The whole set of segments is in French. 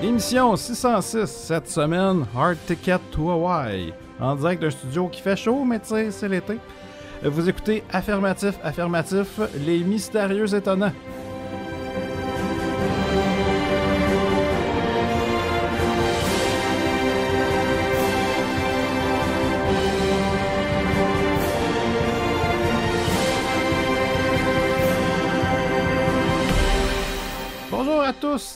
Émission 606 cette semaine, Hard Ticket to Hawaii. En direct d'un studio qui fait chaud, mais tu sais, c'est l'été. Vous écoutez Affirmatif, Affirmatif, les mystérieux étonnants.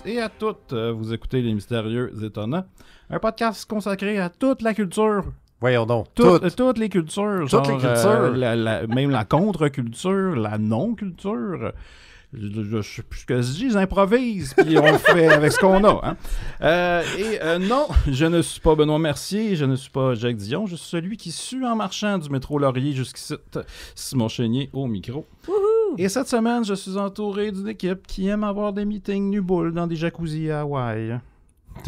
et à toutes. Euh, vous écoutez Les Mystérieux Étonnants, un podcast consacré à toute la culture. Voyons donc. Euh, toutes. les cultures. Toutes les euh, cultures. même la contre-culture, la non-culture. Je, ne sais plus ce que je dis, j'improvise, puis on fait avec ce qu'on a. Hein. et non, je ne suis pas Benoît Mercier, je ne suis pas Jacques Dion, je suis celui qui sue en marchant du métro Laurier jusqu'ici, Simon Chénier au micro. Et cette semaine, je suis entouré d'une équipe qui aime avoir des meetings new dans des jacuzzis à Hawaï.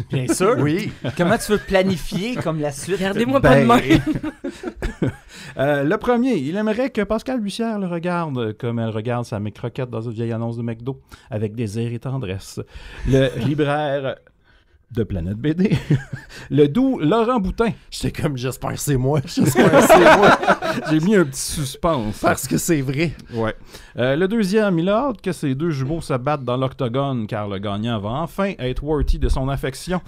Bien sûr. Oui. Comment tu veux planifier comme la suite? Regardez-moi pas de main. Ben. Euh, le premier, il aimerait que Pascal Bussière le regarde comme elle regarde sa croquette dans une vieille annonce de McDo avec désir et tendresse. Le libraire de Planète BD, le doux Laurent Boutin. J'étais comme, j'espère c'est moi, j'espère c'est moi. J'ai mis un petit suspense. Parce que c'est vrai. Ouais. Euh, le deuxième, il que ces deux jumeaux se battent dans l'octogone, car le gagnant va enfin être worthy de son affection.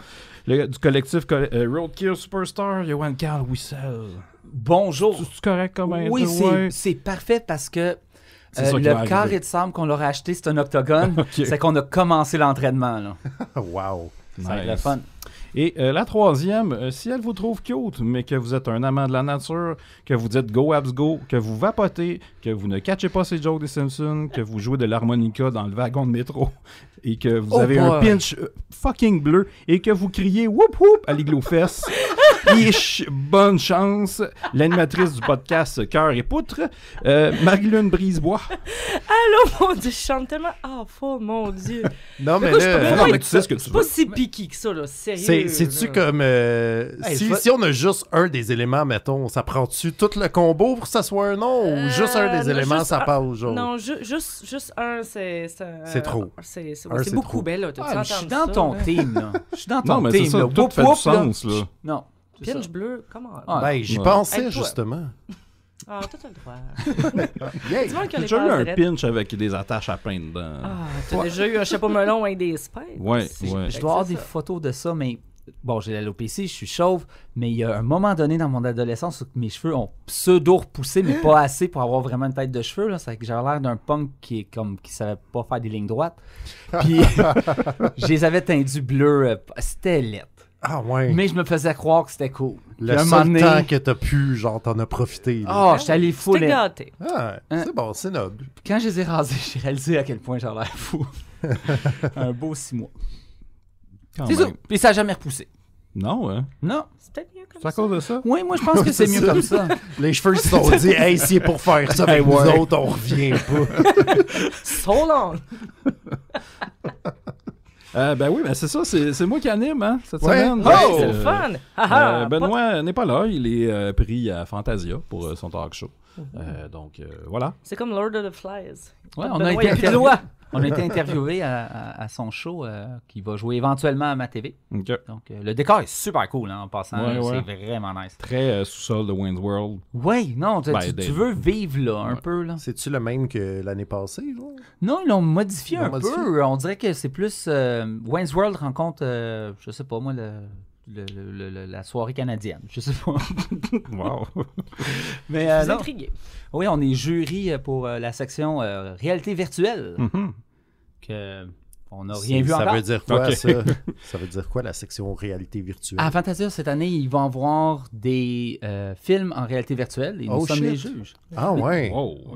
Le, du collectif euh, Roadkill Superstar, Yohan Carl Wissel. Bonjour. C'est correct comme Oui, c'est parfait parce que euh, le carré de sable qu'on leur acheté, c'est un octogone. C'est qu'on a commencé l'entraînement. wow. Ça fun. Et euh, la troisième, euh, si elle vous trouve cute, mais que vous êtes un amant de la nature, que vous dites go abs go, que vous vapotez, que vous ne catchez pas ces jokes des Simpsons, que vous jouez de l'harmonica dans le wagon de métro, et que vous oh, avez un pinch euh, fucking bleu et que vous criez whoop whoop à ish bonne chance, l'animatrice du podcast Cœur et Poutre, euh, marie Brisebois. Allô, mon Dieu, je chante tellement. Ah, oh, mon Dieu. non, mais, tu sais ce que tu veux. C'est pas si piqué que ça, là, sérieux. C'est-tu comme. Euh, si, on a juste un des éléments, mettons, ça prend-tu tout le combo pour que ça soit un nom ou juste un euh, des éléments, ça passe passe aujourd'hui? Non, juste, juste un, c'est. C'est trop. C'est ah, c'est beaucoup, belle. Ah, je suis dans ton team, Je suis dans ton team. Non, mais tout fait sens, Non. Pinch bleu, comment? j'y pensais, justement. Ah, t'as le droit. J'ai déjà eu un pinch avec des attaches à peindre dedans. Ah, t'as déjà eu un chapeau melon avec des espèces. Ouais, ouais. Je dois avoir des photos de ça, mais bon, j'ai l'OPC, je suis chauve, mais il y a un moment donné dans mon adolescence où mes cheveux ont pseudo repoussé, mais pas assez pour avoir vraiment une tête de cheveux. Là. C'est que j'avais l'air d'un punk qui est comme qui savait pas faire des lignes droites. Puis je les avais teintus bleus. Euh, c'était lettre. Ah ouais. Mais je me faisais croire que c'était cool. Le temps que as pu, genre, t'en as profité. Ah, j'étais allé fou. Hein? c'est bon, c'est noble. quand je les ai rasés, j'ai réalisé à quel point j'en l'air fou. un beau six mois. C'est ça. Et ça n'a jamais repoussé. Non, ouais. Hein. Non. C'est peut-être mieux comme ça. C'est à cause de ça? Oui, moi, je pense que c'est mieux comme ça. Les cheveux se sont dit, hey, c'est pour faire ça, mais ben nous autres, on revient pas. so long! Euh, ben oui, ben c'est ça, c'est moi qui anime hein, cette semaine. Oh, c'est le euh, fun! Ah, ah, euh, Benoît n'est pas là, il est pris à Fantasia pour son talk show. Mm-hmm. donc voilà. C'est comme Lord of the Flies. Ouais, on a été on a été interviewé à, son show euh, qui va jouer éventuellement à ma TV. Donc, euh, le décor est super cool hein, en passant. C'est vraiment nice. Très euh, sous-sol de Wayne's World. Oui, non, tu, ben, veux vivre là un peu. là. C'est-tu le même que l'année passée? Non, ils l'ont modifié un peu. On dirait que c'est plus. Wayne's World rencontre, je sais pas moi, le la soirée canadienne. Je sais pas. wow. Mais euh, intrigué. Oui, on est jury euh, pour euh, la section réalité virtuelle. Mm-hmm. Que on n'a rien vu ça Veut dire quoi, ça? ça veut dire quoi la section réalité virtuelle? À Fantasia, cette année, ils vont voir des films en réalité virtuelle et nous oh, sommes les juges. Ah ouais.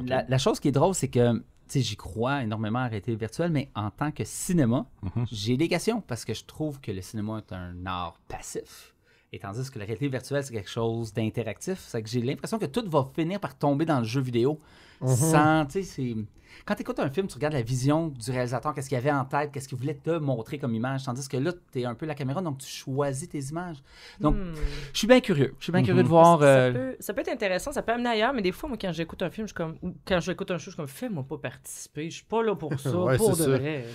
la, chose qui est drôle, c'est que j'y crois énormément à la réalité virtuelle, mais en tant que cinéma, mhm. j'ai des questions parce que je trouve que le cinéma est un art passif. Et tandis que la réalité virtuelle, c'est quelque chose d'interactif. C'est que j'ai l'impression que tout va finir par tomber dans le jeu vidéo. Mm-hmm. Quand tu écoutes un film, tu regardes la vision du réalisateur, qu'est-ce qu'il avait en tête, qu'est-ce qu'il voulait te montrer comme image. Tandis que là, tu es un peu la caméra, donc tu choisis tes images. Donc, hmm. je suis bien curieux. Je suis bien curieux de mm-hmm. voir. Euh, ça, peut, être intéressant, ça peut amener ailleurs, mais des fois, moi, quand j'écoute un film, comme, ou quand j'écoute un show, je suis comme, fais-moi pas participer. Je suis pas là pour ça, pour de vrai.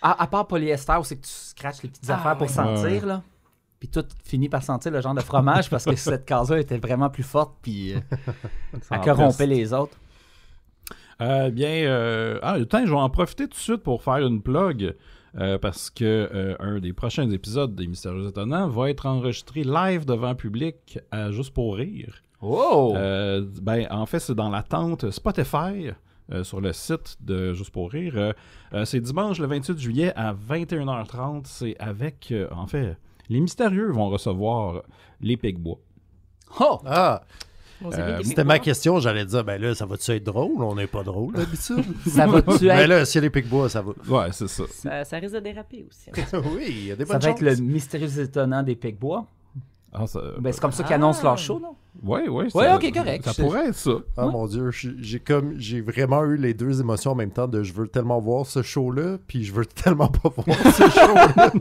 À, part polyester, où c'est que tu scratches les petites ah, affaires pour sentir, là. Puis tout finit par sentir le genre de fromage parce que cette case-là était vraiment plus forte, puis euh, corrompait les autres. Eh bien, euh, ah, je vais en profiter tout de suite pour faire une plug. Euh, parce que euh, un des prochains épisodes des Mystérieux Étonnants va être enregistré live devant public à Juste pour Rire. Oh! ben, en fait, c'est dans l'attente Spotify. sur le site de Juste pour rire. c'est dimanche le 28 juillet à 21h30. C'est avec, en fait, les mystérieux vont recevoir les bois. Oh! Ah! Euh, c'était ma question, j'allais dire, ben là, ça va-tu être drôle? On n'est pas drôle d'habitude. ça va-tu ben être. Ben là, si les pics ça va. Ouais, c'est ça. ça. ça. risque de déraper aussi. oui, il y a des bonnes Ça va être le mystérieux étonnant des pics-bois. Ah, euh, ben, c'est comme ça qu'ils ah! annoncent leur show, non? Oui, oui. Oui, ok, correct. Ça pourrait être ça. Ah mon Dieu, j'ai comme j'ai vraiment eu les deux émotions en même temps de je veux tellement voir ce show-là, puis je veux tellement pas voir ce show-là.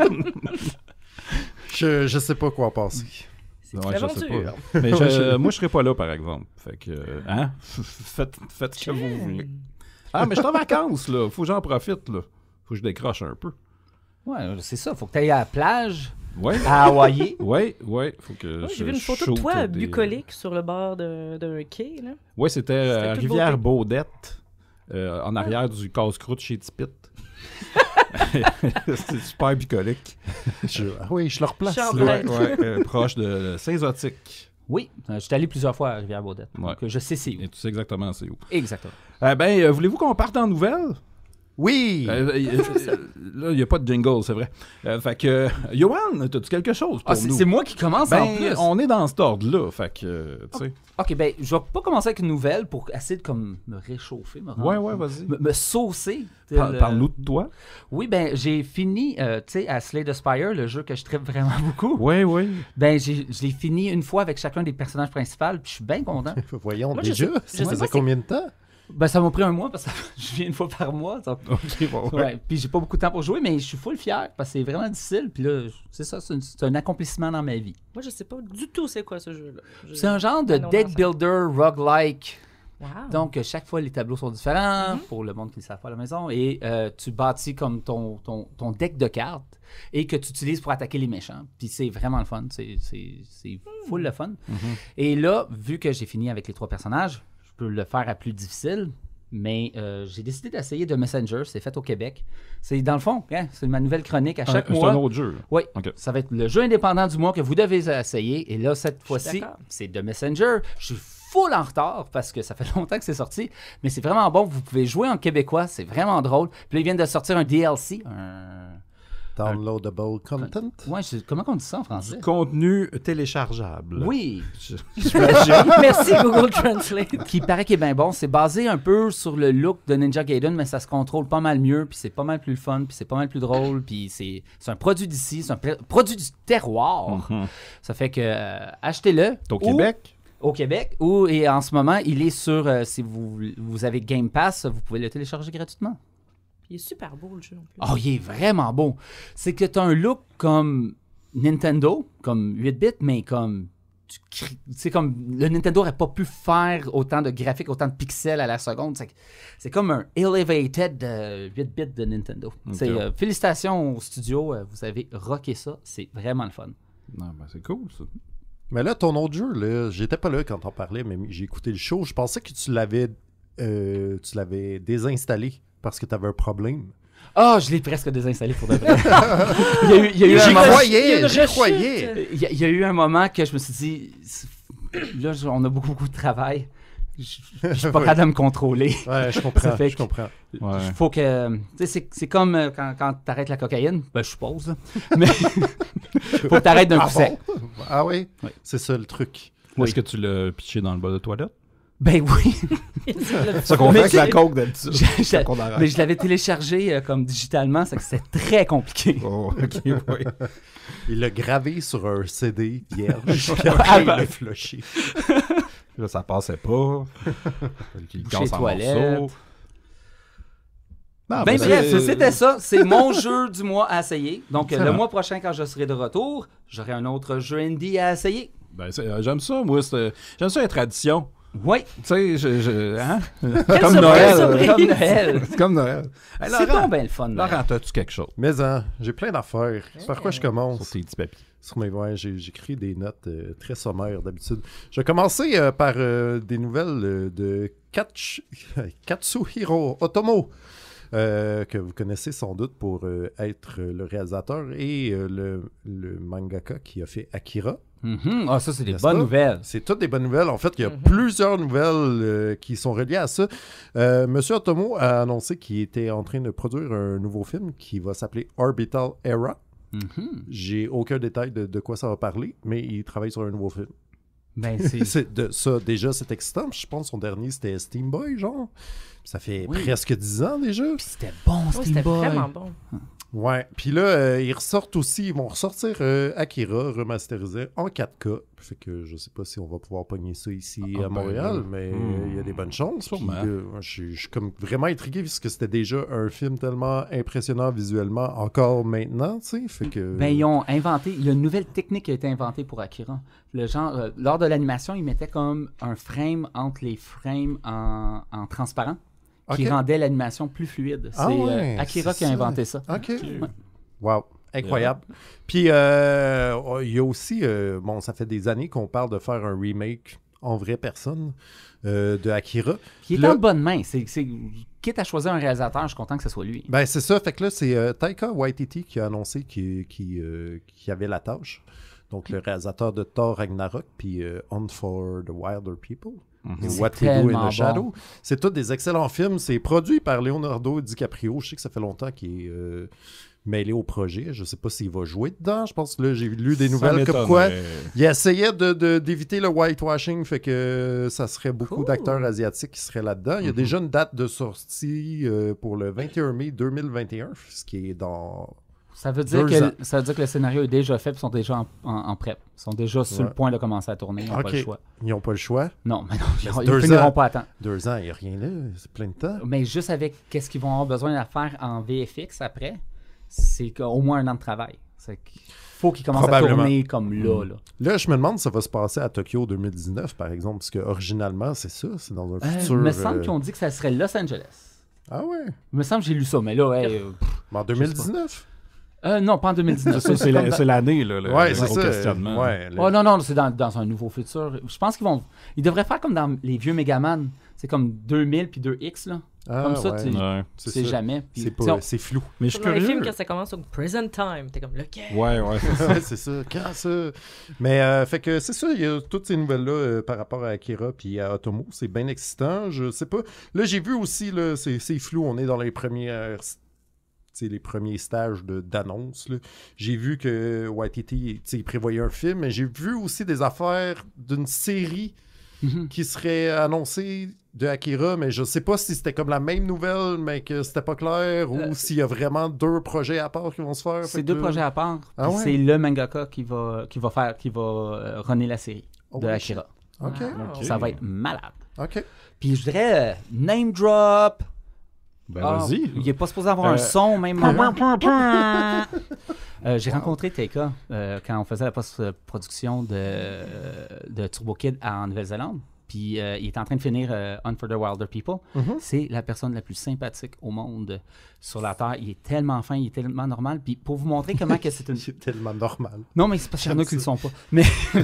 je, je sais pas quoi en penser. Hein. Mais euh, moi, je serais pas là, par exemple. Euh, hein? faites, faites ce que vous voulez. Ah, mais je suis en vacances, là. Faut que j'en profite, là. Faut que je décroche un peu. Ouais, c'est ça. Faut que tu ailles à la plage. Ouais. À Hawaï ouais ouais Faut que J'ai vu une photo de toi bucolique sur le bord d'un quai. Là. ouais c'était euh, à Rivière-Baudette, en arrière du casse-croûte chez Tipit c'est super bicolique. Ah oui, je le replace. Euh, proche de Saint-Zotique. Oui, j'étais euh, je suis allé plusieurs fois à Rivière-Baudette. Euh, je sais c'est où. Et tu sais exactement c'est où. Exactement. Eh ben, voulez-vous qu'on parte en nouvelles? Oui! Euh, euh, euh, là, il n'y a pas de jingle, c'est vrai. fait que, Johan, as-tu quelque chose pour ah, C'est moi qui commence en ben, plus. On est dans cet ordre-là, fait que, tu sais. OK, ben, je vais pas commencer avec une nouvelle pour essayer de comme, me réchauffer. Me ouais, ouais, vas-y. Me, saucer. Parle-nous de toi. Oui, ben, j'ai fini, tu sais, à Slay the Spire, le jeu que je traite vraiment beaucoup. Oui, oui. Ben, je l'ai fini une fois avec chacun des personnages principaux, puis je suis bien content. Voyons, déjà, ça faisait combien de temps? Ben, ça m'a pris un mois parce que je viens une fois par mois. Puis j'ai pas beaucoup de temps pour jouer, mais je suis full fier parce que c'est vraiment difficile. Puis là, c'est ça, c'est, un, accomplissement dans ma vie. Moi, je sais pas du tout c'est quoi ce jeu-là. C'est un genre de ah deck builder roguelike. Wow. Donc, euh, chaque fois, les tableaux sont différents mhm. pour le monde qui ne savent à la maison. Et euh, tu bâtis comme ton, ton, deck de cartes et que tu utilises pour attaquer les méchants. Puis c'est vraiment le fun. C'est, hmm. full le fun. Mhm. Et là, vu que j'ai fini avec les trois personnages, peut le faire à plus difficile. Mais euh, j'ai décidé d'essayer de Messenger, c'est fait au Québec. C'est dans le fond, hein, c'est ma nouvelle chronique à ah, chaque fois. mois. C'est un autre jeu. Oui, ça va être le jeu indépendant du mois que vous devez essayer. Et là, cette fois-ci, c'est de Messenger. Je suis full en retard parce que ça fait longtemps que c'est sorti, mais c'est vraiment bon. Vous pouvez jouer en québécois, c'est vraiment drôle. Puis ils viennent de sortir un DLC, un Downloadable content? comment on dit ça en français? contenu téléchargeable. Oui. Merci Google Translate. Qui paraît qu'il est bien bon. C'est basé un peu sur le look de Ninja Gaiden, mais ça se contrôle pas mal mieux, puis c'est pas mal plus fun, puis c'est pas mal plus drôle, puis c'est un produit d'ici, c'est un produit du terroir. Mm-hmm. Ça fait que euh, achetez-le. Au Québec? au Québec ou et en ce moment, il est sur euh, si vous, vous avez Game Pass, vous pouvez le télécharger gratuitement il est super beau, le jeu. En plus. Oh, il est vraiment beau. C'est que tu as un look comme Nintendo, comme 8 bits mais comme c'est comme le Nintendo n'aurait pas pu faire autant de graphiques, autant de pixels à la seconde. C'est comme un elevated 8 euh, bits de Nintendo. Euh, félicitations au studio, euh, vous avez rocké ça, c'est vraiment le fun. Non, ben c'est cool ça. Mais là, ton autre jeu, j'étais pas là quand on parlait, mais j'ai écouté le show. Je pensais que tu l'avais, tu l'avais désinstallé parce que tu avais un problème. Ah, je l'ai presque désinstallé pour de vrai. il y a eu, un moment. Croyais, euh, Il y, a, eu un moment que je me suis dit, là, on a beaucoup, beaucoup de travail. Je, je, pas capable de me contrôler. je comprends. je comprends. Faut que. C'est comme euh, quand, tu arrêtes la cocaïne, ben, je suppose. Mais faut que tu arrêtes d'un coup sec. Ah, ah oui? C'est ça le truc. Est-ce que tu l'as pitché dans le bas de toilette? Ben oui. ça la coke d'habitude. mais je l'avais téléchargé euh, comme digitalement, c'est que très compliqué. Oh, ok, Il l'a gravé sur un CD hier il l'a ah, ben. flushé. là, ça passait pas. Il casse en ben bref, c'était ça. C'est mon jeu du mois à essayer. Donc, le mois prochain, quand je serai de retour, j'aurai un autre jeu indie à essayer. Ben, euh, j'aime ça, moi. J'aime ça les tradition. Oui, tu sais, je, hein? comme, Noël, comme Noël. C'est comme Noël. c'est bien le fun. là! Laurent, as-tu quelque chose? Mais hein, j'ai plein d'affaires. C'est Par quoi je commence? Sur tes petits papiers. Sur mes voies. j'écris des notes euh, très sommaires d'habitude. Je vais commencer euh, par euh, des nouvelles de Katsuhiro Otomo. que vous connaissez sans doute pour être le réalisateur et le, mangaka qui a fait Akira. Mhm. Ah, ça, c'est des bonnes nouvelles. C'est toutes des bonnes nouvelles. En fait, il y a mhm. plusieurs nouvelles euh, qui sont reliées à ça. Euh, Monsieur Otomo a annoncé qu'il était en train de produire un nouveau film qui va s'appeler Orbital Era. Mhm. J'ai aucun détail de, quoi ça va parler, mais il travaille sur un nouveau film. Ben, c'est... ça, déjà, c'est excitant. Je pense son dernier, c'était Steam Boy, genre. Ça fait presque 10 ans déjà. C'était bon, Steam C'était vraiment bon. Ouais. Puis là, euh, ils ressortent aussi, ils vont ressortir euh, Akira remasterisé en 4K. Fait que je sais pas si on va pouvoir pogner ça ici ah, à ben, Montréal, euh, mais il y a des hmm, bonnes chances. je suis comme vraiment intrigué puisque c'était déjà un film tellement impressionnant visuellement encore maintenant, tu sais. Fait que. Ben ils ont inventé, il y a une nouvelle technique qui a été inventée pour Akira. Le genre, lors de l'animation, ils mettaient comme un frame entre les frames en, en transparent qui rendait l'animation plus fluide. Ah c'est euh, Akira qui a inventé ça. OK. Wow. Incroyable. Puis, euh, oh, il y a aussi, euh, bon, ça fait des années qu'on parle de faire un remake en vraie personne de Akira. Qui est en bonne main. C'est, quitte à choisir un réalisateur, je suis content que ce soit lui. Ben, c'est ça. Fait que là, c'est Taika Waititi qui a annoncé qu'il, qui, avait la tâche. Donc, le réalisateur de Thor Ragnarok, puis On for the Wilder People. Mhm. Shadow. C'est tous des excellents films. C'est produit par Leonardo DiCaprio. Je sais que ça fait longtemps qu'il est euh, mêlé au projet. Je ne sais pas s'il va jouer dedans. Je pense que j'ai lu des nouvelles comme quoi il essayait de, d'éviter le whitewashing. Fait que ça serait beaucoup d'acteurs asiatiques qui seraient là-dedans. Il y a mhm. déjà une date de sortie euh, pour le 21 mai 2021, ce qui est dans ça veut, dire que, ça veut dire que le scénario est déjà fait et sont déjà en, en, Ils sont déjà sur le point de commencer à tourner. Ils n'ont pas le choix. Ils n'ont pas le choix? Non, mais non. Ils, finiront pas à temps. Deux ans, il n'y a rien là. C'est plein de temps. Mais juste avec qu'est-ce qu'ils vont avoir besoin de faire en VFX après, c'est qu'au moins un an de travail. C'est faut qu'ils commencent à tourner comme là, hmm. là, là. je me demande si ça va se passer à Tokyo 2019, par exemple, parce que originalement, c'est ça, c'est dans un euh, futur. Il me semble euh, qu'ils ont dit que ça serait Los Angeles. Ah ouais? Il me semble que j'ai lu ça, mais là, ouais. en 2019? Euh, non, pas en 2019. c'est l'année, là, ouais, c'est ça. oh, non, non, c'est dans, un nouveau futur. Je pense qu'ils vont... Ils devraient faire comme dans les vieux Megaman. C'est comme 2000 puis 2X, là. Ah, comme ça, tu ouais, sais jamais. C'est flou. Mais je suis curieux. Dans les films, quand ça commence au present time, t'es comme lequel Ouais, ouais, c'est ça. Quand ça. Mais euh, fait que c'est ça, il y a toutes ces nouvelles-là euh, par rapport à Akira puis à Otomo. C'est bien excitant. Je sais pas. Là, j'ai vu aussi, là, c'est flou. On est dans les premières les premiers stages d'annonce. J'ai vu que Waititi prévoyait un film, mais j'ai vu aussi des affaires d'une série mm-hmm. qui serait annoncée de Akira, mais je sais pas si c'était comme la même nouvelle, mais que c'était pas clair, ou euh, s'il y a vraiment deux projets à part qui vont se faire. C'est deux projets à part. Ah c'est le mangaka qui va, qui va faire, qui va euh, runner la série de Akira. Okay. Ça va être malade. OK. Puis je dirais euh, name drop, ben, ah, il n'est pas supposé avoir un euh, son, même. Hein. Euh, j'ai rencontré Teka euh, quand on faisait la post-production de, de Turbo Kid en Nouvelle-Zélande. Puis il est en train de finir Un for the Wilder People. Mm-hmm. C'est la personne la plus sympathique au monde sur la Terre. Il est tellement fin, il est tellement normal. Puis pour vous montrer comment que c'est une. tellement normal. Non, mais c'est pas qu'il nous, qu'ils ne sont pas. Mais.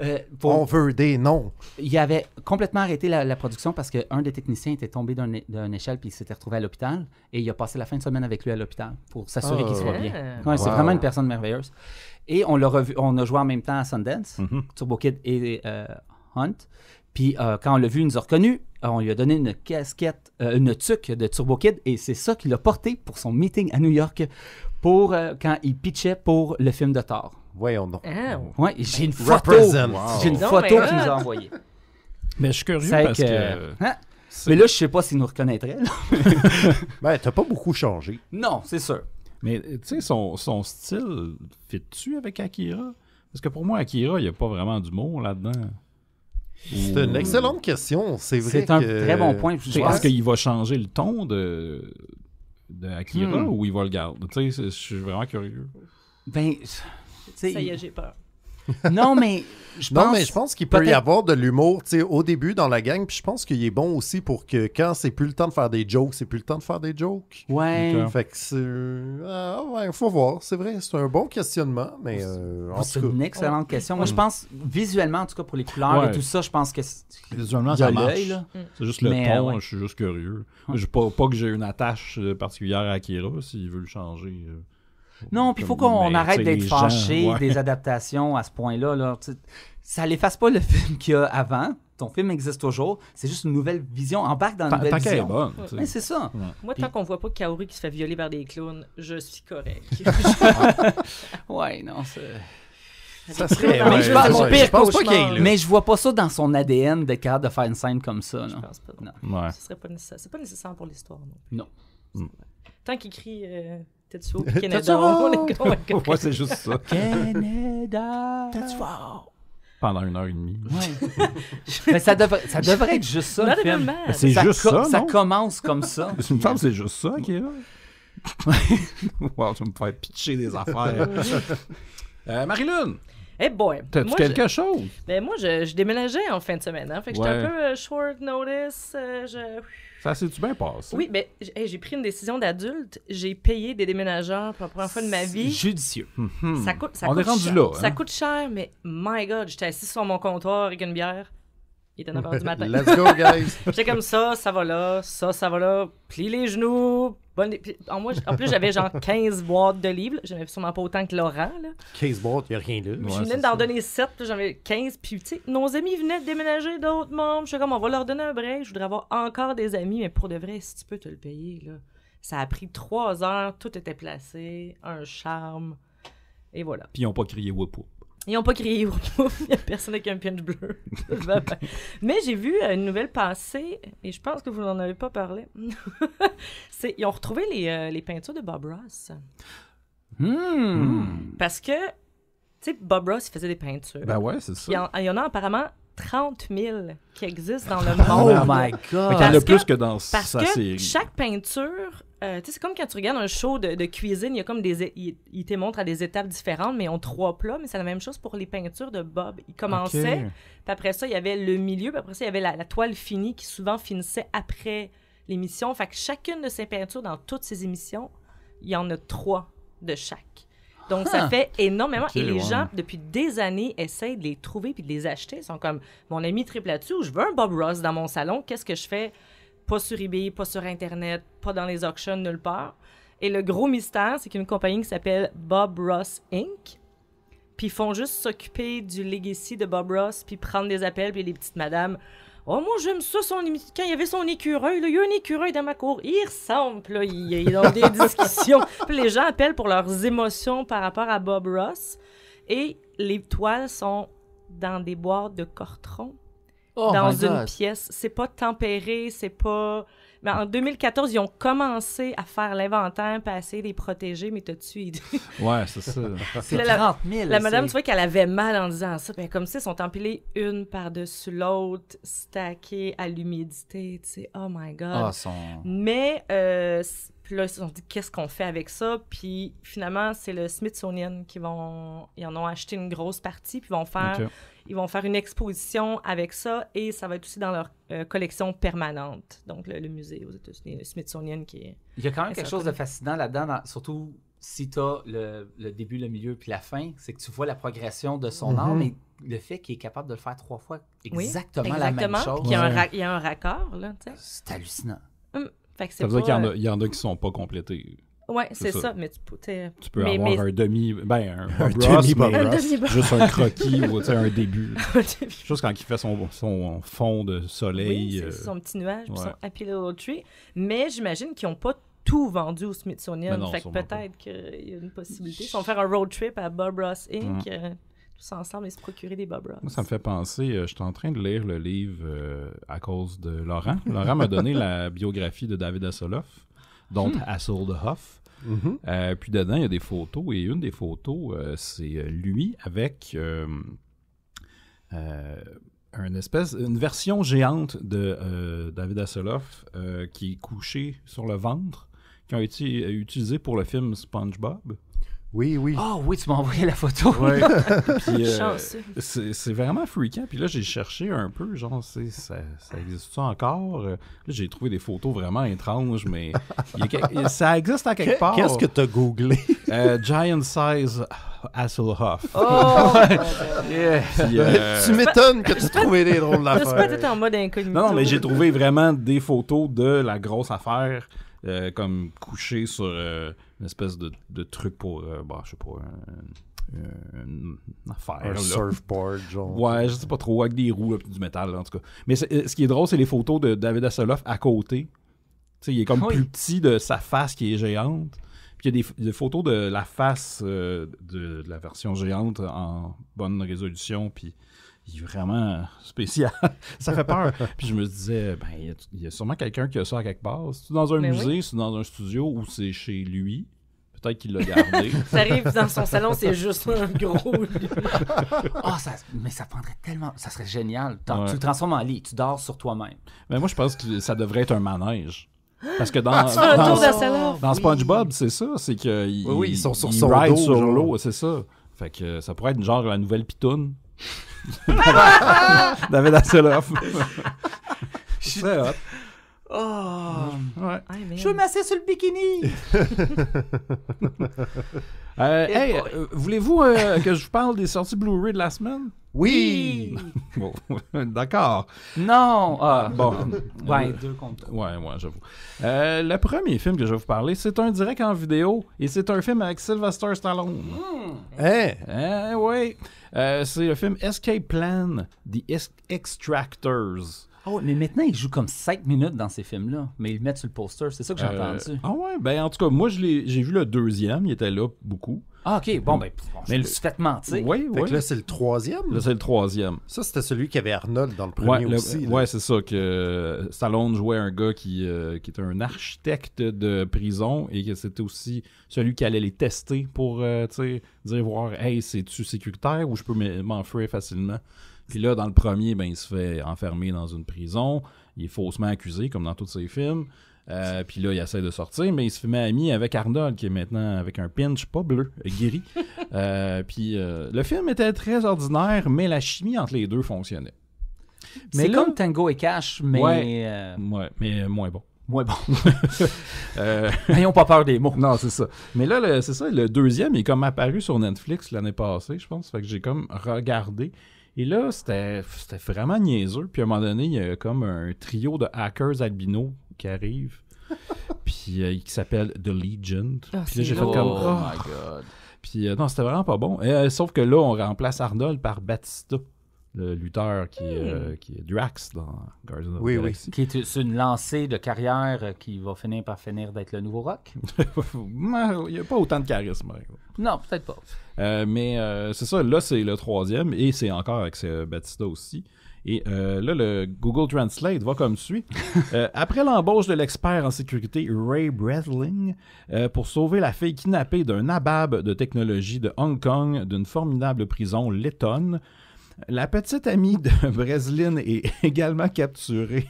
Euh, on veut des noms. Il avait complètement arrêté la, production parce qu'un des techniciens était tombé d'une échelle puis il s'était retrouvé à l'hôpital. Et il a passé la fin de semaine avec lui à l'hôpital pour s'assurer qu'il soit oh, bien. C'est vraiment une personne merveilleuse. Et on l'a revu, on a joué en même temps à Sundance, mm-hmm. Turbo Kid et euh, Hunt. Puis euh, quand on l'a vu, il nous a reconnus. On lui a donné une casquette, une tuque de Turbo Kid et c'est ça qu'il a porté pour son meeting à New York pour quand il pitchait pour le film de Thor. Voyons hein? j'ai une photo. qu'il nous a envoyée. Mais je suis curieux parce que... Euh, hein? Mais là, je sais pas s'il nous reconnaîtrait. ben, t'as pas beaucoup changé. Non, c'est sûr. Mais tu sais, son, style fais tu avec Akira? Parce que pour moi, Akira, il n'y a pas vraiment du d'humour là-dedans. C'est une excellente question. C'est vrai. C'est un très bon point. Est-ce qu'il va changer le ton de, Akira hmm. ou il va le garder? je suis vraiment curieux. Ben, ça y est, j'ai peur. non, mais je pense, mais je pense qu'il peut y avoir de l'humour au début dans la gang. Puis je pense qu'il est bon aussi pour que quand c'est plus le temps de faire des jokes, c'est plus le temps de faire des jokes. Ouais. Fait que c'est. Ah, ouais, faut voir. C'est vrai, c'est un bon questionnement. mais euh, C'est une excellente question. Moi, je mm. pense, visuellement, en tout cas, pour les couleurs et tout ça, je pense que. Visuellement, ça marche. Mm. C'est juste le ton. Hein, je suis juste curieux. Je, pas que j'ai une attache euh, particulière à Akira s'il veut le changer. Euh. Non, puis il faut qu'on ben, arrête d'être fâché des adaptations à ce point-là. Là, ça l'efface pas le film qu'il y a avant. Ton film existe toujours. C'est juste une nouvelle vision. Embarque dans une nouvelle vision. Mais c'est ça. Moi, tant qu'on voit pas Kaori qui se fait violer par des clowns, je suis correct. ouais, non, c'est. Ça serait. Mais je, ne Mais je vois pas ça dans son ADN de capable de faire une scène comme ça. Je pense pas. Ce serait pas nécessaire. C'est pas nécessaire pour l'histoire non plus. Non. Tant qu'il crie. Euh, Tetsuo Canada. Pourquoi c'est juste ça. Canada. Tetsuo pendant une heure et demie. Ouais. mais ça, ça devrait être juste ça. Le film. C'est juste ça. Non? Ça commence comme ça. Mais me c'est juste ça qui est là. wow, tu me faire pitcher des affaires. Euh, marie Hey boy! T'as-tu quelque chose? Ben moi, je, déménageais en fin de semaine. Hein, fait que j'étais un peu euh, short notice. Euh, je ça bien passé? Oui, mais ben, j'ai pris une décision d'adulte. J'ai payé des déménageurs pour la première fois de ma vie. Judicieux. Hmm, hmm. Ça coûte, cher. là. Hein? Ça coûte cher, mais my God, j'étais assis sur mon comptoir avec une bière. Il était 9h du matin. Let's go, guys! J'étais comme ça, ça va là, ça, ça va là. Plie les genoux. Bonne... En, moi, en plus, j'avais genre 15 boîtes de livres. J'en avais sûrement pas autant que Laurent. 15 boîtes, il n'y a rien là. Ouais, je venais d'en donner 7, puis j'en avais 15. Puis, tu sais, nos amis venaient de déménager d'autres membres. Je suis comme, on va leur donner un break. Je voudrais avoir encore des amis, mais pour de vrai, si tu peux te le payer, là. Ça a pris 3 heures, tout était placé, un charme, et voilà. Puis ils n'ont pas crié whoop ils n'ont pas crié ourpouf, il n'y a personne avec un pinch bleu. Mais j'ai vu euh, une nouvelle passer, et je pense que vous n'en avez pas parlé. c'est, ils ont retrouvé les, euh, les, peintures de Bob Ross. Hmm. Hmm. Parce que, tu sais, Bob Ross, il faisait des peintures. Ben ouais, c'est ça. Il y, en, a apparemment 30 000 qui existent dans le oh monde. Oh my God! il y en a plus que, dans sa que chaque peinture euh, c'est comme quand tu regardes un show de, cuisine, il y a comme des. Il, te montre à des étapes différentes, mais ils ont trois plats. Mais c'est la même chose pour les peintures de Bob. Il commençait, puis après ça, il y avait le milieu, puis après ça, il y avait la, toile finie qui souvent finissait après l'émission. Fait que chacune de ces peintures, dans toutes ces émissions, il y en a trois de chaque. Donc, ça ah! fait énormément. et les gens, depuis des années, essayent de les trouver puis de les acheter. Ils sont comme, mon ami triple là-dessus, je veux un Bob Ross dans mon salon, qu'est-ce que je fais? pas sur eBay, pas sur Internet, pas dans les auctions, nulle part. Et le gros mystère, c'est qu'une compagnie qui s'appelle Bob Ross Inc. Puis ils font juste s'occuper du legacy de Bob Ross, puis prendre des appels, puis les petites madames. Oh, moi, j'aime ça, son... quand il y avait son écureuil, il y a un écureuil dans ma cour, il ressemble, là, il ont des discussions. les gens appellent pour leurs émotions par rapport à Bob Ross. Et les toiles sont dans des boîtes de cortron Oh dans une pièce. C'est pas tempéré, c'est pas. Mais en 2014, ils ont commencé à faire l'inventaire, passer les protéger, mais t'as-tu idée? ouais, c'est ça. c'est La madame, tu vois qu'elle avait mal en disant ça. Ben, comme ça, ils sont empilés une par-dessus l'autre, stackés à l'humidité, tu sais. Oh my God. Ah, mais euh, puis là, ils se dit, qu'est-ce qu'on fait avec ça? Puis finalement, c'est le Smithsonian qui vont. Ils en ont acheté une grosse partie, puis vont faire. Ils vont faire une exposition avec ça et ça va être aussi dans leur euh, collection permanente. Donc, le, musée aux États-Unis, le Smithsonian qui est. Il y a quand même quelque chose de fascinant là-dedans, surtout si tu as le, début, le milieu puis la fin, c'est que tu vois la progression de son mhm. art et le fait qu'il est capable de le faire trois fois exactement, la même chose. y a un, il y a un raccord. C'est hallucinant. Hum. Fait ça veut dire qu'il y, en a qui sont pas complétés. Oui, c'est ça. mais tu, tu peux avoir un demi, ben un, juste un croquis ou un début. juste quand il fait son, son fond de soleil. Oui, euh, Son petit nuage, son happy little tree. Mais j'imagine qu'ils n'ont pas tout vendu au Smithsonian. Ben peut-être qu'il y a une possibilité. Ils vont faire un road trip à Bob Ross Inc., mm. euh, tous ensemble et se procurer des Bob Ross. ça me fait penser, euh, je suis en train de lire le livre euh, à cause de Laurent. Laurent m'a donné la biographie de David Hasselhoff, dont hmm. Hasselhoff. Mm-hmm. Euh, puis dedans, il y a des photos, et une des photos, c'est lui avec une espèce, une version géante de David Hasselhoff qui est couché sur le ventre, qui a été utilisée pour le film SpongeBob. Oui, oui. Ah oh, oui, tu m'as envoyé la photo. Ouais. Euh, c'est vraiment fréquent. Puis là, j'ai cherché un peu, genre, ça, ça existe encore? Euh, là, j'ai trouvé des photos vraiment étranges, mais ça existe à quelque part. Qu'est-ce que tu as googlé? Euh, giant size Hasselhoff. Oh! Tu m'étonnes que tu trouvais des drôles d'affaires. Je suis pas en mode incognito. Non, non mais j'ai trouvé vraiment des photos de la grosse affaire, comme couchée sur une espèce de, de truc pour, euh, bah, je sais pas, une affaire. Un surfboard, Ouais, je sais pas trop, avec des roues, du métal, en tout cas. Mais euh, ce qui est drôle, c'est les photos de David Hasselhoff à côté. il est comme ah plus petit de sa face qui est géante. Puis il y a des, photos de la face euh, de, de, la version géante en bonne résolution, puis il vraiment euh, spécial. ça fait peur. Puis je me disais, ben, il y, a sûrement quelqu'un qui a ça à quelque part. C'est dans un ben musée, c'est dans un studio ou c'est chez lui. Peut-être qu'il l'a gardé. ça arrive dans son salon, c'est juste un gros. Ah, ça, mais ça prendrait tellement. Ça serait génial. Tu le transformes en lit, tu dors sur toi-même. Mais ben, moi, je pense que ça devrait être un manège. Parce que dans, ah, dans, dans, dans SpongeBob, c'est ça. C'est qu'ils oui, ils sont sur, ils son ride sur l'eau, c'est ça. Fait que ça pourrait être genre la nouvelle pitoune. David Hasselhoff. C'est hot. Oh. Ouais. Ah, Je veux m'asseoir sur le bikini. Euh, eh hey, euh, voulez-vous euh, que je vous parle des sorties Blu-ray de la semaine? Oui! bon, d'accord. Non! Ah, bon. ouais, deux contre Ouais, ouais, j'avoue. le premier film que je vais vous parler, c'est un direct en vidéo et c'est un film avec Sylvester Stallone. Hé! Hmm. Hé, eh? eh oui! c'est le film Escape Plan, The Extractors. Oh, mais maintenant, il joue comme 5 minutes dans ces films-là. Mais ils le mettent sur le poster. C'est ça que j'ai entendu. Ah ouais, ben en tout cas, moi, j'ai vu le deuxième. Il était là beaucoup ah, ok, bon, ben, mais je me fait mentir. Oui, oui. là, c'est le troisième. Là, c'est le troisième. Ça, c'était celui qui avait Arnold dans le premier aussi. Oui, c'est ça, que euh, Stallone jouait un gars qui, euh, qui était un architecte de prison et que c'était aussi celui qui allait les tester pour, euh, dire, voir, hey, c'est-tu sécuritaire ou je peux m'enfuir facilement. Puis là, dans le premier, ben, il se fait enfermer dans une prison. Il est faussement accusé, comme dans tous ses films. Euh, puis là, il essaie de sortir, mais il se fait ami avec Arnold, qui est maintenant avec un pinch pas bleu, guéri. Euh, puis euh, le film était très ordinaire, mais la chimie entre les deux fonctionnait. C'est comme Tango et Cash, mais, ouais, mais moins bon. Moins bon. N'ayons pas peur des mots. Non, c'est ça. Mais là, c'est ça, le deuxième est comme apparu sur Netflix l'année passée, je pense. Fait que j'ai comme regardé. Et là, c'était vraiment niaiseux. Puis à un moment donné, il y a comme un trio de hackers albinos qui arrive. puis qui euh, s'appelle The Legend. Ah, puis là, j'ai fait comme. Oh! oh, my God. Puis euh, non, c'était vraiment pas bon. Et, euh, sauf que là, on remplace Arnold par Batista le lutteur qui, hmm. est, qui est Drax dans Guardians of the oui, Galaxy. Oui. Qui est une lancée de carrière qui va finir par finir d'être le nouveau rock. Il n'y a pas autant de charisme. Non, peut-être pas. mais c'est ça, là c'est le troisième et c'est encore avec Batista aussi. Et euh, là, le Google Translate va comme suit. Euh, après l'embauche de l'expert en sécurité Ray Breslin euh, pour sauver la fille kidnappée d'un nabab de technologie de Hong Kong d'une formidable prison lettonne, la petite amie de Breslin est également capturée.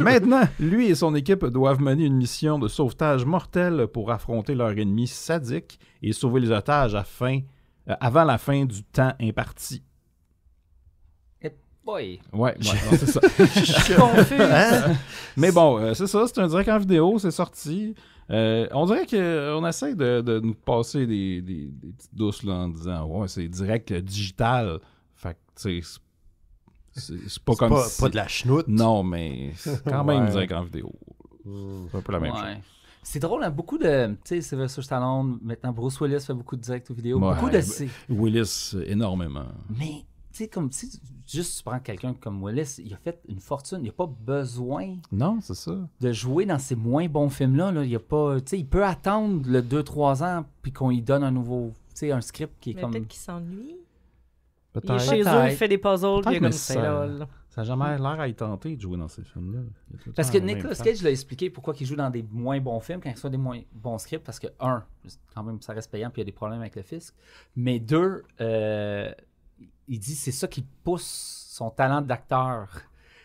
maintenant, lui et son équipe doivent mener une mission de sauvetage mortelle pour affronter leur ennemi sadique et sauver les otages avant la fin du temps imparti. Ouais, c'est ça. Hein? Mais bon, euh, c'est ça, c'est un direct en vidéo, c'est sorti. Euh, on dirait qu'on essaie de, de, nous passer des, des, petites douces là, en disant ouais, c'est direct euh, digital. Fait que, tu sais, c'est pas comme. ça pas de la chenoute. Non, mais c'est quand même direct en vidéo. Hmm. C'est un peu la même chose. C'est drôle, hein, beaucoup de. Tu sais, Sylvester Stallone, maintenant Bruce Willis fait beaucoup de directs aux vidéos. Beaucoup de. Willis, énormément. Mais c'est comme si juste tu prends quelqu'un comme Willis, il a fait une fortune. Il n'a pas besoin non, de jouer dans ces moins bons films-là. Il, a pas, il peut attendre le 2-3 ans puis qu'on lui donne un nouveau un script qui est comme. Peut-être qu'il s'ennuie. chez eux, il fait des puzzles, comme ça. Ça n'a jamais l'air à y tenter de jouer dans ces films-là. Parce que Nicolas Cage l'a expliqué pourquoi il joue dans des moins bons films quand il sont des moins bons scripts. Parce que, un, quand même, ça reste payant, puis il y a des problèmes avec le fisc. Mais deux, euh, il dit c'est ça qui pousse son talent d'acteur.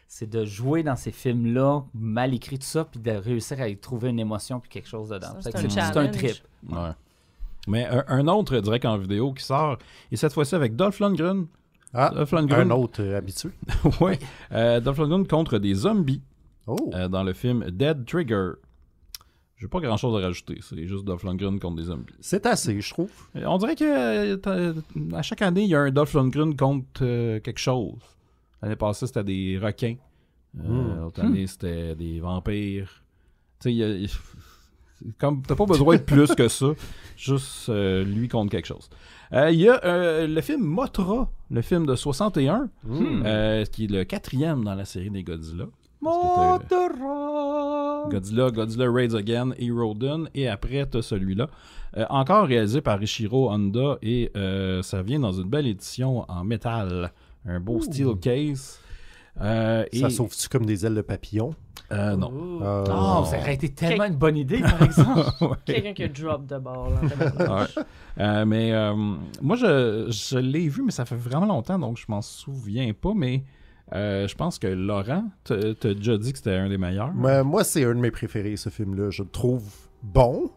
C'est de jouer dans ces films-là, mal écrit tout ça, puis de réussir à y trouver une émotion puis quelque chose dedans. C'est un, trip. Mais un, autre direct en vidéo qui sort, et cette fois-ci avec Dolph Lundgren. Ah, Dolph Lundgren. un autre euh, habitué. oui. Euh, Dolph Lundgren contre des zombies. Oh. Euh, dans le film Dead Trigger. J'ai pas grand chose à rajouter. C'est juste Dolph Lundgren contre des hommes. C'est assez, je trouve. Euh, on dirait que euh, euh, à chaque année, il y a un Dolph Lundgren contre quelque chose. L'année passée, c'était des requins. Hmm. L'autre année, c'était des vampires. Tu sais, pas besoin de plus que ça, juste lui contre quelque chose. Il y a le film Motra, le film de 61, hmm. qui est le quatrième dans la série des Godzilla. Euh, Godzilla, Godzilla Raids Again et Rodan. Et après, tu as celui-là. Euh, encore réalisé par Ishiro Honda. Et euh, ça vient dans une belle édition en métal. Un beau steel case. ça souvre sauve-tu comme des ailes de papillon? non. Oh, ça aurait été tellement une bonne idée, par exemple. Quelqu'un qui a drop de bord. mais moi, je, je l'ai vu, mais ça fait vraiment longtemps, donc je m'en souviens pas. Mais euh, je pense que Laurent, t'as déjà dit que c'était un des meilleurs. Mais moi, c'est un de mes préférés, ce film-là. Je le trouve bon.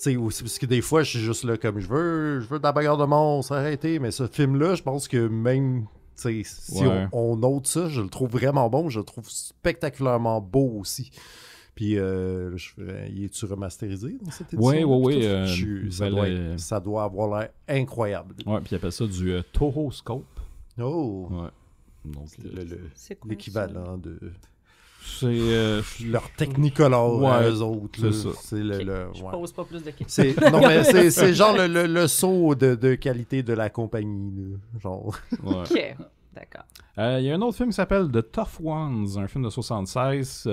Tu aussi, parce que des fois, je suis juste là comme je veux, je veux de la bagarre de monstres, s'arrêter Mais ce film-là, je pense que même si on, on, note ça, je le trouve vraiment bon. Je le trouve spectaculairement beau aussi. Puis, euh, il est-tu remasterisé dans cette édition? Oui, oui, oui. ça, doit, avoir l'air incroyable. Oui, puis il appelle ça du euh, Toroscope. Oh! Ouais. Donc, l'équivalent de. C'est. Euh, leur technicolor à euh, eux autres. C'est le. pose pas plus de questions. Non, mais c'est genre le, saut de, qualité de la compagnie. Genre. Ok. D'accord. Euh, il y a un autre film qui s'appelle The Tough Ones, un film de 76,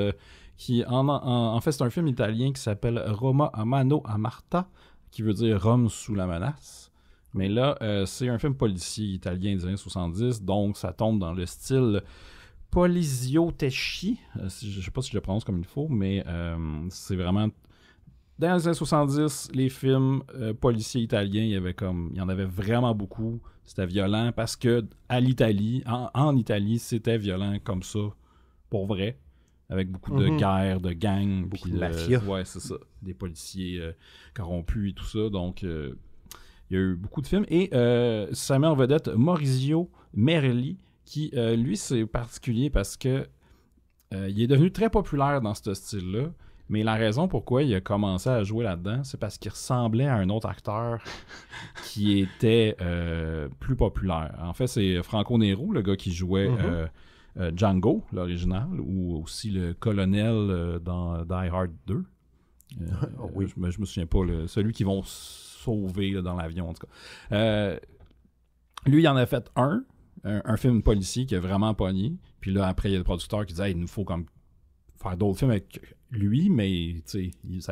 qui en, en, en fait c'est un film italien qui s'appelle Roma a mano a Marta, qui veut dire Rome sous la menace. Mais là, euh, c'est un film policier italien des années 70, donc ça tombe dans le style Polizio euh, je ne sais pas si je le prononce comme il faut, mais euh, c'est vraiment. Dans les années 70, les films policiers italiens, il y, avait comme, il y en avait vraiment beaucoup. C'était violent parce que à l'Italie, en, Italie, c'était violent comme ça, pour vrai avec beaucoup de mhm. guerres, de gangs, beaucoup de ouais, c'est ça. Des policiers corrompus et tout ça. Donc, il y a eu beaucoup de films. Et ça met en vedette Maurizio Merli, qui, euh, lui, c'est particulier parce que euh, il est devenu très populaire dans ce style-là. Mais la raison pourquoi il a commencé à jouer là-dedans, c'est parce qu'il ressemblait à un autre acteur qui était euh, plus populaire. En fait, c'est Franco Nero, le gars qui jouait mm-hmm. Django, l'original, ou aussi le colonel dans Die Hard 2. oui. je, ne je me souviens pas, celui qui vont dans l'avion, en tout cas. Euh, lui, il en a fait un, un, film policier qui est vraiment pogné. Puis là, après, il y a le producteur qui disait il nous faut comme faire d'autres films avec lui, mais ça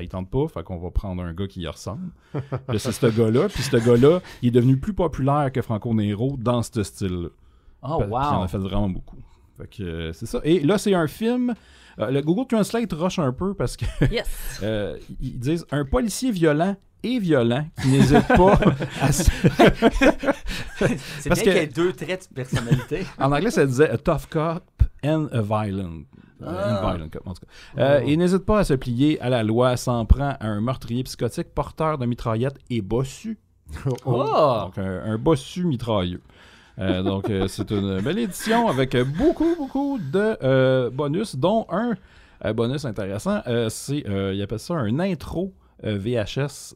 ne tente pas, fait qu'on va prendre un gars qui y ressemble. c'est ce gars-là. Puis ce gars-là, il est devenu plus populaire que Franco Nero dans ce style-là. Oh, il en a fait vraiment beaucoup. Euh, c'est ça. Et là, c'est un film. Euh, le Google Translate rush un peu parce que euh, ils disent un policier violent et violent qui n'hésite pas à se... C'est bien qu'il y ait deux traits de personnalité. en anglais, ça disait a tough cop and a violent. Il n'hésite pas à se plier à la loi, s'en prend à un meurtrier psychotique, porteur de mitraillette et bossu. Oh. Donc, un, un bossu mitrailleux. Euh, donc, euh, c'est une belle édition avec beaucoup, beaucoup de euh, bonus, dont un bonus intéressant. c'est, il appelle ça un intro VHS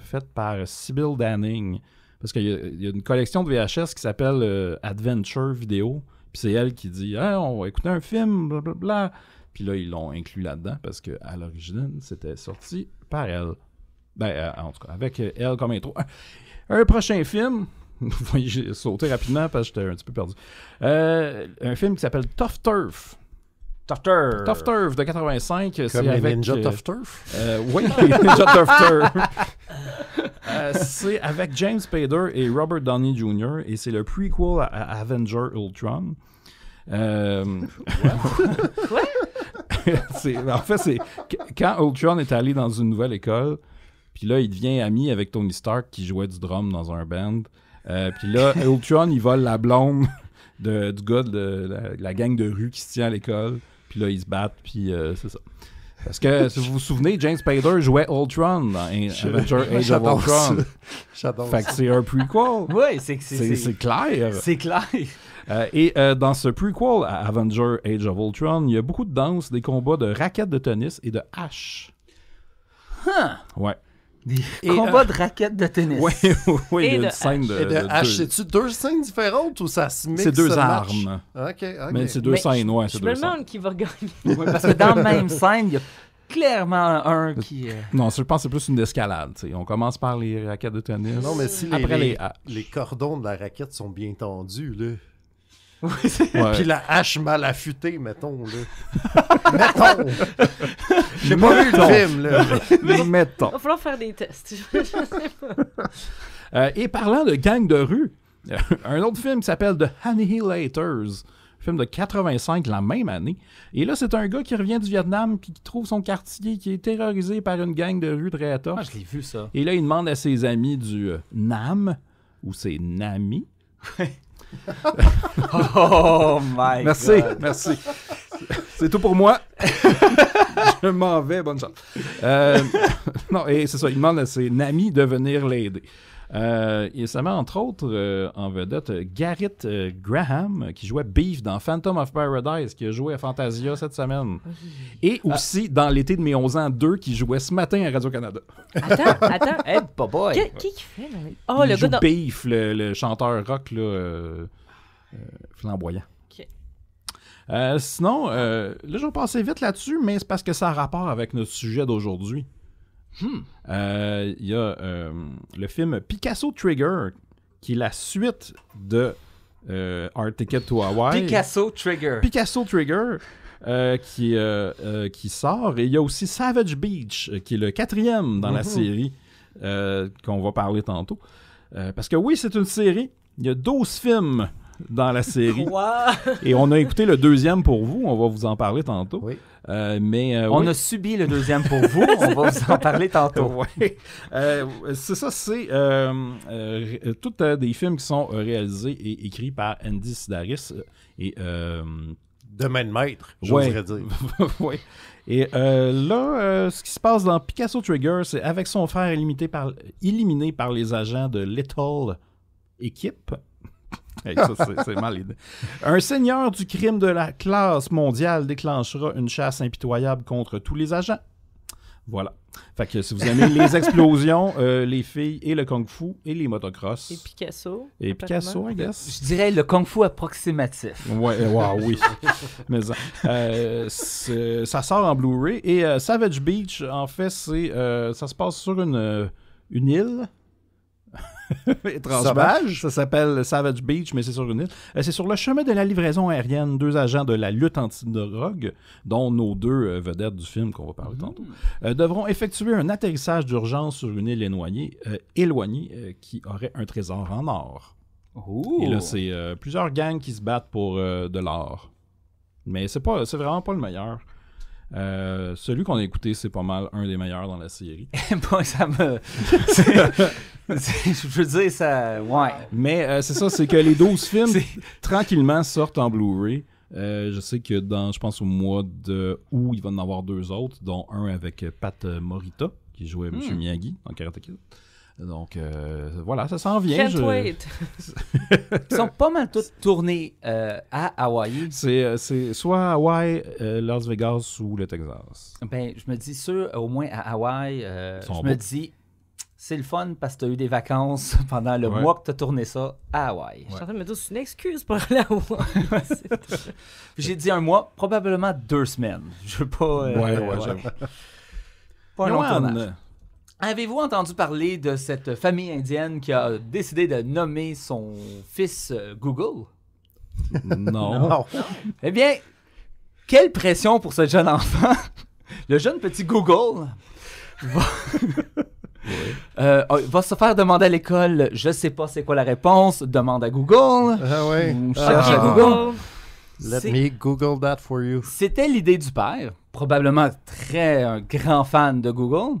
faite par Sybil Danning. Parce qu'il y, a une collection de VHS qui s'appelle Adventure Vidéo. Puis c'est elle qui dit ah, on va écouter un film, bla Puis là, ils l'ont inclus là-dedans parce qu'à l'origine, c'était sorti par elle. Ben, en tout cas, avec elle comme intro. un prochain film, Vous voyez, j'ai sauté rapidement parce que j'étais un petit peu perdu. Euh, un film qui s'appelle Tough Turf. Tough Turf. Tough Turf de 85. Comme avec, euh, euh, Ninja Tough Turf? oui, Ninja Tough Turf. c'est avec James Spader et Robert Downey Jr. Et c'est le prequel à, Avenger Ultron. Euh... en fait, c'est quand Ultron est allé dans une nouvelle école, puis là, il devient ami avec Tony Stark qui jouait du drum dans un band. Pis euh, puis là, Ultron, il vole la blonde de, du gars de, la, gang de rue qui se tient à l'école. Puis là, ils se battent, puis euh, c'est ça. Parce que si vous vous souvenez, James Spader jouait Ultron dans Avenger Age of Ultron. J'adore. Fait que c'est un prequel. Oui, c'est C'est clair. C'est clair. Euh, et dans ce prequel Avenger Age of Ultron, il y a beaucoup de danse, des combats de raquettes de tennis et de haches. Huh. Ouais. Des et combats euh, de raquettes de tennis. Oui, oui, il y a une scène de. Et de, de C'est-tu deux scènes différentes ou ça se mixe C'est deux armes. OK, OK. Mais c'est deux scènes, ouais. Je me demande qui va gagner. parce que dans la même scène, il y a clairement un qui. Euh, non, je pense que c'est plus une escalade. On commence par les raquettes de tennis. Non, mais si les, les, cordons de la raquette sont bien tendus, là. Puis la hache mal affûtée, mettons. Là. mettons! J'ai pas vu le film, là. Mais, mettons. Il va falloir faire des tests. Euh, et parlant de gang de rue, euh, un autre film qui s'appelle The Annihilators film de 85 la même année. Et là, c'est un gars qui revient du Vietnam qui trouve son quartier qui est terrorisé par une gang de rue de réator. Ah, je l'ai vu ça. Et là, il demande à ses amis du euh, Nam ou c'est Nami oh my Merci, God. merci. C'est tout pour moi. je m'en vais, bonne chance. Euh, non, et c'est ça, il demande à ses amis de venir l'aider. Euh, et ça met entre autres euh, en vedette euh, Garrett Graham, qui jouait Beef dans Phantom of Paradise, qui a joué à Fantasia cette semaine. Et aussi ah. dans l'été de mes 11 ans 2, qui jouait ce matin à Radio-Canada. Attends, attends. Hey, Qui, qui fait? Oh, le Beef, le, chanteur rock là, flamboyant. sinon, là, je vais passer vite là-dessus, mais c'est parce que ça a rapport avec notre sujet d'aujourd'hui. Il hmm. euh, y a euh, le film Picasso Trigger, qui est la suite de euh, Our Ticket to Hawaii. Picasso Trigger. Picasso Trigger. Euh, qui, qui sort. Et il y a aussi Savage Beach, qui est le quatrième dans la mm-hmm. série qu'on va parler tantôt. parce que oui, c'est une série. Il y a 12 films dans la série. Et on a écouté le deuxième pour vous, on va vous en parler tantôt. Euh, mais, euh, on a subi le deuxième pour vous, on va vous en parler tantôt. Euh, c'est ça, c'est tous des films qui sont réalisés et écrits par Andy Sidaris et... de maître, je oui. Et là, ce qui se passe dans Picasso Trigger, c'est avec son frère éliminé par, éliminé par les agents de Little Équipe, c'est mal Un seigneur du crime de la classe mondiale déclenchera une chasse impitoyable contre tous les agents. Voilà. Fait que si vous aimez les explosions, euh, les filles et le kung-fu et les motocross. Et Picasso. Et Picasso, I guess. Je dirais le kung-fu approximatif. Ouais, waouh, oui. Mais euh, ça sort en Blu-ray. Et euh, Savage Beach, en fait, c'est ça se passe sur une, une île Ça s'appelle Savage Beach, mais c'est sur une île. Euh, c'est sur le chemin de la livraison aérienne. Deux agents de la lutte anti-drogue, dont nos deux euh, vedettes du film qu'on va parler mm-hmm. tantôt, euh, devront effectuer un atterrissage d'urgence sur une île éloignée, qui aurait un trésor en or. Et là, c'est plusieurs gangs qui se battent pour de l'or. Mais c'est pas, c'est vraiment pas le meilleur. Euh, celui qu'on a écouté, c'est pas mal un des meilleurs dans la série. bon, ça me. je veux dire, ça. Ouais. Mais euh, c'est ça, c'est que les 12 films tranquillement sortent en Blu-ray. Euh, je sais que dans, je pense au mois de août, il va en avoir deux autres, dont un avec Pat Morita, qui jouait M. Hmm. Miyagi dans Karate Kid. Donc euh, voilà, ça s'en vient. Ils sont pas mal tous tournés euh, à Hawaï. C'est, euh, c'est soit Hawaï, Las Vegas ou le Texas. Ben, je me dis sûr, au moins à Hawaï, je me dis c'est le fun parce que tu as eu des vacances pendant le mois que tu as tourné ça à Hawaï. Je suis en train de me dire, c'est une excuse pour aller à Hawaï. J'ai dit un mois, probablement deux semaines. Je veux pas. ouais, ouais, Pas un long Avez-vous entendu parler de cette famille indienne qui a décidé de nommer son fils euh, Google? Non. Eh bien, quelle pression pour ce jeune enfant. Le jeune petit Google va, euh, oh, se faire demander à l'école, je sais pas c'est quoi la réponse, demande à Google. Ah Cherche à ah. Google. Let me Google that for you. C'était l'idée du père probablement très un euh, grand fan de Google.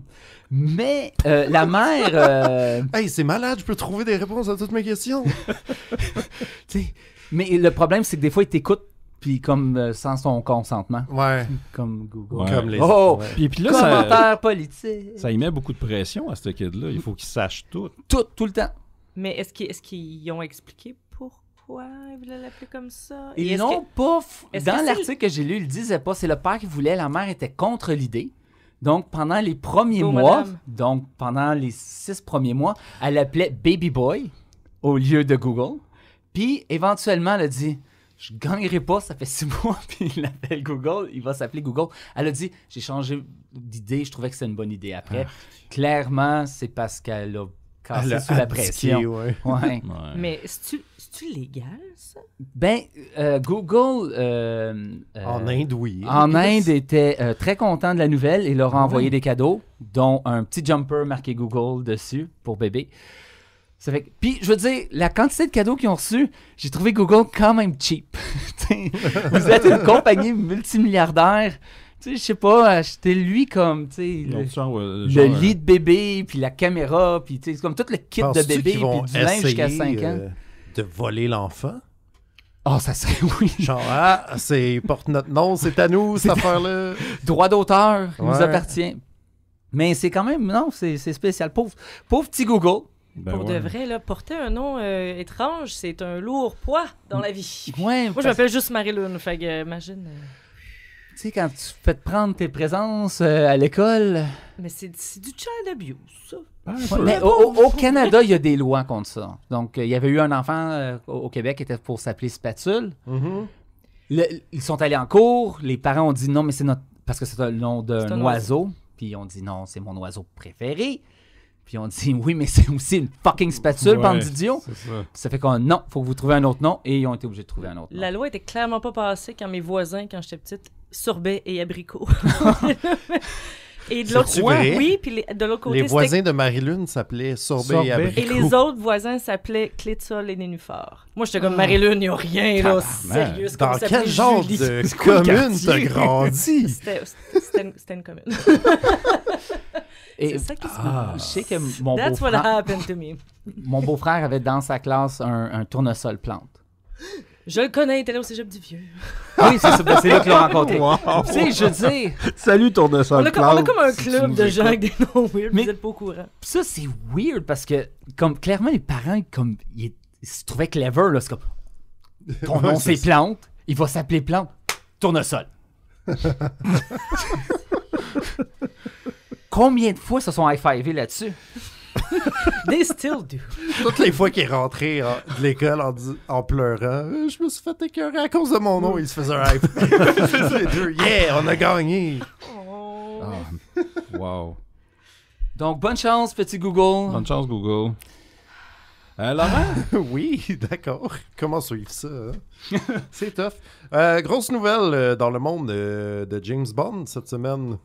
Mais euh, la mère. Euh, hey, c'est malade, je peux trouver des réponses à toutes mes questions. mais le problème, c'est que des fois, il t'écoute puis comme sans son consentement. Ouais. Comme Google. Comme les oh! oh, oh. Commentaire ça, politique. Ça y met beaucoup de pression à ce kid-là. Il faut qu'il sache tout. Tout, tout le temps. Mais est-ce qu'ils est ont expliqué « Ouais, il voulait l'appeler comme ça. Et non, que... Dans l'article que j'ai lu, il ne disait pas. C'est le père qui voulait, la mère était contre l'idée. Donc, pendant les premiers mois, donc pendant les six premiers mois, elle l'appelait Baby Boy au lieu de Google. Puis, éventuellement, elle a dit Je gagnerai pas, ça fait six mois, puis il l'appelle Google, il va s'appeler Google. Elle a dit J'ai changé d'idée, je trouvais que c'était une bonne idée après. Ah, Clairement, c'est parce qu'elle a cassé sous la pression. Ouais. Ouais. Mais si tu cest légal, ça? Ben, euh, Google. Euh, euh, en Inde, oui. En Inde, était très content de la nouvelle et leur a ah envoyé des cadeaux, dont un petit jumper marqué Google dessus pour bébé. Puis, je veux dire, la quantité de cadeaux qu'ils ont reçus, j'ai trouvé Google quand même cheap. vous êtes une compagnie multimilliardaire. Tu sais, je sais pas, acheter lui comme, tu sais, le, lit de bébé, puis la caméra, puis tu sais, comme tout le kit de bébé, puis du linge jusqu'à 5 ans de voler l'enfant? Ah, oh, ça serait oui. Genre, ah, c'est porte notre nom, c'est à nous, cette affaire-là. Droit d'auteur il nous appartient. Mais c'est quand même, non, c'est spécial. Pauvre, pauvre petit Google. Ben pour de vrai, porter un nom euh, étrange, c'est un lourd poids dans la vie. Ouais, Moi, je m'appelle juste Marie-Lune, fait euh, imagine. Euh, tu sais, quand tu fais te prendre tes présences euh, à l'école. Mais c'est du child abuse, ça. Ah, mais au, Canada, il y a des lois contre ça. Donc, euh, il y avait eu un enfant euh, au Québec qui était pour s'appeler Spatule. Mm-hmm. ils sont allés en cours. Les parents ont dit non, mais c'est notre. Parce que c'est le nom d'un oiseau. Puis ils ont dit non, c'est mon oiseau préféré. Puis on dit oui, mais c'est aussi une fucking spatule, ouais, bande Ça. fait qu'on non, faut que vous trouviez un autre nom et ils ont été obligés de trouver un autre La loi était clairement pas passée quand mes voisins, quand j'étais petite, sorbet et abricot. et de l'autre côté, oui, puis les, de l'autre côté, les voisins de Marie-Lune s'appelaient sorbet, et abricot. Et les autres voisins s'appelaient clé et nénuphar. Moi, j'étais comme ah. Marie-Lune, a rien là, sérieux. Dans quel genre de commune t'as grandi C'était une, commune. C'est ça qui se ah, passe. Je sais que mon beau-frère. Mon beau-frère avait dans sa classe un, un tournesol plante. Je le connais, il était au cégep du Vieux. oui, c'est ça, ben, c'est là que l'on rencontré. Tu sais, je dis. Salut tournesol, On, a comme, comme un club de gens avec des noms weird, mais vous êtes pas au courant. Ça, c'est weird parce que, comme, clairement, les parents, comme, ils, se trouvaient clever, là. C'est comme, ton nom, c'est Plante, il va s'appeler Plante, tournesol. Combien de fois se sont high-fivés là-dessus? They still do. Toutes les fois qu'il est rentré hein, de l'école en, pleurant, euh, je me suis fait écœurer à cause de mon nom, il se faisait un yeah, on a gagné. Oh. Ah, wow. Donc, bonne chance, petit Google. Bonne chance, Google. Euh, Laurent? Oui, d'accord. Comment suivre ça? Hein? C'est tough. Euh, grosse nouvelle dans le monde de James Bond cette semaine.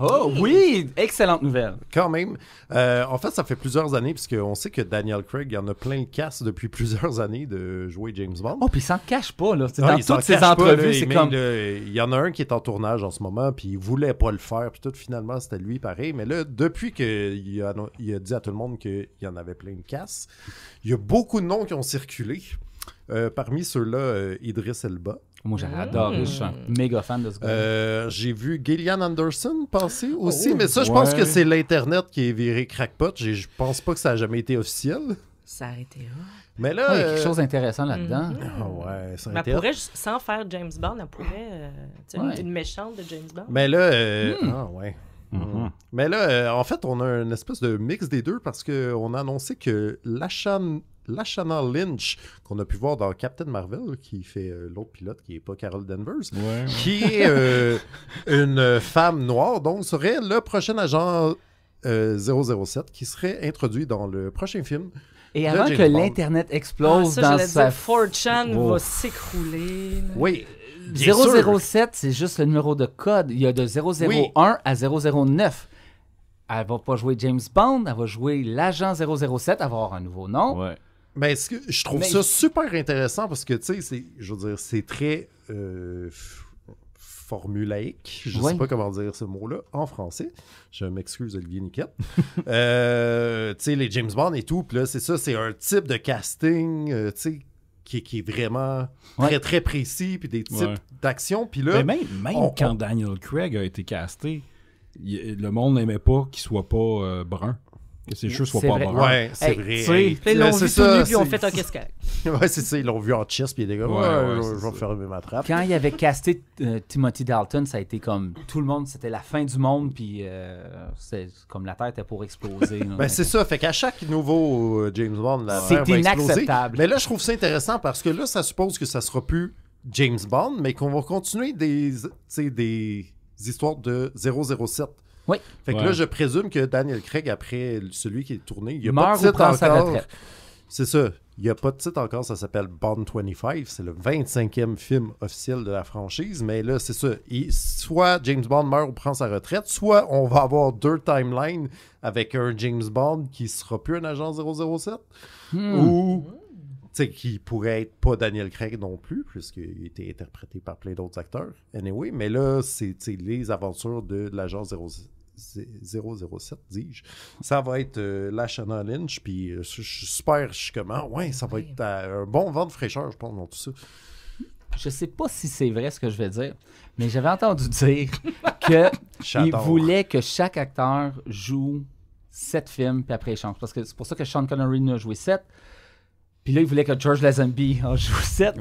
Oh oui, excellente nouvelle. Quand même. Euh, en fait, ça fait plusieurs années, puisqu'on sait que Daniel Craig, il en a plein de casse depuis plusieurs années de jouer James Bond. Oh, puis il s'en cache pas, là. Ah, il toutes ses entrevues, c'est comme... Il y en a un qui est en tournage en ce moment, puis il voulait pas le faire, puis tout, finalement, c'était lui, pareil. Mais là, depuis qu'il a, il a dit à tout le monde qu'il y en avait plein de casse, il y a beaucoup de noms qui ont circulé. Euh, parmi ceux-là, euh, Idriss Elba. Moi, j'adore, je suis un mm. méga fan de ce gars. Euh, j'ai vu Gillian Anderson passer aussi, oh, mais ça, je pense que c'est l'Internet qui est viré crackpot. Je pense pas que ça a jamais été officiel. Ça a été Mais là. Il y a quelque chose d'intéressant là-dedans. Mm-hmm. Ah ouais, ça mais On pourrait, sans faire James Bond, elle pourrait. tu une méchante de James Bond. Mais là. Mm. Ah, ouais. Mm-hmm. Mais là, en fait, on a une espèce de mix des deux parce qu'on a annoncé que Lachan Lashana Lynch, qu'on a pu voir dans Captain Marvel, qui fait euh, l'autre pilote qui n'est pas Carol Danvers, qui est euh, une femme noire, donc serait le prochain agent 007 euh, qui serait introduit dans le prochain film. Et avant que l'Internet explose ah, ça, dans sa... va s'écrouler. Oui, 007, c'est juste le numéro de code. Il y a de 001 à 009. Elle va pas jouer James Bond, elle va jouer l'agent 007, avoir un nouveau nom. Mais ben, je trouve ça super intéressant parce que, tu je veux dire, c'est très euh, formulaïque. Je ne sais pas comment dire ce mot-là en français. Je m'excuse, Olivier Niquette. Euh, les James Bond et tout. Puis là, c'est ça, c'est un type de casting, euh, qui, est vraiment très, très précis. Puis des types d'actions. Puis là. même, quand Daniel Craig a été casté, le monde n'aimait pas qu'il soit pas euh, brun que ces cheveux soient pas vrai. Oui, Ouais, c'est vrai. ils l'ont vu fait un ouais, c'est ça, ils l'ont vu en chess puis les gars, ah, ouais, je vais fermer ma trappe. Quand il avait casté euh, Timothy Dalton, ça a été comme tout le monde, c'était la fin du monde, puis euh, c'est comme la Terre était pour exploser. ben, c'est ça, fait qu'à chaque nouveau euh, James Bond, la Terre va inacceptable. Mais là, je trouve ça intéressant parce que là, ça suppose que ça sera plus James Bond, mais qu'on va continuer des, des histoires de 007. Oui. Fait que là, je présume que Daniel Craig, après celui qui est tourné, il a pas de titre C'est ça. Il n'y a pas de titre encore, ça s'appelle Bond 25. C'est le 25e film officiel de la franchise. Mais là, c'est ça. soit James Bond meurt ou prend sa retraite, soit on va avoir deux timelines avec un James Bond qui sera plus un agent 007 hmm. ou qui pourrait être pas Daniel Craig non plus, puisqu'il était interprété par plein d'autres acteurs. Anyway, mais là, c'est les aventures de l'agent 007 007, dis-je. Ça va être euh, la Lynch. Puis euh, je suis super, je suis ouais, ça va être euh, un bon vent de fraîcheur, je pense, dans tout ça. Je sais pas si c'est vrai ce que je vais dire, mais j'avais entendu dire que il voulait que chaque acteur joue sept films, puis après il change. Parce que c'est pour ça que Sean Connery a joué sept. Puis là, il voulait que George Lazenby en joue sept.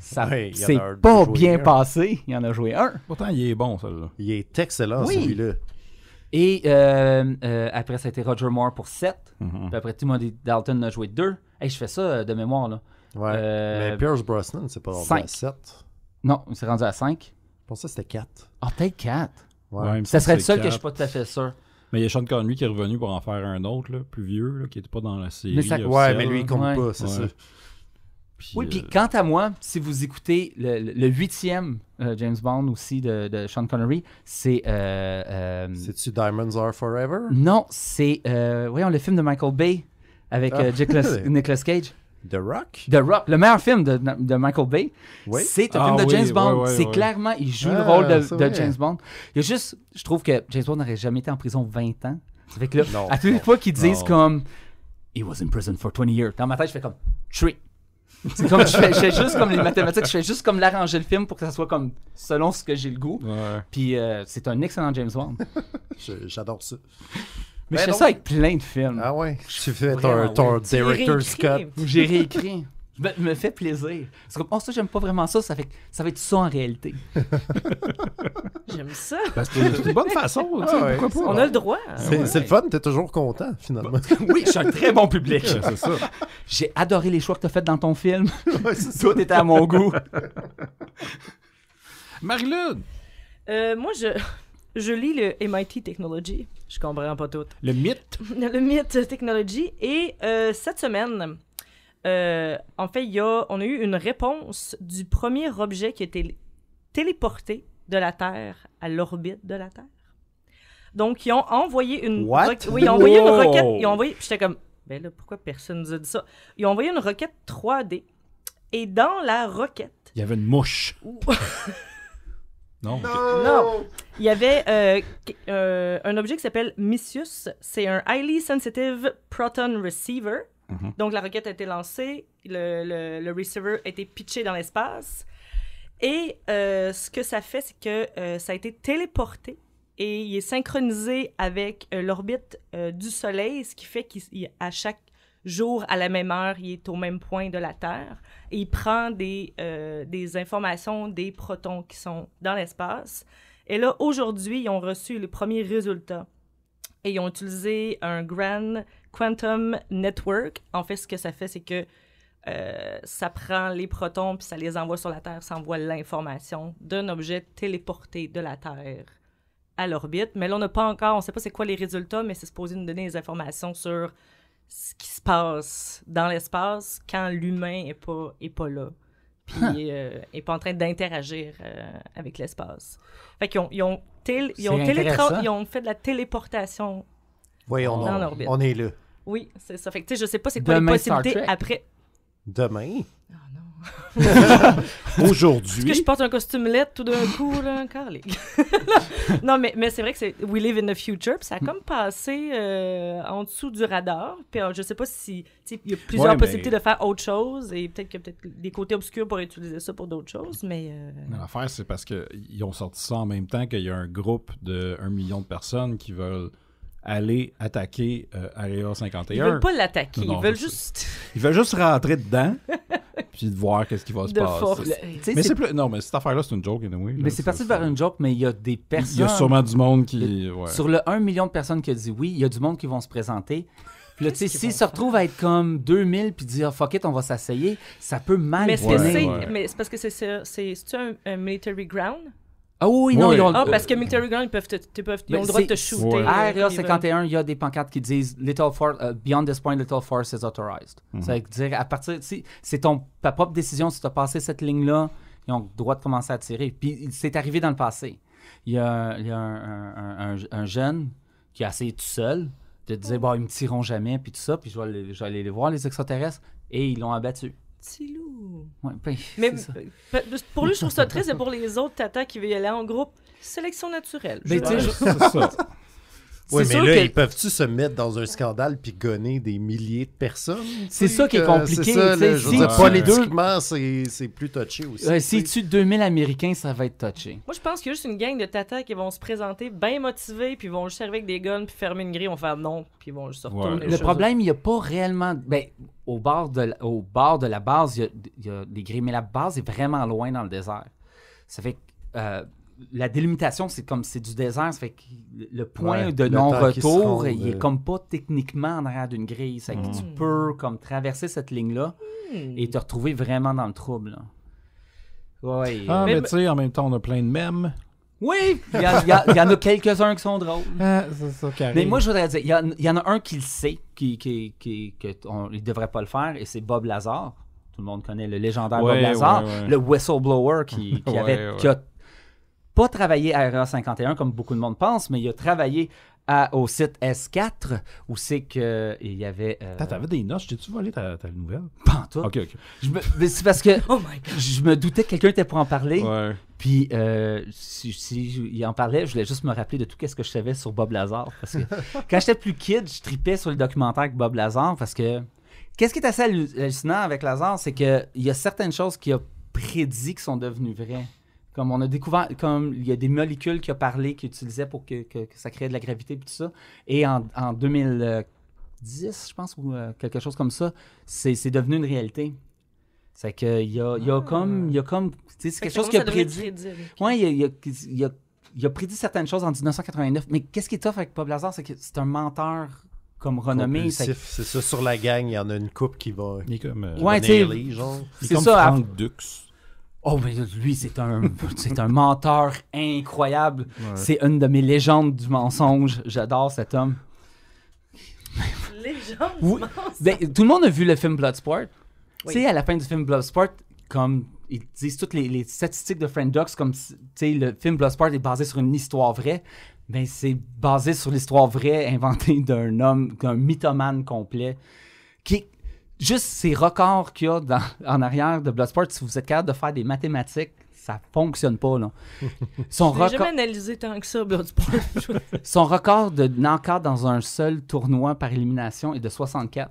Ça ouais, s'est pas bien passé. Il en a joué un. Pourtant, il est bon, celui-là. Il est excellent, celui-là. Et euh, euh, après, ça a été Roger Moore pour 7. Mm -hmm. Puis après, Timothy Dalton a joué 2. Hey, je fais ça euh, de mémoire. Là. Ouais. Euh, mais Pierce Brosnan, c'est pas rendu 5. à 7. Non, il s'est rendu à 5. Pour ça, c'était 4. Ah, oh, peut-être 4. Ouais. ça serait le seul que je suis pas tout à fait sûr. Mais il y a Sean Connery qui est revenu pour en faire un autre, là, plus vieux, là, qui n'était pas dans la série. Mais ça... Ouais, mais lui, il compte pas, c'est ça oui, puis euh, quant à moi, si vous écoutez le huitième euh, James Bond aussi de, Sean Connery, c'est. Euh, C'est-tu Diamonds Are Forever Non, c'est. voyons, le film de Michael Bay avec ah. Nicolas, Cage. The Rock The Rock, le meilleur film de, Michael Bay. C'est un ah film de James Bond. c'est clairement, il joue le ah, rôle de, James Bond. Il y a juste, je trouve que James Bond n'aurait jamais été en prison 20 ans. Avec là, à toutes les fois qu'ils disent comme. He was in prison for 20 years. Dans ma tête, je fais comme. Tree. C'est comme je fais, juste comme les mathématiques, je fais juste comme l'arranger le film pour que ça soit comme selon ce que j'ai le goût. Puis euh, c'est un excellent James Bond. J'adore ça. Mais ben je fais ça avec plein de films. Ah ouais, tu fais ton director's cut. J'ai réécrit me, me fait plaisir. C'est comme, oh, ça, j'aime pas vraiment ça. Ça, fait, ça va être ça en réalité. j'aime ça. que ben, c'est une bonne façon. Ah, On a le droit. Hein. C'est le fun. T'es toujours content, finalement. oui, je suis un très bon public. c'est ça. J'ai adoré les choix que t'as fait dans ton film. Tout était à mon goût. marie euh, moi, je, lis le MIT Technology. Je comprends pas tout. Le mythe? Le mythe Technology. Et euh, cette semaine, euh, en fait, y on a eu une réponse du premier objet qui a été téléporté de la Terre à l'orbite de la Terre. Donc, ils ont envoyé une, roquette. oui, ils ont envoyé une roquette. Ils J'étais comme, ben là, pourquoi personne nous a dit ça? Ils ont envoyé une roquette 3D. Et dans la roquette. Il y avait une mouche. non. non. Il y avait euh, euh, un objet qui s'appelle missius C'est un Highly Sensitive Proton Receiver. Mhm. Donc, la roquette a été lancée, le, le, receiver a été pitché dans l'espace. Et euh, ce que ça fait, c'est que euh, ça a été téléporté et il est synchronisé avec euh, l'orbite du Soleil, ce qui fait qu'à chaque jour, à la même heure, il est au même point de la Terre. Et il prend des, des informations des protons qui sont dans l'espace. Et là, aujourd'hui, ils ont reçu les premiers résultats. Et ils ont utilisé un grand Quantum Network. En fait, ce que ça fait, c'est que euh, ça prend les protons puis ça les envoie sur la Terre, ça envoie l'information d'un objet téléporté de la Terre à l'orbite. Mais là, on n'a pas encore, on ne sait pas c'est quoi les résultats, mais c'est supposé nous donner des informations sur ce qui se passe dans l'espace quand l'humain n'est pas, est pas là. Puis euh, est pas en train d'interagir euh, avec l'espace. Fait qu'ils ont fait de la téléportation Voyons, On est là. Oui, c'est ça. Fait que, je sais pas c'est quoi les possibilités après. Demain? Ah non. Aujourd'hui. Est-ce que je porte un costume lettre tout d'un coup, là, gars. non, mais, mais c'est vrai que c'est We Live in the Future, ça a comme passé euh, en dessous du radar. Puis euh, je sais pas si. Il y a plusieurs possibilités de faire autre chose, et peut-être que peut-être des côtés obscurs pour utiliser ça pour d'autres choses, mais. Euh, l'affaire, c'est parce qu'ils ont sorti ça en même temps qu'il y a un groupe de 1 million de personnes qui veulent aller attaquer euh, Area 51. Ils veulent pas l'attaquer, ils veulent juste... Ils veulent juste rentrer dedans. puis voir qu'est-ce qui va se passer. Mais c'est plus... Non, mais cette affaire-là, c'est une joke, anyway. mais c'est parti de faire une joke, mais il y a des personnes... Il y a sûrement du monde qui... Sur le 1 million de personnes qui ont dit oui, il y a du monde qui vont se présenter. Puis là, tu sais, s'ils se retrouvent à être comme 2000 puis dire fuck it, on va s'asseyer, ça peut mal mais Mais c'est parce que c'est c'est un military ground? Ah oui, non, ils ont Ah, parce que Military Ground, ils, peuvent ils ont le droit de te shooter. RA51, il y a des pancartes qui disent Little euh, Beyond this point, Little Force is authorized. Mhm. ». dire, à partir. Si, c'est ton, ta propre décision, si tu as passé cette ligne-là, ils ont le droit de commencer à tirer. Puis c'est arrivé dans le passé. Il y a, un, jeune qui a essayé tout seul de dire oh. Bon, ils me tireront jamais, puis tout ça, puis je vais, je vais aller les voir, les extraterrestres, et ils l'ont abattu petit Ouais, ben, mais pour lui, je trouve ça triste, et pour les autres tata qui veulent y aller en groupe, sélection naturelle. Oui, mais là, ils peuvent-tu se mettre dans un scandale puis gonner des milliers de personnes? C'est ça qui est compliqué. Ça, là, je si dire, politiquement, c'est plus touché aussi. si tu 2000 Américains, ça va être touché. Moi, je pense qu'il y a juste une gang de tatas qui vont se présenter bien motivés, puis vont juste avec des guns, puis fermer une grille, on faire non, puis ils vont juste sortir. Le problème, il n'y a pas réellement... Ben, au, bord de la... au bord de la base, il y, a... des grilles, mais la base est vraiment loin dans le désert. Ça fait que... Euh, la délimitation, c'est comme c'est du désert, fait que le point de non-retour, il est euh. comme pas techniquement en arrière d'une grille. Ça que tu hmm. peux comme traverser cette ligne-là hmm. et te retrouver vraiment dans le trouble. ah, euh, mais, tu sais, en même temps, on a plein de mèmes. Oui, il y, en a quelques-uns qui sont drôles. Ah, mais moi, je voudrais dire, il y, en a un qui le sait, qui, qui, devrait pas le faire, et c'est Bob Lazar tout le monde connaît le légendaire Bob Lazar, le whistleblower qui, qui, avait, qui, a pas travaillé à RA e 51 comme beaucoup de monde pense, mais il a travaillé à, au site S4 où c'est que il y avait. Euh, t'avais des notes, t'ai-tu volé ta, ta nouvelle? Pas Ok, ok. Je C'est parce que oh je me doutais que quelqu'un était pour en parler. Ouais. Puis euh, si, si, il en parlait, je voulais juste me rappeler de tout ce que je savais sur Bob Lazar. Parce que quand j'étais plus kid, je tripais sur les documentaires avec Bob Lazar parce que. Qu'est-ce qui est assez hallucinant avec Lazare, c'est qu'il y a certaines choses qu'il a prédit qui sont devenues vraies. Comme on a découvert, comme il y a des molécules qui a parlé, qui utilisait pour que, ça crée de la gravité et tout ça. Et en, 2010, je pense, ou euh, quelque chose comme ça, c'est devenu une réalité. C'est qu'il y a, ah. y a comme. Y comme c'est quelque chose qui a prédit. il a, prédit certaines choses en 1989, mais qu'est-ce qui est tough avec Paul Lazar, c'est que c'est un menteur comme renommé. C'est ça, sur la gang, il y en a une coupe qui va. Il comme. Euh, ouais, tu sais. C'est ça. Frank Dux. Oh, lui, c'est un, c'est un menteur incroyable. C'est une de mes légendes du mensonge. J'adore cet homme. Légende du mensonge. Ben, tout le monde a vu le film Bloodsport. Tu sais, à la fin du film Bloodsport, comme ils disent toutes les, statistiques de Friend Ducks, comme tu sais, le film Bloodsport est basé sur une histoire vraie. Ben, c'est basé sur l'histoire vraie inventée d'un homme, d'un mythomane complet juste ces records qu'il y a en arrière de Bloodsport, si vous êtes capable de faire des mathématiques, ça fonctionne pas, là. Son record... jamais analysé tant que ça, Bloodsport. Son record de knockout dans un seul tournoi par élimination est de 64.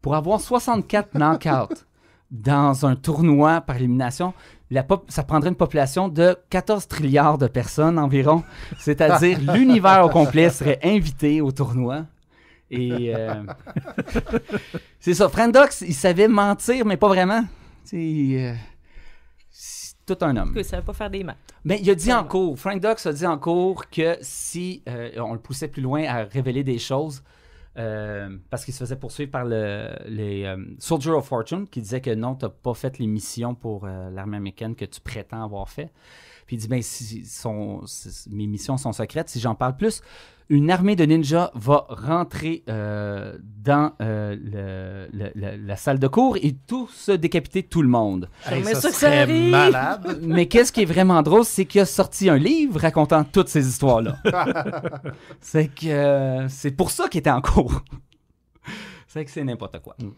Pour avoir 64 knockouts dans un tournoi par élimination, ça prendrait une population de 14 trilliards de personnes environ. C'est-à-dire l'univers au complet serait invité au tournoi. Et euh, c'est ça. Frank Dux. il savait mentir, mais pas vraiment. Euh, c'est tout un homme. Il ça savait pas faire des maths. Mais il a dit en cours, Frank Dox a dit en cours que si euh, on le poussait plus loin à révéler des choses, parce qu'il se faisait poursuivre par le, les Soldier of Fortune, qui disait que non, tu n'as pas fait les missions pour l'armée américaine que tu prétends avoir fait. Puis il dit, ben, mes missions sont secrètes, si j'en parle plus, une armée de ninjas va rentrer euh, dans euh, la salle de cours et tout se décapiter tout le monde. ça, malade. Mais qu'est-ce qui est vraiment drôle, c'est qu'il a sorti un livre racontant toutes ces histoires-là. c'est que euh, c'est pour ça qu'il était en cours. c'est que c'est n'importe quoi. Mm.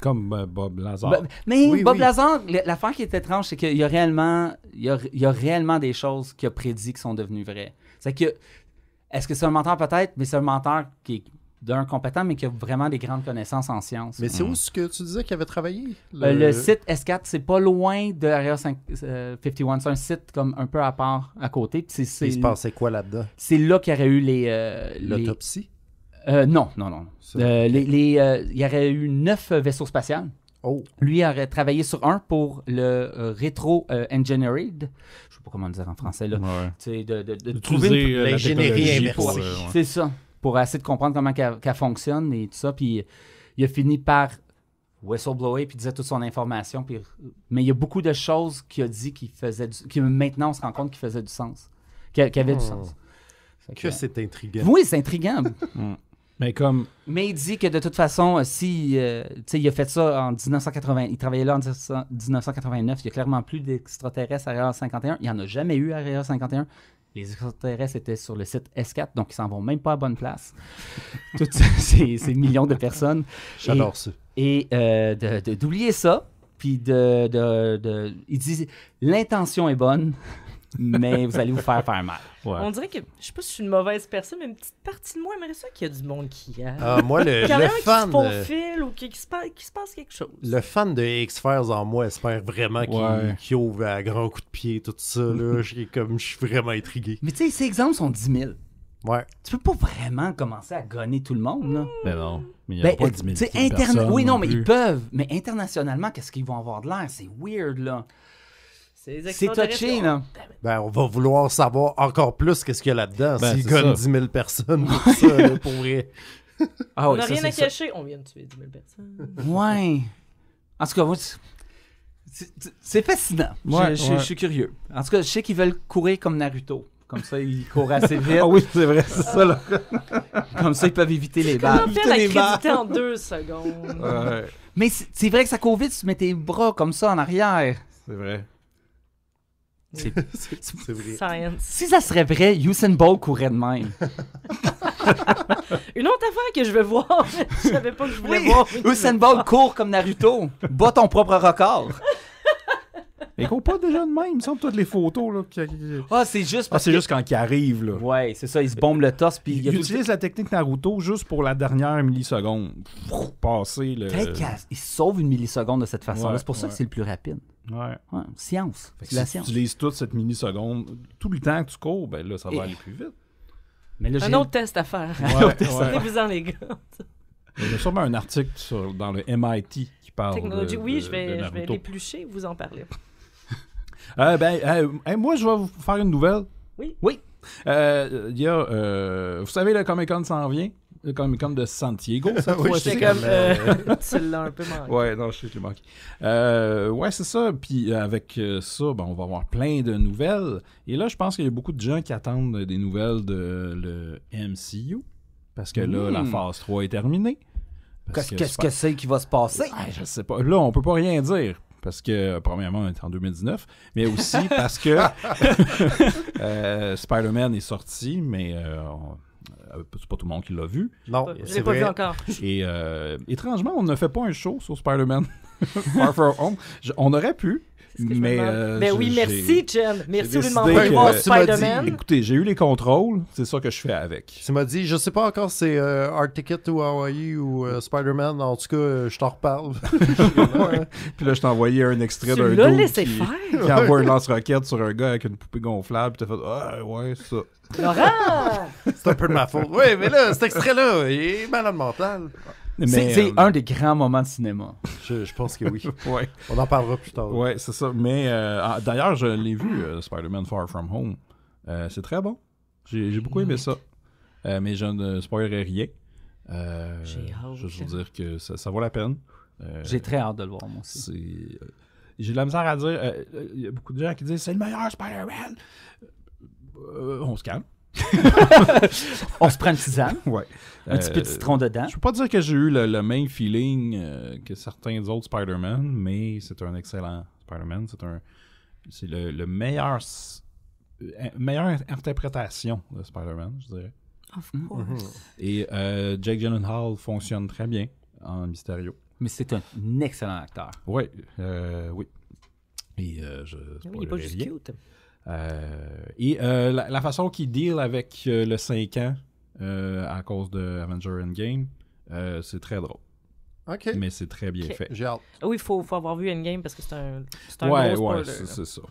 Comme Bob Lazar. mais Bob Lazar, l'affaire qui est étrange, c'est qu'il y a réellement, y a réellement des choses qu'il a prédit qui sont devenues vraies. C'est que est-ce que c'est un menteur peut-être, mais c'est un menteur qui est d'un compétent, mais qui a vraiment des grandes connaissances en sciences. Mais c'est hmm. où ce que tu disais qu'il avait travaillé? Le... Euh, site S4, c'est pas loin de Area 51. Euh, c'est un site comme un peu à part, à côté. c'est, Il se passait quoi là-dedans? C'est là, qu'il y aurait eu les... Euh, L'autopsie? non, non, non. il y aurait eu neuf vaisseaux spatiaux. Oh. Lui aurait travaillé sur un pour le retro engineering comment dire en français, là, de, de, trouver euh, l'ingénierie inversée. Euh, c'est ça, pour essayer de comprendre comment qu'elle fonctionne et tout ça. Puis il a fini par whistleblower puis disait toute son information. Puis... Mais il y a beaucoup de choses qu'il a dit qui faisaient du... qui maintenant on se rend compte qu'il faisait du sens, qu'il avait du oh. sens. Que, c'est intriguant. Oui, c'est intriguant. Mm. Mais comme. Mais il dit que de toute façon, euh, si. Euh, tu il a fait ça en 1980. Il travaillait là en 1989. Il n'y a clairement plus d'extraterrestres à Area 51. Il n'y en a jamais eu à Area 51. Les extraterrestres étaient sur le site S4, donc ils s'en vont même pas à bonne place. Toutes ces, millions de personnes. J'adore ça. Et euh, d'oublier ça, puis de, de, de, Il dit l'intention est bonne, mais vous allez vous faire faire mal. On dirait que, je sais pas si je suis une mauvaise personne, mais une petite partie de moi aimerait ça qu'il y a du monde qui a. Ah, moi, le, fan. Qui ou qui, se passe, quelque chose. Le fan de X-Files en moi espère vraiment qu'il ouvre à grands coups de pied, tout ça. Là. je, comme, je suis vraiment intrigué. Mais tu sais, ces exemples sont 10 000. Ouais. Tu peux pas vraiment commencer à gonner tout le monde. Là. Mais ben non. Mais il y ben, pas 10 000 Oui, non, mais ils peuvent. Mais internationalement, qu'est-ce qu'ils vont avoir de l'air? C'est weird, là. C'est touché, non? Ben, on va vouloir savoir encore plus qu'est-ce qu'il y a là-dedans. Ben, s'il gagne 10 000 personnes pour ça, pour vrai. on ah n'a rien à cacher, on vient de tuer 10 000 personnes. Ouais. En tout cas, c'est fascinant. je, suis curieux. En tout cas, je sais qu'ils veulent courir comme Naruto. Comme ça, ils courent assez vite. ah oui, c'est vrai, c'est ça. Là. comme ça, ils peuvent éviter les balles. Comment faire la en deux secondes? Ouais. Mais c'est vrai que ça court vite, tu mets tes bras comme ça en arrière. C'est vrai. C'est Si ça serait vrai, Usain Bolt courait de même. Une autre affaire que je vais voir, je savais pas que je voulais voir. Usain Bolt court comme Naruto. bat ton propre record. Mais court pas déjà de même, il me semble, toutes les photos. Là, Ah, c'est juste ah, c'est juste quand il arrive. Là. Ouais, c'est ça, il se bombe le torse. Puis il, utilise la technique Naruto juste pour la dernière milliseconde. Passer le. Il sauve une milliseconde de cette façon c'est pour ça que c'est le plus rapide. Ouais. science. tu utilises toute cette mini-seconde tout le temps que tu cours, ben là, ça va aller plus vite. un autre test à faire. Ouais, vous en les gars. Il y a sûrement un article dans le MIT qui parle Technologie, oui, je vais, je vais l'éplucher, vous en parler. Euh, ben, euh, moi, je vais vous faire une nouvelle. Oui. Oui. Euh, il y a, vous savez, le Comic Con s'en vient. Comme de Santiago, ça. oui, c'est comme. C'est euh, euh, tu un peu manqué. Ouais, non, je euh, ouais, c'est ça. Puis avec ça, ben, on va avoir plein de nouvelles. Et là, je pense qu'il y a beaucoup de gens qui attendent des nouvelles de le MCU. Parce que là, la hmm. phase 3 est terminée. Qu'est-ce que c'est qui va se passer? je sais pas. Là, on peut pas rien dire parce que, premièrement, on est en 2019, mais aussi parce que Spider-Man est sorti, mais euh, euh, c'est pas tout le monde qui l'a vu. Non, je l'ai pas vu encore. Et euh, étrangement, on ne fait pas un show sur Spider-Man on aurait pu, mais, euh, ben oui, merci, Jen. Merci de demander voir Spider-Man. Écoutez, j'ai eu les contrôles, c'est ça que je fais avec. Tu m'as dit, je sais pas encore si c'est euh, Art Ticket ou Hawaii ou euh, Spider-Man, en tout cas, je t'en reparle. Puis là, je t'ai envoyé un extrait d'un dos qui, faire. qui un lance-roquette sur un gars avec une poupée gonflable, puis t'as fait « Ah, ouais, ça. » Laurent! c'est un peu de ma faute. Oui, mais là, cet extrait-là, il est malade mental. C'est euh, un des grands moments de cinéma. Je, pense que oui. On en parlera plus tard. Oui, c'est ça. Mais euh, ah, d'ailleurs, je l'ai vu, euh, Spider-Man Far From Home. c'est très bon. J'ai beaucoup aimé mm. ça. mais je ne spoilerai rien. je veux dire que ça, ça vaut la peine. J'ai très hâte de le voir, moi aussi. J'ai de la misère à dire. Il y a beaucoup de gens qui disent c'est le meilleur Spider-Man. on se calme on se prend une tisane. Ouais. Un petit peu euh, de citron dedans. Je peux pas dire que j'ai eu le, même feeling euh, que certains autres Spider-Man, mais c'est un excellent Spider-Man. C'est un c'est le, meilleur euh, meilleure interprétation de Spider-Man, je dirais. Of mm. course. Mhm. Et euh, Jake Gyllenhaal fonctionne très bien en Mysterio. Mais c'est un excellent acteur. oui, oui. Et je. il est pas juste cute. Euh, et euh, la, façon qu'il deal avec euh, le 5 ans à cause de Avenger Endgame, c'est très drôle. Ok, Mais c'est très bien fait. J'ai ah Oui, il faut, avoir vu Endgame parce que c'est un, ouais, gros Ouais, c'est, ça.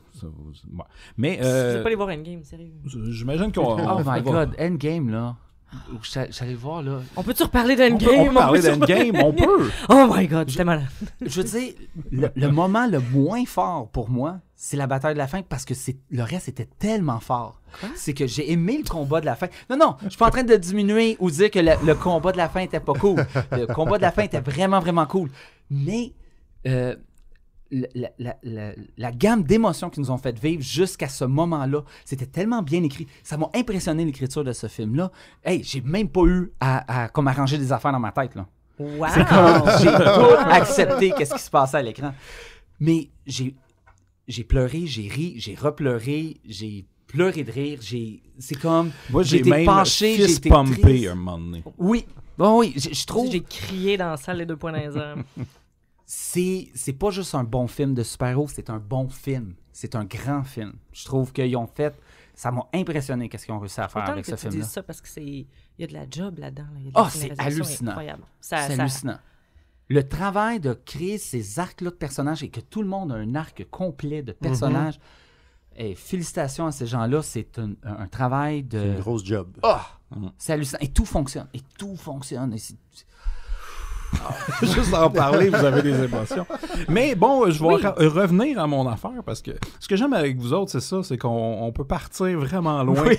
Mais, euh, pas aller voir Endgame, sérieux. J'imagine qu'on... oh my God, Endgame, là. J'allais voir, là. On peut-tu reparler d'Endgame? On peut, d'Endgame, on peut. Oh my God, j'étais malade. Je veux dire, le moment le moins fort pour moi, c'est la bataille de la fin parce que c'est le reste était tellement fort. C'est que j'ai aimé le combat de la fin. Non, non, je suis pas en train de diminuer ou dire que le, combat de la fin était pas cool. Le combat de la fin était vraiment, vraiment cool. Mais euh, la, gamme d'émotions qui nous ont fait vivre jusqu'à ce moment-là, c'était tellement bien écrit. Ça m'a impressionné l'écriture de ce film-là. Hey, j'ai même pas eu à, à, comme arranger des affaires dans ma tête. Là. j'ai accepté qu'est-ce qui se passait à l'écran. Mais j'ai j'ai pleuré, j'ai ri, j'ai repleuré, j'ai pleuré de rire, j'ai c'est comme moi j'ai même penché, j'étais pumpé un moment donné. Oui. Bon, oui, je trouve j'ai crié dans la salle les deux points dans C'est c'est pas juste un bon film de super-héros, c'est un bon film, c'est un grand film. Je trouve qu'ils ont fait ça m'a impressionné qu'est-ce qu'ils ont réussi à faire avec ce film là. ça parce que c'est il y a de la job là-dedans Ah, c'est hallucinant. Incroyable. Ça, c'est hallucinant le travail de créer ces arcs-là de personnages et que tout le monde a un arc complet de personnages. Mhm. Et félicitations à ces gens-là, c'est un, travail de. C'est une grosse job. Salut ah! C'est hallucinant. Et tout fonctionne. Et tout fonctionne. Juste en parler, vous avez des émotions. Mais bon, je vais revenir à mon affaire parce que ce que j'aime avec vous autres, c'est ça, c'est qu'on peut partir vraiment loin. Oui.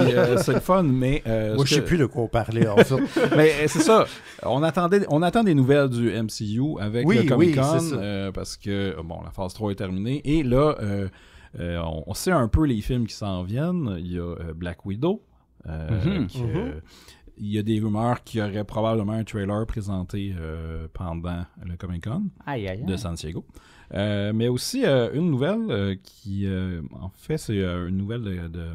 Euh, c'est le fun, mais. Euh, Moi, je sais plus de quoi parler, en mais euh, c'est ça. On, attendait, on attend des nouvelles du MCU avec le Comic Con parce que, bon, la phase 3 est terminée. Et là, on, sait un peu les films qui s'en viennent. Il y a Black Widow. Mhm. Mhm il y a des rumeurs qu'il y aurait probablement un trailer présenté euh, pendant le Comic Con de San Diego. Euh, mais aussi euh, une nouvelle qui, en fait, c'est une nouvelle de, de...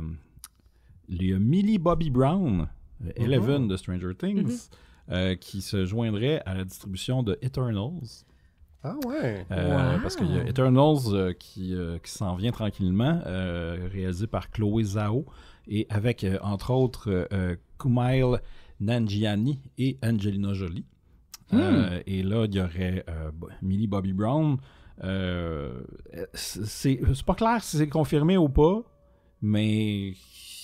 Il Millie Bobby Brown, Eleven oh. de Stranger Things, mm-hmm. qui se joindrait à la distribution de Eternals. Ah ouais. Parce qu'il y a Eternals qui, qui s'en vient tranquillement, réalisé par Chloé Zhao et avec entre autres Kumail Nanjiani et Angelina Jolie. Euh, hmm. et là, il y aurait euh, Millie Bobby Brown. Euh, c'est pas clair si c'est confirmé ou pas, mais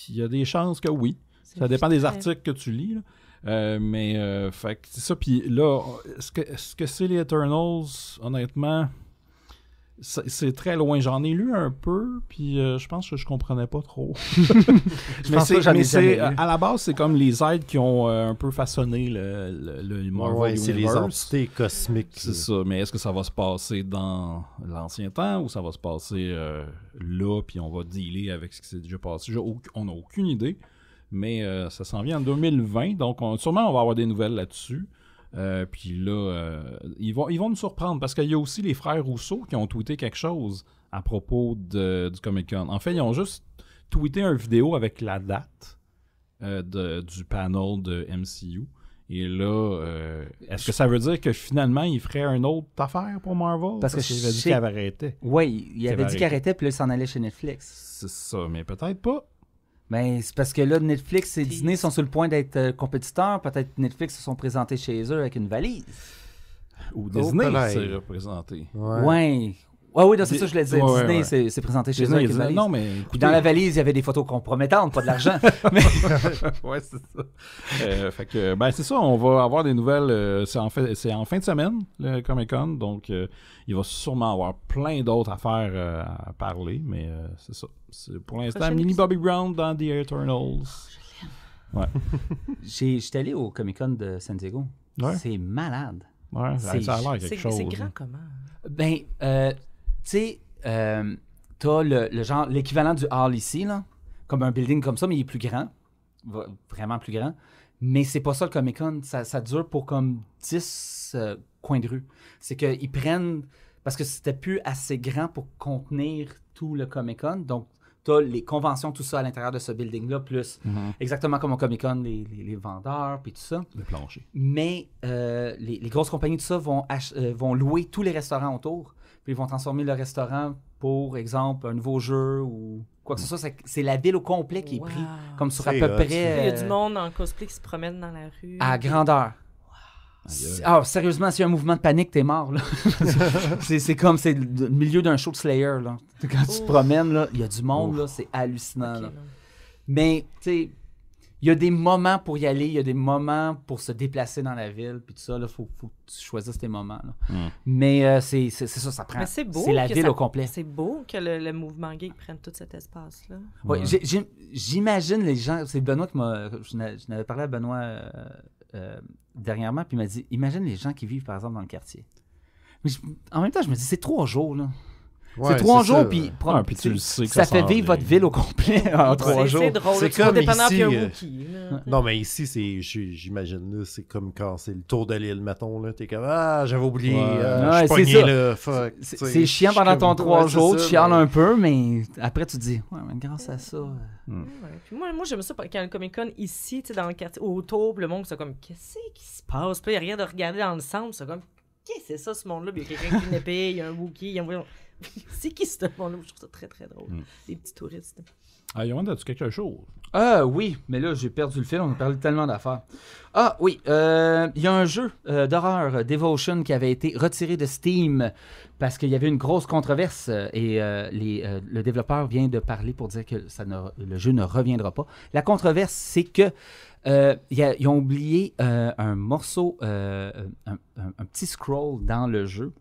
il y a des chances que oui. Ça dépend des articles que tu lis. mais fait c'est ça. Puis là, ce que c'est les Eternals, honnêtement? c'est très loin. J'en ai lu un peu, puis euh, je pense que je comprenais pas trop. je mais c'est, à la base, c'est comme les aides qui ont euh, un peu façonné le, le, C'est les entités cosmiques. C'est ça. Mais est-ce que ça va se passer dans l'ancien temps ou ça va se passer euh, là, puis on va dealer avec ce qui s'est déjà passé? on n'a aucune idée. Mais ça s'en vient en 2020, donc sûrement on va avoir des nouvelles là-dessus. Euh, puis là, euh, ils, vont, ils vont nous surprendre parce qu'il y a aussi les frères Rousseau qui ont tweeté quelque chose à propos de, du Comic Con. En fait, ils ont juste tweeté une vidéo avec la date euh, du panel de MCU. Et là, est-ce que ça veut dire que finalement, ils feraient une autre affaire pour Marvel Parce, que qu'il avait dit qu'il avait arrêté. Oui, il avait dit qu'il arrêtait, puis là, il s'en allait chez Netflix. C'est ça, mais peut-être pas. Mais ben, c'est parce que là, Netflix et Disney sont sur le point d'être euh, compétiteurs. Peut-être Netflix se sont présentés chez eux avec une valise. Ou Disney oh, s'est représenté. Ouais. Ouais. Ouais, oui, c'est ça je l'ai dit. Disney s'est présenté chez Disney, eux avec Non, mais dans la valise, il y avait des photos compromettantes, pas de l'argent. Oui, ouais, c'est ça. Euh, fait que, ben, c'est ça, on va avoir des nouvelles. Euh, c'est en, fait, en, fin de semaine, le Comic Con. Donc, euh, il va sûrement avoir plein d'autres affaires à parler, mais c'est ça. Pour l'instant, Mini Bobby Brown dans The Eternals. Oh, ouais. J'étais allé au Comic Con de San Diego. Ouais. C'est malade. Ouais, ça a l'air quelque chose. C'est grand hein. comment? Ben, euh, tu sais, euh, tu as le, genre, l'équivalent du hall ici, là, comme un building comme ça, mais il est plus grand, vraiment plus grand. Mais c'est pas ça le Comic Con, ça, dure pour comme 10 euh, coins de rue. C'est qu'ils prennent, parce que c'était plus assez grand pour contenir tout le Comic Con, donc tu as les conventions, tout ça à l'intérieur de ce building-là, plus mm-hmm. exactement comme au Comic Con, les, vendeurs, puis tout ça. Le plancher. Mais euh, les, grosses compagnies, tout ça, vont louer tous les restaurants autour ils vont transformer le restaurant pour, exemple, un nouveau jeu ou quoi que ce soit. C'est la ville au complet qui est prise, pris, comme sur à peu près. Il y a du euh, monde en cosplay qui se promène dans la rue. À grandeur. Alors ah, sérieusement, s'il y a un mouvement de panique, t'es mort. c'est comme c'est le milieu d'un show de Slayer. Là. Quand tu te promènes, il y a du monde, c'est hallucinant. Mais, tu sais, il y a des moments pour y aller, il y a des moments pour se déplacer dans la ville, puis tout ça, il faut, faut choisisses tes moments mm. Mais euh, c'est ça, ça prend. C'est la ville au complet. C'est beau que le, mouvement gay prenne tout cet espace-là. Oui, J'imagine les gens, c'est Benoît qui m'a. Je n'avais parlé à Benoît euh, euh, dernièrement, puis il m'a dit Imagine les gens qui vivent, par exemple, dans le quartier. Mais en même temps, je me dis C'est trois jours, là c'est trois jours, puis ça, fait vivre votre ville au complet en trois jours. C'est drôle, c'est comme ici. Euh, non, mais ici, j'imagine, c'est comme quand c'est le tour de l'île, mettons, là, t'es comme ah, j'avais oublié, euh, je suis là, fuck. C'est chiant pendant ton trois jours, tu chiales un peu, mais après tu dis ouais, mais grâce à ça. Euh. Mm. moi, moi j'aime ça quand le Comic Con ici, tu sais, dans le quartier autour, le monde, c'est comme qu'est-ce qui se passe, Il n'y a rien de regarder dans le centre, c'est comme Qu'est-ce que c'est ça, ce monde-là? Il y a quelqu'un qui a une épée, il y a un Wookiee, il y a un. c'est qui ce monde-là? Je trouve ça très, très drôle. Hmm. des petits touristes. Ah, as quelque chose? Ah oui, mais là, j'ai perdu le fil, on a parlé tellement d'affaires. Ah oui, euh, il y a un jeu euh, d'horreur, Devotion, qui avait été retiré de Steam parce qu'il y avait une grosse controverse et le développeur vient de parler pour dire que le jeu ne reviendra pas. La controverse, c'est que ont oublié un morceau, un, petit scroll dans le jeu,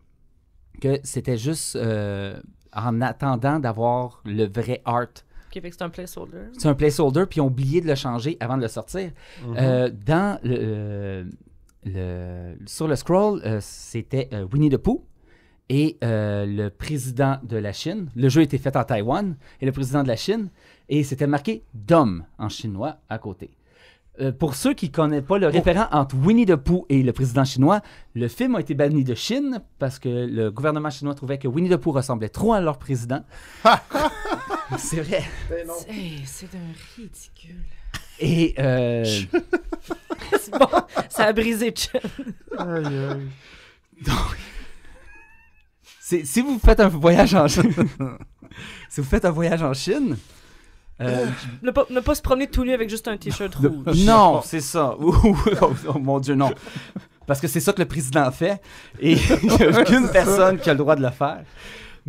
que c'était juste en attendant d'avoir le vrai art Okay, c'est un placeholder. C'est un placeholder, puis ils ont oublié de le changer avant de le sortir. Mhm. Euh, dans le, euh, le, sur le scroll, euh, c'était Winnie the Pooh et le président de la Chine. Le jeu était fait en Taïwan et le président de la Chine, et c'était marqué Dom en chinois à côté. pour ceux qui ne connaissent pas le référent entre Winnie the Pooh et le président chinois, le film a été banni de Chine parce que le gouvernement chinois trouvait que Winnie the Pooh ressemblait trop à leur président. C'est vrai. c'est d'un ridicule. Et. Euh, c'est bon, ça a brisé le aïe, aïe. Donc. Si vous faites un voyage en Chine. si vous faites un voyage en Chine. Euh, euh, ne, pas, se promener tout nu avec juste un t-shirt rouge. Non, c'est ça. Oh, oh, mon Dieu, non. Parce que c'est ça que le président fait. Et il n'y a aucune personne qui a le droit de le faire.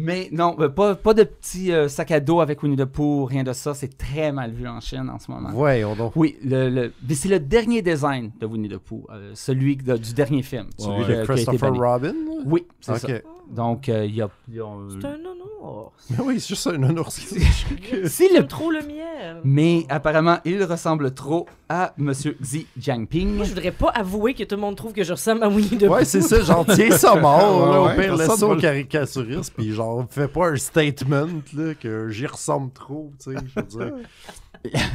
Mais non, euh, pas, pas de petit euh, sac à dos avec Winnie the Pooh, rien de ça. C'est très mal vu en Chine en ce moment. Ouais, on donc. Oui, le, le... c'est le dernier design de Winnie the Pooh, euh, celui du dernier film. celui de Christopher Robin Oui, c'est ça. Donc, il y a. C'est un ours. Mais oui, c'est juste un ours. c'est le... trop le miel. Mais apparemment, il ressemble trop à Monsieur Xi Jinping. Moi, je voudrais pas avouer que tout le monde trouve que je ressemble à Winnie the Pooh. Ouais, c'est ça, J'en tiens ça mort, là, au ça caricaturiste, puis genre, fais pas un statement, que j'y ressemble trop,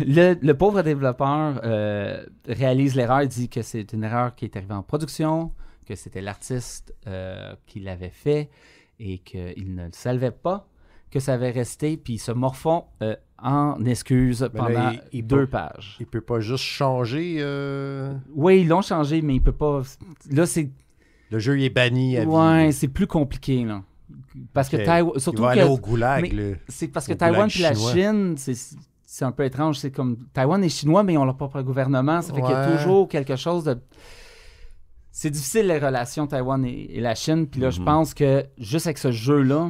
Le, pauvre développeur euh, réalise l'erreur, dit que c'est une erreur qui est arrivée en production, que c'était l'artiste euh, qui l'avait fait et qu'il ne le savait pas, que ça avait resté, puis se morfond euh, en excuse pendant deux pages. Il peut pas juste changer. Euh, oui, ils l'ont changé, mais il peut pas. Là, c'est. Le jeu il est banni. À ouais, c'est plus compliqué là. Parce que Taïwan, surtout il que... C'est parce que Taïwan et la Chine, c'est un peu étrange. C'est comme Taïwan est chinois, mais ils ont leur propre gouvernement. Ça fait qu'il y a toujours quelque chose de. C'est difficile les relations Taïwan et, la Chine. Puis là, je mhm. pense que juste avec ce jeu-là,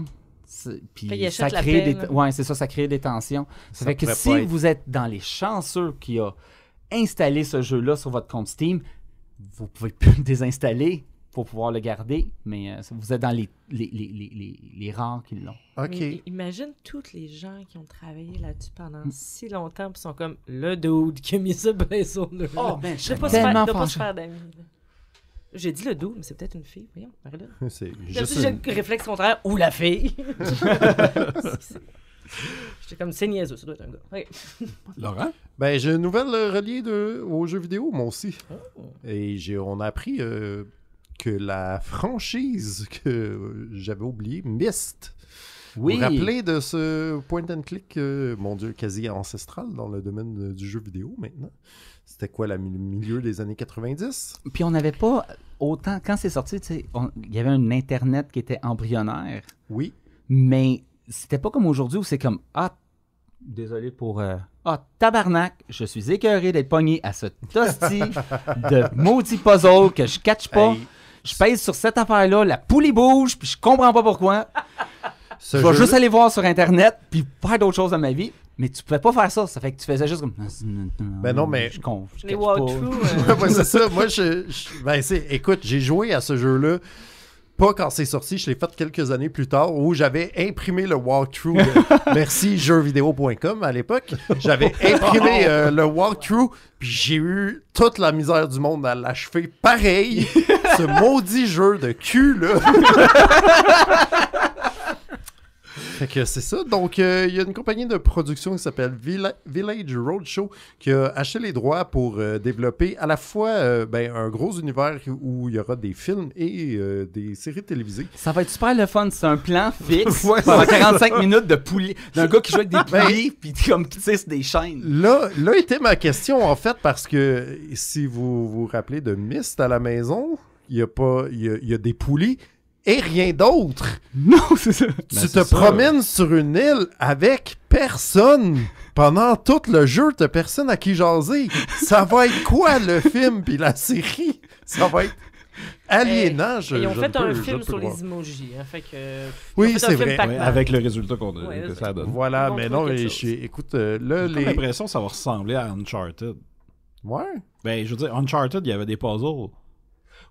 puis, ça crée des ouais, c'est ça, ça crée des tensions. Ça, fait que si vous êtes dans les chanceux qui a installé ce jeu-là sur votre compte Steam, vous pouvez plus le désinstaller pour pouvoir le garder, mais euh, vous êtes dans les, les, les, les, rares qui l'ont. OK. imagine toutes les gens qui ont travaillé là-dessus pendant si longtemps, qui sont comme le dude qui a mis ce bain Oh, ben, je sais pas, pas faire d'amis. J'ai dit le doux, mais c'est peut-être une fille, voyons, C'est juste J'ai réflexe contraire, ou la fille. J'étais comme, c'est niaiseux, ça doit être un gars. Laurent? Ben, j'ai une nouvelle euh, reliée de... aux jeux vidéo, moi aussi. Oh. Et j'ai... on a appris euh, que la franchise que j'avais oubliée, Myst, oui. Vous rappelez de ce point and click, euh, mon Dieu, quasi ancestral dans le domaine du jeu vidéo maintenant, c'était quoi, le milieu des années 90? Puis on n'avait pas autant, quand c'est sorti, il y avait un Internet qui était embryonnaire. Oui. Mais c'était pas comme aujourd'hui où c'est comme, ah, désolé pour. Euh, ah, tabarnak, je suis écœuré d'être pogné à ce tosti de maudit puzzle que je catch pas. je pèse sur cette affaire-là, la poulie bouge, puis je comprends pas pourquoi. je vais juste aller voir sur Internet, puis faire d'autres choses dans ma vie. Mais tu pouvais pas faire ça. Ça fait que tu faisais juste comme. Ben non, mais. Je Les c'est ça. Moi, je. Ben, écoute, j'ai joué à ce jeu-là. Pas quand c'est sorti, je l'ai fait quelques années plus tard où j'avais imprimé le walkthrough. Merci jeuxvideo.com à l'époque. J'avais imprimé oh. euh, le walkthrough, puis j'ai eu toute la misère du monde à l'achever pareil. ce maudit jeu de cul, là c'est ça. Donc, euh, il y a une compagnie de production qui s'appelle Village Roadshow qui a acheté les droits pour euh, développer à la fois euh, ben, un gros univers où il y aura des films et des séries télévisées. Ça va être super le fun. C'est un plan fixe. 45 minutes de poulies. D'un gars qui joue avec des ben, poulies puis comme qui tisse des chaînes. Là, là était ma question en fait parce que si vous vous rappelez de Mist à la maison, il y a pas il y a des poulies et rien d'autre. Non, c'est ça. Tu ben, te promènes sur une île avec personne pendant tout le jeu. T'as personne à qui jaser. Ça va être quoi le film puis la série? Ça va être aliénant. Eh, je, ils ont fait un film sur les emojis. fait oui, c'est vrai. avec le résultat qu'on a, que ça donne. Voilà, mais non, écoute, euh, là, les... l'impression que ça va ressembler à Uncharted. Ouais. Ben, je veux dire, Uncharted, il y avait des puzzles.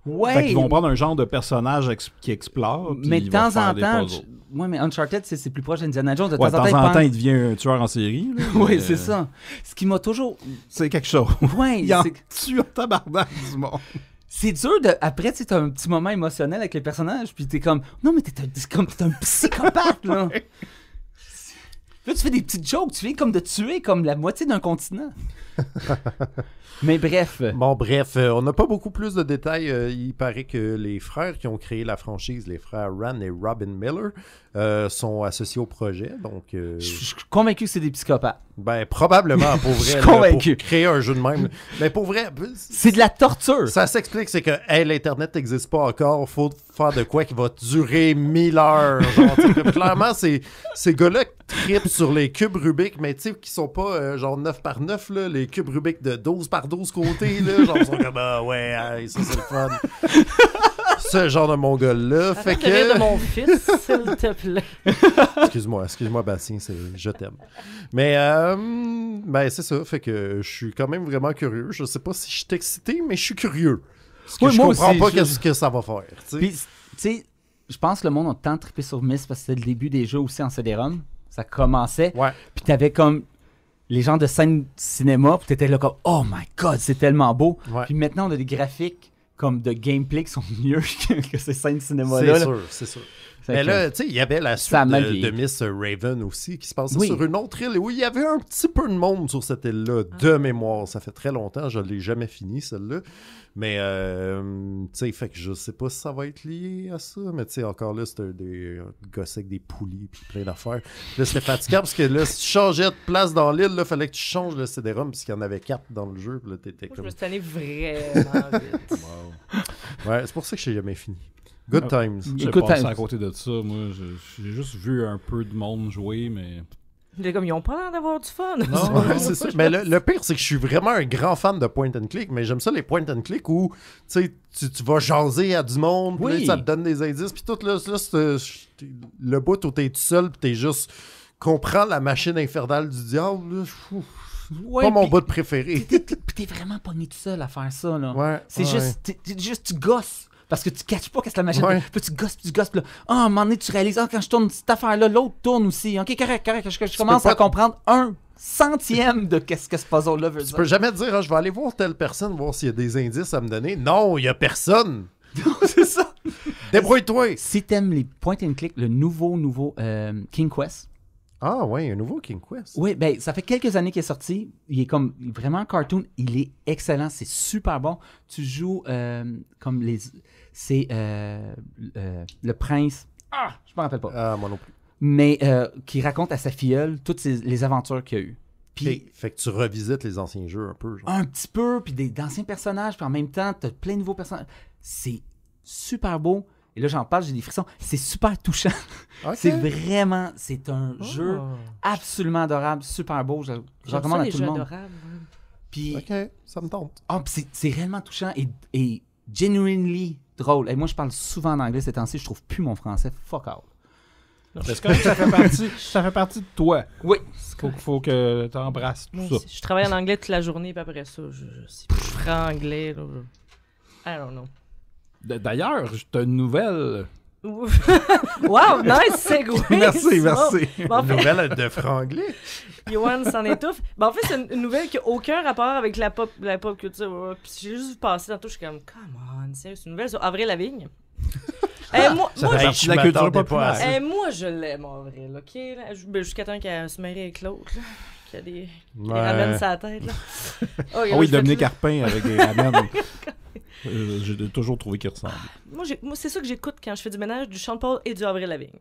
Ouais. Fait ils vont prendre un genre de personnage qui explore. Mais de temps en temps. Oui, mais Uncharted, c'est plus proche d'Indiana Jones. De temps, temps, en temps, en temps, il devient un tueur en série. oui, c'est ça. Ce qui m'a toujours. C'est quelque chose. ouais il en tue un tabarnak du monde. C'est dur de. Après, tu as un petit moment émotionnel avec les personnages, puis t'es comme. Non, mais t'es un, es un psychopathe, là. Là, tu fais des petites jokes, tu viens comme de tuer comme la moitié d'un continent. Mais bref. Bon, bref, euh, on n'a pas beaucoup plus de détails. Euh, il paraît que les frères qui ont créé la franchise, les frères Ran et Robin Miller, euh, sont associés au projet. Donc, je, suis convaincu que c'est des psychopathes. Ben, probablement, pour vrai. convaincu. créer un jeu de même. Mais pour vrai. C'est de la torture. Ça s'explique, c'est que hey, l'Internet n'existe pas encore. faut faire de quoi qui va durer mille heures. clairement, ces, ces gars-là tripent sur les cubes Rubik, mais tu sais, qui sont pas genre 9 par 9, là, les les cubes Rubik de 12 par 12 côtés. Là, genre, ils sont comme, ah ouais, ça c'est le fun. ce genre de mongol-là. Fait que. de mon fils, s'il te plaît. excuse-moi, excuse-moi, Bastien, c'est... je t'aime. Mais, euh, ben, c'est ça. Fait que je suis quand même vraiment curieux. Je sais pas si je suis excité, mais je suis curieux. Parce que je comprends pas ce que ça va faire. tu sais, je pense que le monde a tant trippé sur Miss parce que c'était le début des jeux aussi en cd Ça commençait. Ouais. Puis t'avais comme les gens de scène cinéma, tu étais là comme Oh my god, c'est tellement beau. Puis maintenant, on a des graphiques comme de gameplay qui sont mieux que, ces scènes cinéma-là. C'est sûr, c'est sûr. Mais là, tu sais, il y avait la suite de, Miss Raven aussi qui se passait sur une autre île. Oui, il y avait un petit peu de monde sur cette île-là, ah. de mémoire. Ça fait très longtemps, je ne l'ai jamais fini, celle-là. Mais, euh, tu sais, fait que je sais pas si ça va être lié à ça. Mais, tu sais, encore là, c'était des euh, gosses avec des poulies puis plein d'affaires. Là, c'était fatigant parce que là, si tu changeais de place dans l'île, il fallait que tu changes le CD-ROM parce qu'il y en avait quatre dans le jeu. Je me suis vraiment Ouais, c'est pour ça que je l'ai jamais fini. Good ah, times. J'ai passé à côté de ça. Moi, j'ai juste vu un peu de monde jouer, mais les comme, ils ont pas l'air d'avoir du fun. Non, c'est ça. Mais le, pire, c'est que je suis vraiment un grand fan de point and click, mais j'aime ça les point and click où tu, vas jaser à du monde, ça te donne des indices, puis tout là, là le bout où tu es tout seul, tu t'es juste comprends la machine infernale du diable. pas mon bout préféré. Puis t'es vraiment pas mis tout seul à faire ça, c'est juste, juste, tu gosses parce que tu catches pas qu'est-ce que la machine Puis tu gosses, puis tu gosses, ah, un moment donné, tu réalises, ah, quand je tourne cette affaire-là, l'autre tourne aussi. Ok, correct, correct. Je, commence à comprendre un centième de qu'est-ce que ce puzzle-là veut dire. Tu peux jamais dire, ah, je vais aller voir telle personne, voir s'il y a des indices à me donner. Non, il y a personne. c'est ça. Débrouille-toi. Si t'aimes les point and click, le nouveau, nouveau euh, King Quest, ah ouais, un nouveau King Quest. Oui, ben ça fait quelques années qu'il est sorti. Il est comme vraiment cartoon. Il est excellent, c'est super bon. Tu joues euh, comme les, c'est euh, euh, le prince. Ah, je me rappelle pas. Ah moi non plus. Mais qui raconte à sa filleule toutes les aventures qu'il a eues. Puis, Fait que tu revisites les anciens jeux un peu. Un petit peu, puis des d'anciens personnages, puis en même temps, tu as plein de nouveaux personnages. C'est super beau. Et là, j'en parle, j'ai des frissons. C'est super touchant. c'est vraiment, c'est un ah. jeu absolument adorable, super beau. Je, recommande à tout le monde. Puis, ok, ça me tente. Ah, c'est réellement touchant et, genuinely drôle. Et moi, je parle souvent en anglais ces temps-ci, je trouve plus mon français fuck out. Parce que ça fait, partie, ça fait partie de toi. Oui. Faut, faut que tu embrasses tout ça. Je travaille en anglais toute la journée, puis après ça, je, je, je suis anglais. je... I don't know. D'ailleurs, j'ai une nouvelle. wow, nice c'est gros. Merci, merci. Une Nouvelle de franglais. Yoann s'en étouffe. en fait, c'est une, nouvelle qui n'a aucun rapport avec la pop, la pop culture. J'ai juste passé dans tout, je suis comme, come on, sérieux, c'est une nouvelle sur Avril Lavigne. Euh, moi, moi la culture populaire. Euh, moi, je l'aime, Avril, ok? Ben, jusqu'à temps qu'elle se marie avec l'autre qui a des, qui la tête. Là. Oh, ah oui, Dominique Arpin avec des ramènes. Euh, j'ai toujours trouvé qu'il ressemble. Ah, moi, c'est ça que j'écoute quand je fais du ménage, du Sean Paul et du Avril Lavigne.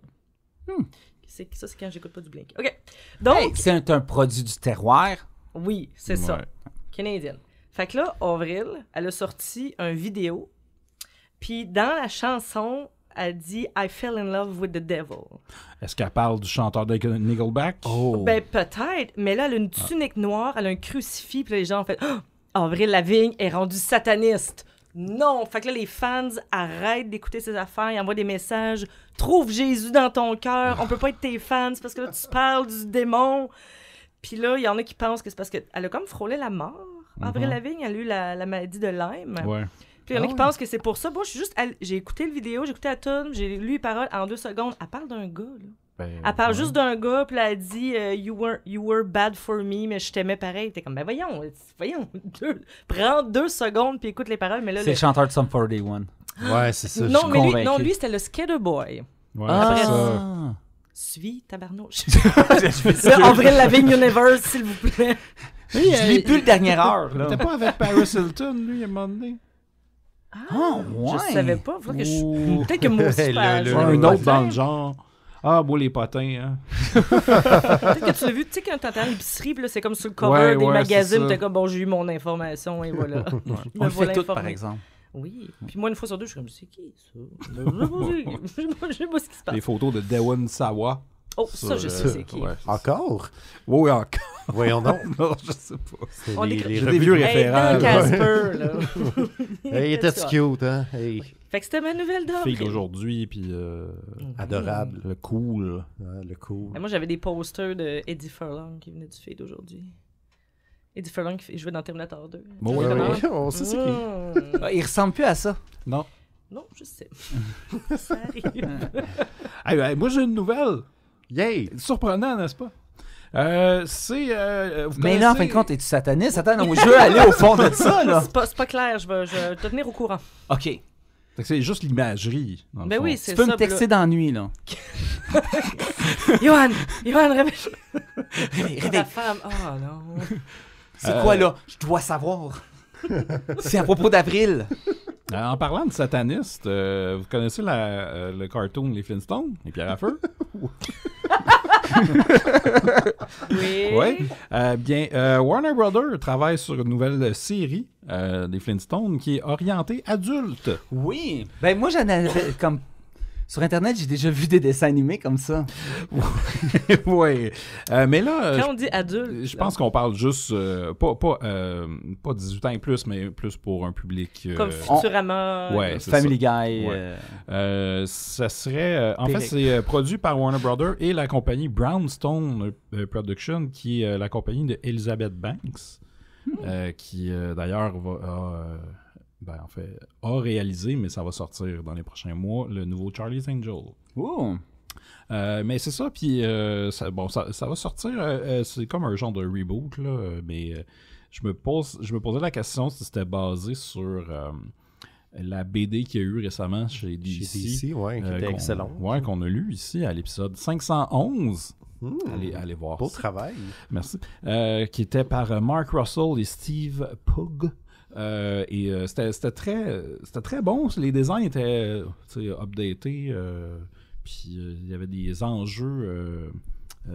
Hmm. Ça, c'est quand j'écoute pas du Blink. OK. Donc. c'est un, produit du terroir. Oui, c'est ça. Canadien. Fait que là, Avril, elle a sorti un vidéo. Puis dans la chanson, elle dit I fell in love with the devil. Est-ce qu'elle parle du chanteur de Nickelback? Oh. Ben peut-être, mais là, elle a une tunique noire, elle a un crucifix, puis les gens ont fait ah! Avril Lavigne est rendu sataniste. Non! Fait que là, les fans arrêtent d'écouter ces affaires, ils envoient des messages. Trouve Jésus dans ton cœur, on peut pas être tes fans parce que là, tu parles du démon. Puis là, il y en a qui pensent que c'est parce qu'elle a comme frôlé la mort. Avril mhm. la vigne Lavigne, elle a eu la, maladie de Lyme. Ouais. Puis il y en a ah qui pensent que c'est pour ça. Bon, juste. J'ai écouté le vidéo, j'ai écouté la j'ai lu les paroles en deux secondes. Elle parle d'un gars, là. Ben, elle parle juste d'un gars, puis elle dit euh, you, were, you were bad for me, mais je t'aimais pareil. T'es comme, ben voyons, voyons, prends deux secondes, puis écoute les paroles. Mais là, c'est le... chanteur de Some 41. Ouais, c'est ça. Non, mais lui, non, lui, c'était le Skater Boy. Ouais, Après, Suis tabarnouche. Avril Lavigne Universe, s'il vous plaît. je lis euh, plus le dernier heure. T'étais pas avec Paris Hilton, lui, il un moment donné? Ah, oh, ouais. Je savais pas. Peut-être que moi aussi, je un autre dans le genre. Ah, beau les potins, hein. que tu l'as vu, tu sais, quand t'entends l'épicerie, c'est comme sur le cover des magazines, t'es comme, bon, j'ai eu mon information, et voilà. On le fait tout, par exemple. Oui. Puis moi, une fois sur deux, je suis comme, c'est qui ça? je sais pas ce qui se passe. Les photos de Dewan Sawa. Oh, ça, je euh, sais c'est qui. Encore? Oui, encore. Voyons donc. non, je sais pas. C'est les, vieux référents. Hey, Casper, là. il était cute, hein? Fait que c'était ma nouvelle d'homme. Fille d'aujourd'hui, puis... Euh, Adorable. Le cool. le cool. moi, j'avais des posters de Eddie Furlong qui venait du Fille aujourd'hui. Eddie Furlong qui jouait dans Terminator 2. Bon, on sait c'est qui. Mm. Ah, il ressemble plus à ça. Non. Non, je sais. ça arrive. moi, j'ai une nouvelle. Yay! Surprenant, n'est-ce pas? Euh, c'est. Euh, euh, mais là, en fin de compte, es-tu sataniste? Satan, on aller au fond de ça, là. C'est pas, clair, je vais, te tenir au courant. OK. C'est juste l'imagerie. Ben oui, c'est Tu peux me texter d'ennui, là. Johan, Johan, réveille. Réveille, femme, oh non. C'est quoi, euh, là? Je dois savoir. c'est à propos d'avril. Euh, en parlant de sataniste, euh, vous connaissez euh, le cartoon Les Flintstones, les pierres à feu? oui. bien, Warner Brothers travaille sur une nouvelle série des Flintstones qui est orientée adulte. Oui. Ben moi, j'en avais comme sur Internet, j'ai déjà vu des dessins animés comme ça. oui. Euh, mais là. Quand on dit adulte. Je pense qu'on parle juste. Euh, pas, 18 euh, ans et plus, mais plus pour un public. comme Futurama. Family ça. Guy. ça serait. en fait, c'est produit par Warner Brothers et la compagnie Brownstone Production, qui est la compagnie de Elizabeth Banks. Hmm. qui d'ailleurs va, ben, en fait, a réalisé, mais ça va sortir dans les prochains mois, le nouveau Charlie's Angel. Euh, mais c'est ça, puis euh, ça, bon, ça, va sortir, euh, c'est comme un genre de reboot, là, mais je, me pose, je me posais la question si c'était basé sur la BD qu'il y a eu récemment chez DC. Oui, qui était excellente. Ouais, qu'on a lu ici à l'épisode 511. Hmm. allez, allez, voir. Beau travail. Merci. qui était par Mark Russell et Steve Pug. Euh, et euh, c'était très, bon. Les designs étaient updatés. Euh, puis il y avait des enjeux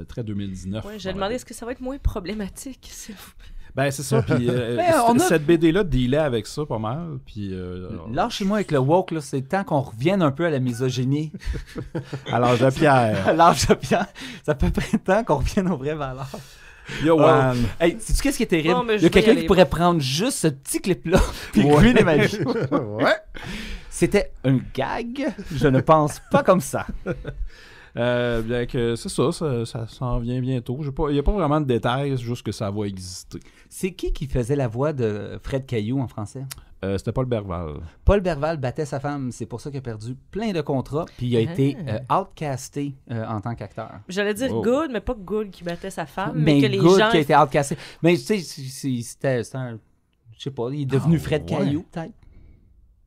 très 2019. Ouais, J'ai demandé est-ce que ça va être moins problématique, s'il vous plaît. Ben, c'est ça. Puis, cette BD-là dealait avec ça pas mal. Puis, euh, moi avec le woke, là. C'est temps qu'on revienne un peu à la misogynie. à l'âge de pierre. à l'âge de pierre. ça peut près temps qu'on revienne aux vraies valeurs. Yo, hey, sais qu'est-ce qui est terrible? quelqu'un qui pourrait prendre juste ce petit clip-là, puis lui des magies. C'était un gag. Je ne pense pas comme ça. Euh, bien que c'est ça, ça, s'en vient bientôt. Il n'y a pas vraiment de détails, juste que ça va exister. C'est qui qui faisait la voix de Fred Caillou en français euh, c'était Paul Berval. Paul Berval battait sa femme. C'est pour ça qu'il a perdu plein de contrats. Puis il a ah. été euh, outcasté euh, en tant qu'acteur. J'allais dire oh. Good, mais pas Good qui battait sa femme, mais, que les Good gens... qui a été outcasté. Mais tu sais, c'était un. Je sais pas, il est devenu ah, Fred Caillou, peut-être.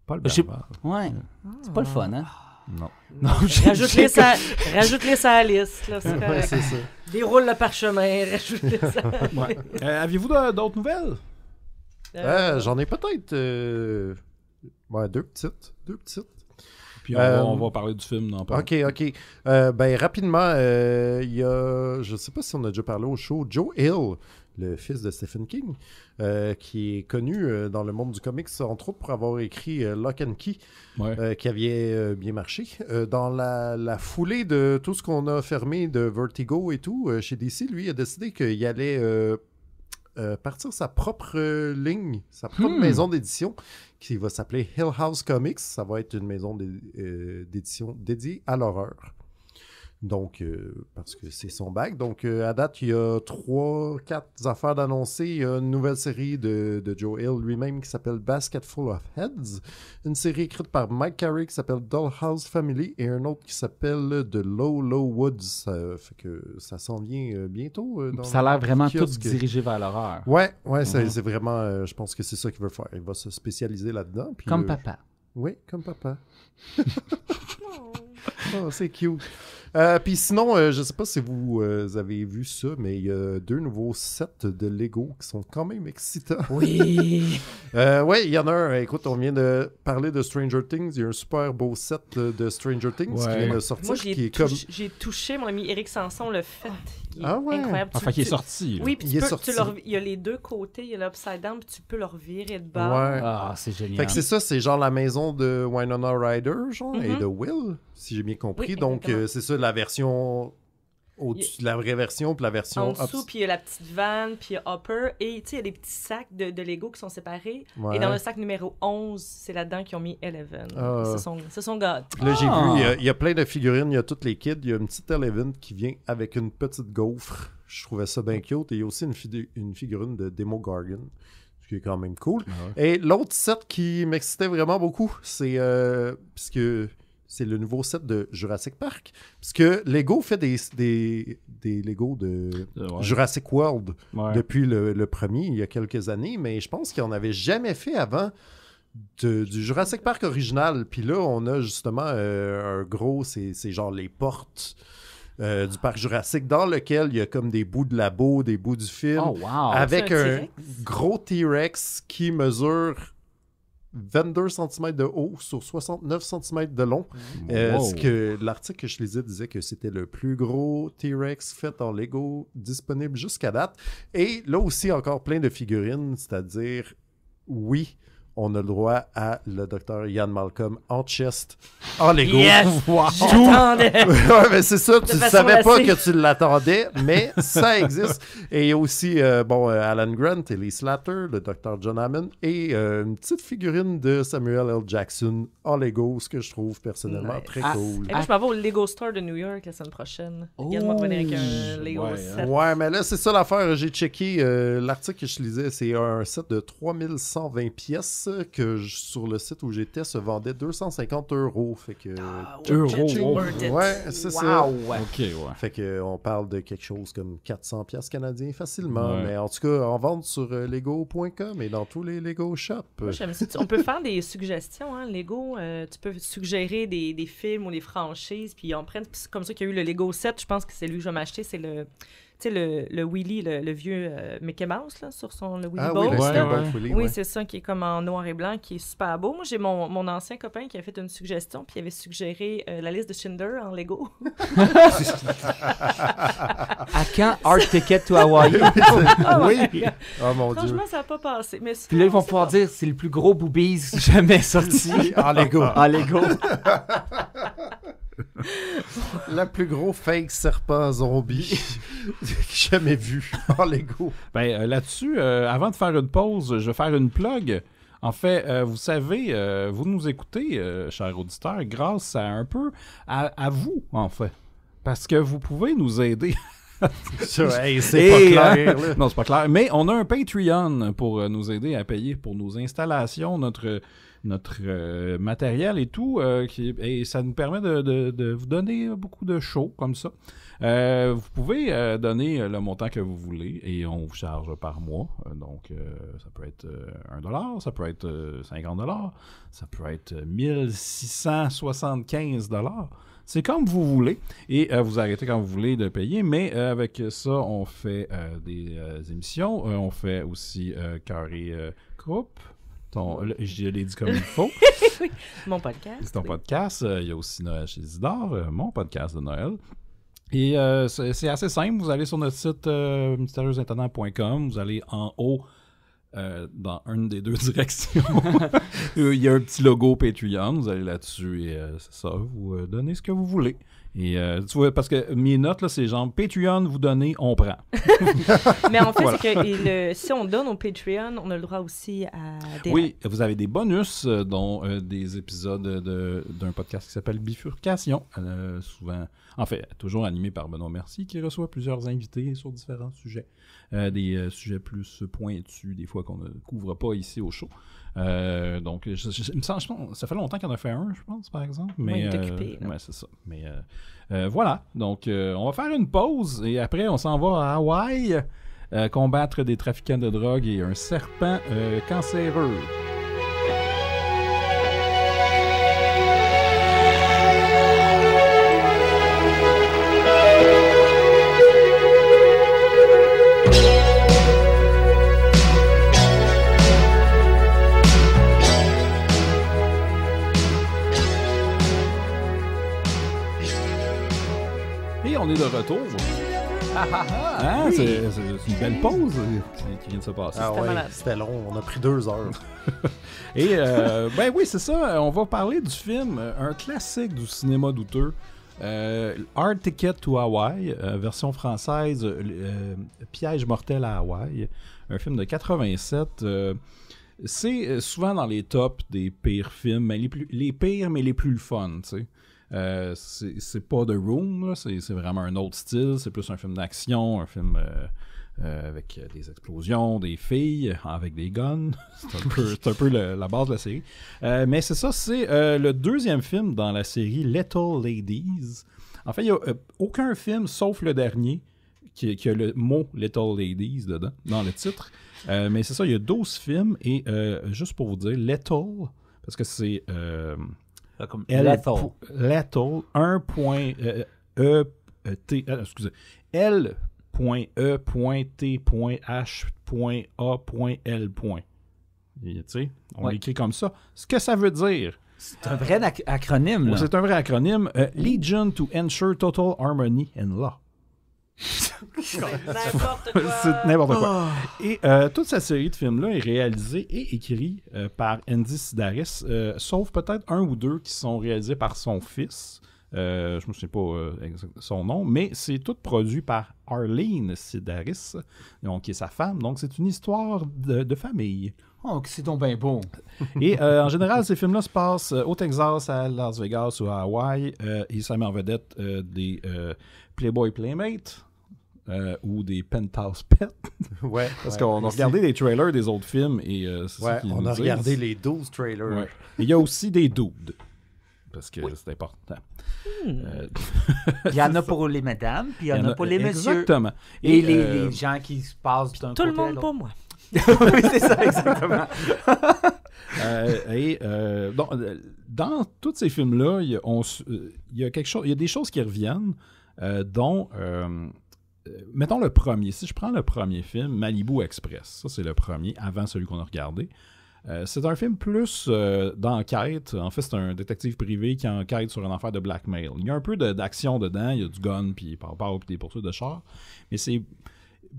Paul Berval. Ouais. C'est pas le fun, hein? Non. Rajoute-les ça, rajoute à la liste. ça. Déroule le parchemin, rajoute-les ça. ouais. Aviez-vous d'autres nouvelles? Euh, euh, j'en ai peut-être euh, deux petites. Deux petites. Puis on, va, parler du film non pas. Ok, ok. ben rapidement, il y a, je sais pas si on a déjà parlé au show, Joe Hill, le fils de Stephen King, qui est connu dans le monde du comics, entre autres pour avoir écrit Lock and Key, qui avait bien marché. dans la, la, foulée de tout ce qu'on a fermé de Vertigo et tout, chez DC, lui a décidé qu'il allait euh, partir sa propre euh, ligne, sa propre hmm. maison d'édition qui va s'appeler Hill House Comics. Ça va être une maison euh, d'édition dédiée à l'horreur. Donc, euh, parce que c'est son bac. Donc, euh, à date, il y a trois, quatre affaires d'annoncer. Il y a une nouvelle série de, de Joe Hill lui-même qui s'appelle Basketful of Heads. Une série écrite par Mike Carey qui s'appelle Dollhouse Family et un autre qui s'appelle The Low Low Woods. Ça fait que ça s'en vient euh, bientôt. ça a l'air vraiment tout dirigé vers l'horreur. Ouais, ouais, c'est mhm. vraiment, je pense que c'est ça qu'il veut faire. Il va se spécialiser là-dedans. Comme papa. Oui, comme papa. oh, c'est cute. Euh, puis sinon, euh, je sais pas si vous euh, avez vu ça, mais il y a deux nouveaux sets de Lego qui sont quand même excitants. Oui! ouais, il y en a un. Écoute, on vient de parler de Stranger Things. Il y a un super beau set de Stranger Things qui vient de sortir. Moi, j'ai touché, touché mon ami Eric Sanson, le fait ah ouais. incroyable. Enfin, qui est sorti. Oui, puis tu il peux, est sorti. Tu leur, il y a les deux côtés, il y a l'upside down, puis tu peux le revirer de bas. Ouais. Ah, c'est génial. Fait que c'est ça, c'est genre la maison de Winona Ryder, genre, et mm-hmm. de Will, si j'ai bien compris. Donc, euh, c'est ça la version au-dessus de la vraie version, puis la version En dessous, puis il y a la petite vanne, puis il y a Et tu sais, il y a des petits sacs de, Lego qui sont séparés. Et dans le sac numéro 11, c'est là-dedans qu'ils ont mis Eleven. Ah. Ce sont, Là, j'ai ah. vu, il y, a, plein de figurines, il y a toutes les kids. Il y a une petite Eleven qui vient avec une petite gaufre. Je trouvais ça bien cute. Et il y a aussi une, figurine de Demo Gargan qui est quand même cool. Ah Et l'autre set qui m'excitait vraiment beaucoup, c'est euh, puisque c'est le nouveau set de Jurassic Park. Parce que Lego fait des, des, Lego de euh, Jurassic World depuis le, premier, il y a quelques années, mais je pense qu'on n'avait jamais fait avant du Jurassic Park original. Puis là, on a justement euh, un gros, c'est genre les portes. Euh, du parc Jurassique, dans lequel il y a comme des bouts de labo, des bouts du film, oh, avec un gros T-Rex qui mesure 22 cm de haut sur 69 cm de long. Parce mm-hmm. euh, ce que l'article que je lisais disait que c'était le plus gros T-Rex fait en Lego disponible jusqu'à date. Et là aussi encore plein de figurines, c'est-à-dire oui, on a le droit à le docteur Ian Malcolm en chest, en ah, Lego. Yes! Wow! ouais, mais c'est ça, tu ne savais pas que tu l'attendais, mais ça existe. Et aussi, euh, bon, euh, Alan Grant, Ellie Slatter le docteur John Hammond et euh, une petite figurine de Samuel L. Jackson en ah, Lego, ce que je trouve personnellement très ah, cool. Et eh ben, je m'en vais au Lego Store de New York la semaine prochaine. Oh, Également avec un Lego set. Hein? Ouais, mais là, c'est ça l'affaire. J'ai checké l'article que je lisais. C'est un set de 3120 pièces que sur le site où j'étais se vendait 250 euros. Fait que. Ah, ouais, euros. c'est ça. Ok, ouais. Fait que on parle de quelque chose comme 400 pièces canadiens facilement. Mais en tout cas, on vente sur euh, Lego.com et dans tous les Lego shops. on peut faire des suggestions. Hein. Lego, euh, tu peux suggérer des, films ou des franchises. Puis on prend. Comme ça qu'il y a eu le Lego 7, je pense que c'est lui que je vais m'acheter. C'est le tu sais, le, le, Willy, le, vieux euh, Mickey Mouse, là, sur son le Willy ah, Oui, c'est ça, qui est comme en noir et blanc, qui est super beau. Moi, j'ai mon, mon, ancien copain qui a fait une suggestion, puis il avait suggéré euh, la liste de Schindler en Lego. à quand Art Ticket to Hawaii? oui! Oh oui. Oh, mon Franchement, ça n'a pas passé. Mais puis là, ils vont pouvoir dire c'est le plus gros boobies jamais sorti. en Lego. en Lego. La plus gros fake serpent zombie jamais vu. Oh, Lego. Ben, euh, là-dessus, euh, avant de faire une pause, je vais faire une plug. En fait, euh, vous savez, vous nous écoutez, chers auditeurs, grâce à un peu à, vous, en fait. Parce que vous pouvez nous aider. c'est pas clair. Non, c'est pas clair. Mais on a un Patreon pour nous aider à payer pour nos installations, notre notre euh, matériel et tout. Euh, et ça nous permet de, vous donner beaucoup de show, comme ça. Euh, vous pouvez donner le montant que vous voulez et on vous charge par mois. donc, ça peut être 1$, ça peut être 50$, ça peut être 1675$. C'est comme vous voulez et vous arrêtez quand vous voulez de payer. Mais avec ça, on fait des émissions. on fait aussi Carré Group. Ton, je l'ai dit comme il faut. mon podcast. C'est ton podcast. Euh, il y a aussi Noël chez Isidore, euh, mon podcast de Noël. Et euh, c'est assez simple. Vous allez sur notre site euh, Vous allez en haut dans une des deux directions. il y a un petit logo Patreon. Vous allez là-dessus et c'est ça. Vous donnez ce que vous voulez. Et euh, parce que mes notes, c'est genre Patreon, vous donnez, on prend. Mais en fait, si on donne au Patreon, on a le droit aussi à des. Oui, vous avez des bonus, euh, dont euh, des épisodes d'un podcast qui s'appelle Bifurcation, souvent, en fait, toujours animé par Benoît merci qui reçoit plusieurs invités sur différents sujets. des sujets plus pointus, des fois qu'on ne couvre pas ici au show. Euh, donc, ça fait longtemps qu'on a fait un, je pense, par exemple. Mais, euh, c'est ça. Euh, voilà. Donc, on va faire une pause et après, on s'en va à Hawaï combattre des trafiquants de drogue et un serpent cancéreux. de retour. Ah, ah, ah. Hein, c'est une belle pause euh, qui vient de se passer. c'était long, on a pris deux heures. Et euh, ben oui, c'est ça, euh, on va parler du film, un classique du cinéma douteux. Euh, Hard Ticket to Hawaii, version française, Piège mortel à Hawaii un film de 87. c'est souvent dans les tops des pires films, mais les, plus, les pires, mais les plus fun, tu sais. Euh, c'est pas The Room, c'est vraiment un autre style. C'est plus un film d'action, un film euh, euh, avec des explosions, des filles, avec des guns. C'est un peu, la base de la série. mais c'est ça, c'est le deuxième film dans la série Little Ladies. En fait, il n'y a aucun film sauf le dernier qui, qui, a le mot Little Ladies dedans, dans le titre. mais c'est ça, il y a 12 films et juste pour vous dire, Little, parce que c'est euh, comme Lethal. point e, t, Tu sais, on l'écrit comme ça. Ce que ça veut dire. C'est un vrai acronyme. C'est un vrai acronyme. Euh, Legion to Ensure Total Harmony and Law. C'est n'importe quoi. quoi. Ah. Et euh, toute cette série de films-là est réalisée et écrite euh, par Andy Sidaris, euh, sauf peut-être un ou deux qui sont réalisés par son fils. je ne souviens pas son nom, mais c'est tout produit par Arlene Sidaris, donc, qui est sa femme. Donc, c'est une histoire de, famille. Oh, c'est donc bien beau. et en général, ces films-là se passent au Texas, à Las Vegas ou à Hawaï. Euh, et ça met en vedette des Playboy Playmates, euh, ou des penthouse pets. Parce qu'on a regardé des trailers des autres films et euh, on a regardé les 12 trailers. Il y a aussi des dudes. Parce que c'est important. Hmm. Euh, il y en a pour les madames, puis il y en, a, pour les messieurs. Exactement. Et, les, gens qui se passent d'un côté Tout le monde pour moi. oui, c'est ça, exactement. et dans tous ces films-là, il y, a, quelque chose, il y a des choses qui reviennent, dont euh, mettons le premier. Si je prends le premier film, Malibu Express, ça c'est le premier, avant celui qu'on a regardé. Euh, c'est un film plus euh, d'enquête. En fait, c'est un détective privé qui enquête sur une affaire de blackmail. Il y a un peu d'action dedans, il y a du gun, puis par rapport des poursuites de char. Mais c'est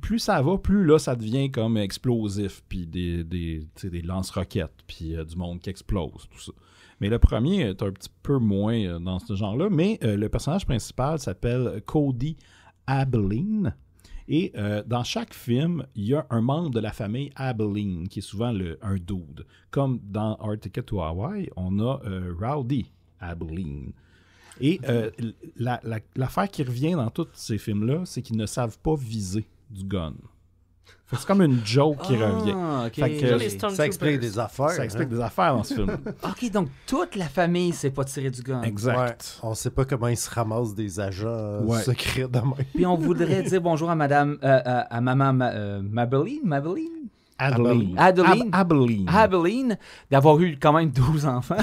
plus ça va, plus là, ça devient comme explosif, puis des, des, des lance-roquettes, puis du monde qui explose, tout ça. Mais le premier est un petit peu moins dans ce genre-là. Mais le personnage principal s'appelle Cody Abilene. Et euh, dans chaque film, il y a un membre de la famille Abilene, qui est souvent un dude. Comme dans Our Ticket to Hawaii, on a euh, Rowdy Abilene. Et euh, l'affaire qui revient dans tous ces films-là, c'est qu'ils ne savent pas viser du gun. C'est comme une joke qui ah, revient. ça explique des affaires. Ça explique hein. des affaires dans ce film. OK, donc toute la famille s'est pas tirée du gant. Exact. On On sait pas comment ils se ramassent des agents euh, secrets demain. Puis on voudrait dire bonjour à madame, euh, euh, à, maman Mabeline? Adeline. Adeline. Adeline. d'avoir eu quand même 12 enfants.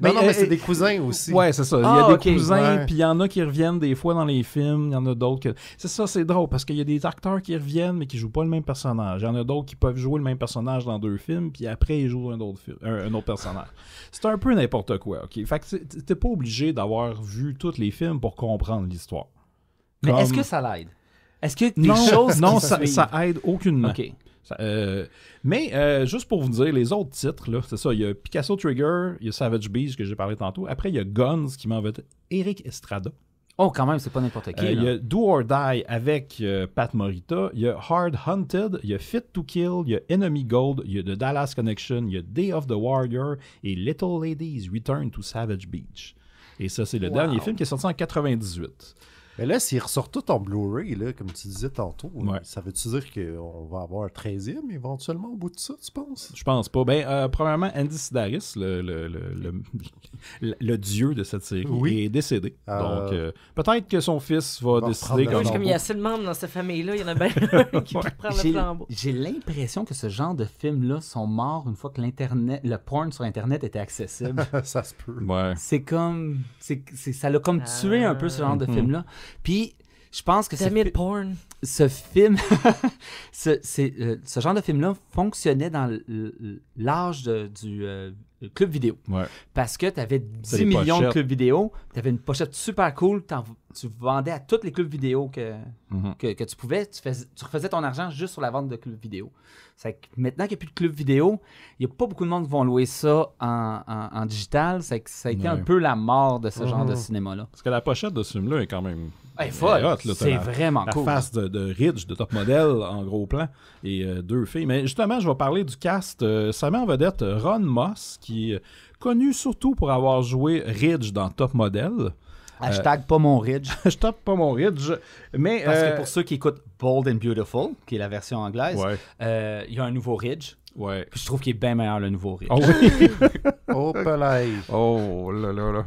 mais, non, mais c'est euh, des cousins aussi. Ouais, c'est ça. il y a ah, des cousins, puis il y en a qui reviennent des fois dans les films, il y en a d'autres que... C'est ça, c'est drôle, parce qu'il y a des acteurs qui reviennent, mais qui jouent pas le même personnage. Il y en a d'autres qui peuvent jouer le même personnage dans deux films, puis après, ils jouent un autre, personnage. C'est un peu n'importe quoi, OK? Fait que t'es pas obligé d'avoir vu tous les films pour comprendre l'histoire. Mais est-ce que ça l'aide? Est-ce que des non, choses non, ça, aide aucune. Euh, mais euh, juste pour vous dire, les autres titres, c'est ça, il y a Picasso Trigger, il y a Savage Beach que j'ai parlé tantôt. Après, il y a Guns qui m'a veut Eric Estrada. Oh, quand même, c'est pas n'importe euh, qui. il y a Do or Die avec Pat Morita, il y a Hard Hunted, il y a Fit to Kill, il y a Enemy Gold, il y a The Dallas Connection, il y a Day of the Warrior et Little Ladies Return to Savage Beach. Et ça, c'est le dernier film qui est sorti en 98. Mais là, s'il ressort tout en Blu-ray, comme tu disais tantôt, euh, ça veut-tu dire qu'on va avoir un 13e éventuellement au bout de ça, tu penses Je pense pas. Ben, euh, premièrement, Andy Sidaris, le, dieu de cette série, est décédé. Euh, Donc, peut-être que son fils va, décider comme. il y a assez de membres dans cette famille-là, il y en a bien qui prend le flambeau. J'ai l'impression que ce genre de films-là sont morts une fois que l'internet, le porn sur Internet était accessible. ça se peut. C'est comme. c'est ça l'a comme tué un peu ce genre de mhm. film-là. Puis, je pense que ce, film, euh, ce, genre de film-là fonctionnait dans l'âge du euh, club vidéo. Parce que tu avais 10 millions de clubs vidéo, tu avais une pochette super cool, tu vendais à tous les clubs vidéo que, mhm. que, tu pouvais. Tu, refaisais ton argent juste sur la vente de clubs vidéo. maintenant qu'il n'y a plus de clubs vidéo, il n'y a pas beaucoup de monde qui vont louer ça en, digital. C'est ça a été un peu la mort de ce genre de mhm. cinéma-là. Parce que la pochette de ce film-là est quand même c'est vraiment cool. La face de, Ridge, de top Model en gros plan, et euh, deux filles. Mais justement, je vais parler du cast. Euh, sa mère vedette Ron Moss, qui est connu surtout pour avoir joué Ridge dans Top Model. Euh, Hashtag pas mon ridge. Hashtag pas mon ridge. Mais, Parce que euh, pour ceux qui écoutent Bold and Beautiful, qui est la version anglaise, euh, il y a un nouveau ridge. je trouve qu'il est bien meilleur, le nouveau Ridge. Ah oh oui! oh, là là là.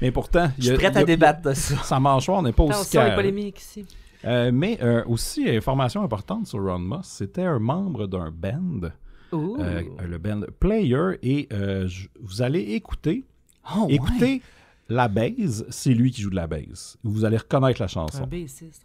Mais pourtant. Je suis prêt à débattre de ça. marche pas, on n'est pas aussi calme. polémique ici. mais aussi, information importante sur Ron Moss, c'était un membre d'un band. le band Player. Et vous allez écouter. Oh, écoutez la baise, c'est lui qui joue de la base. Vous allez reconnaître la chanson. Est-ce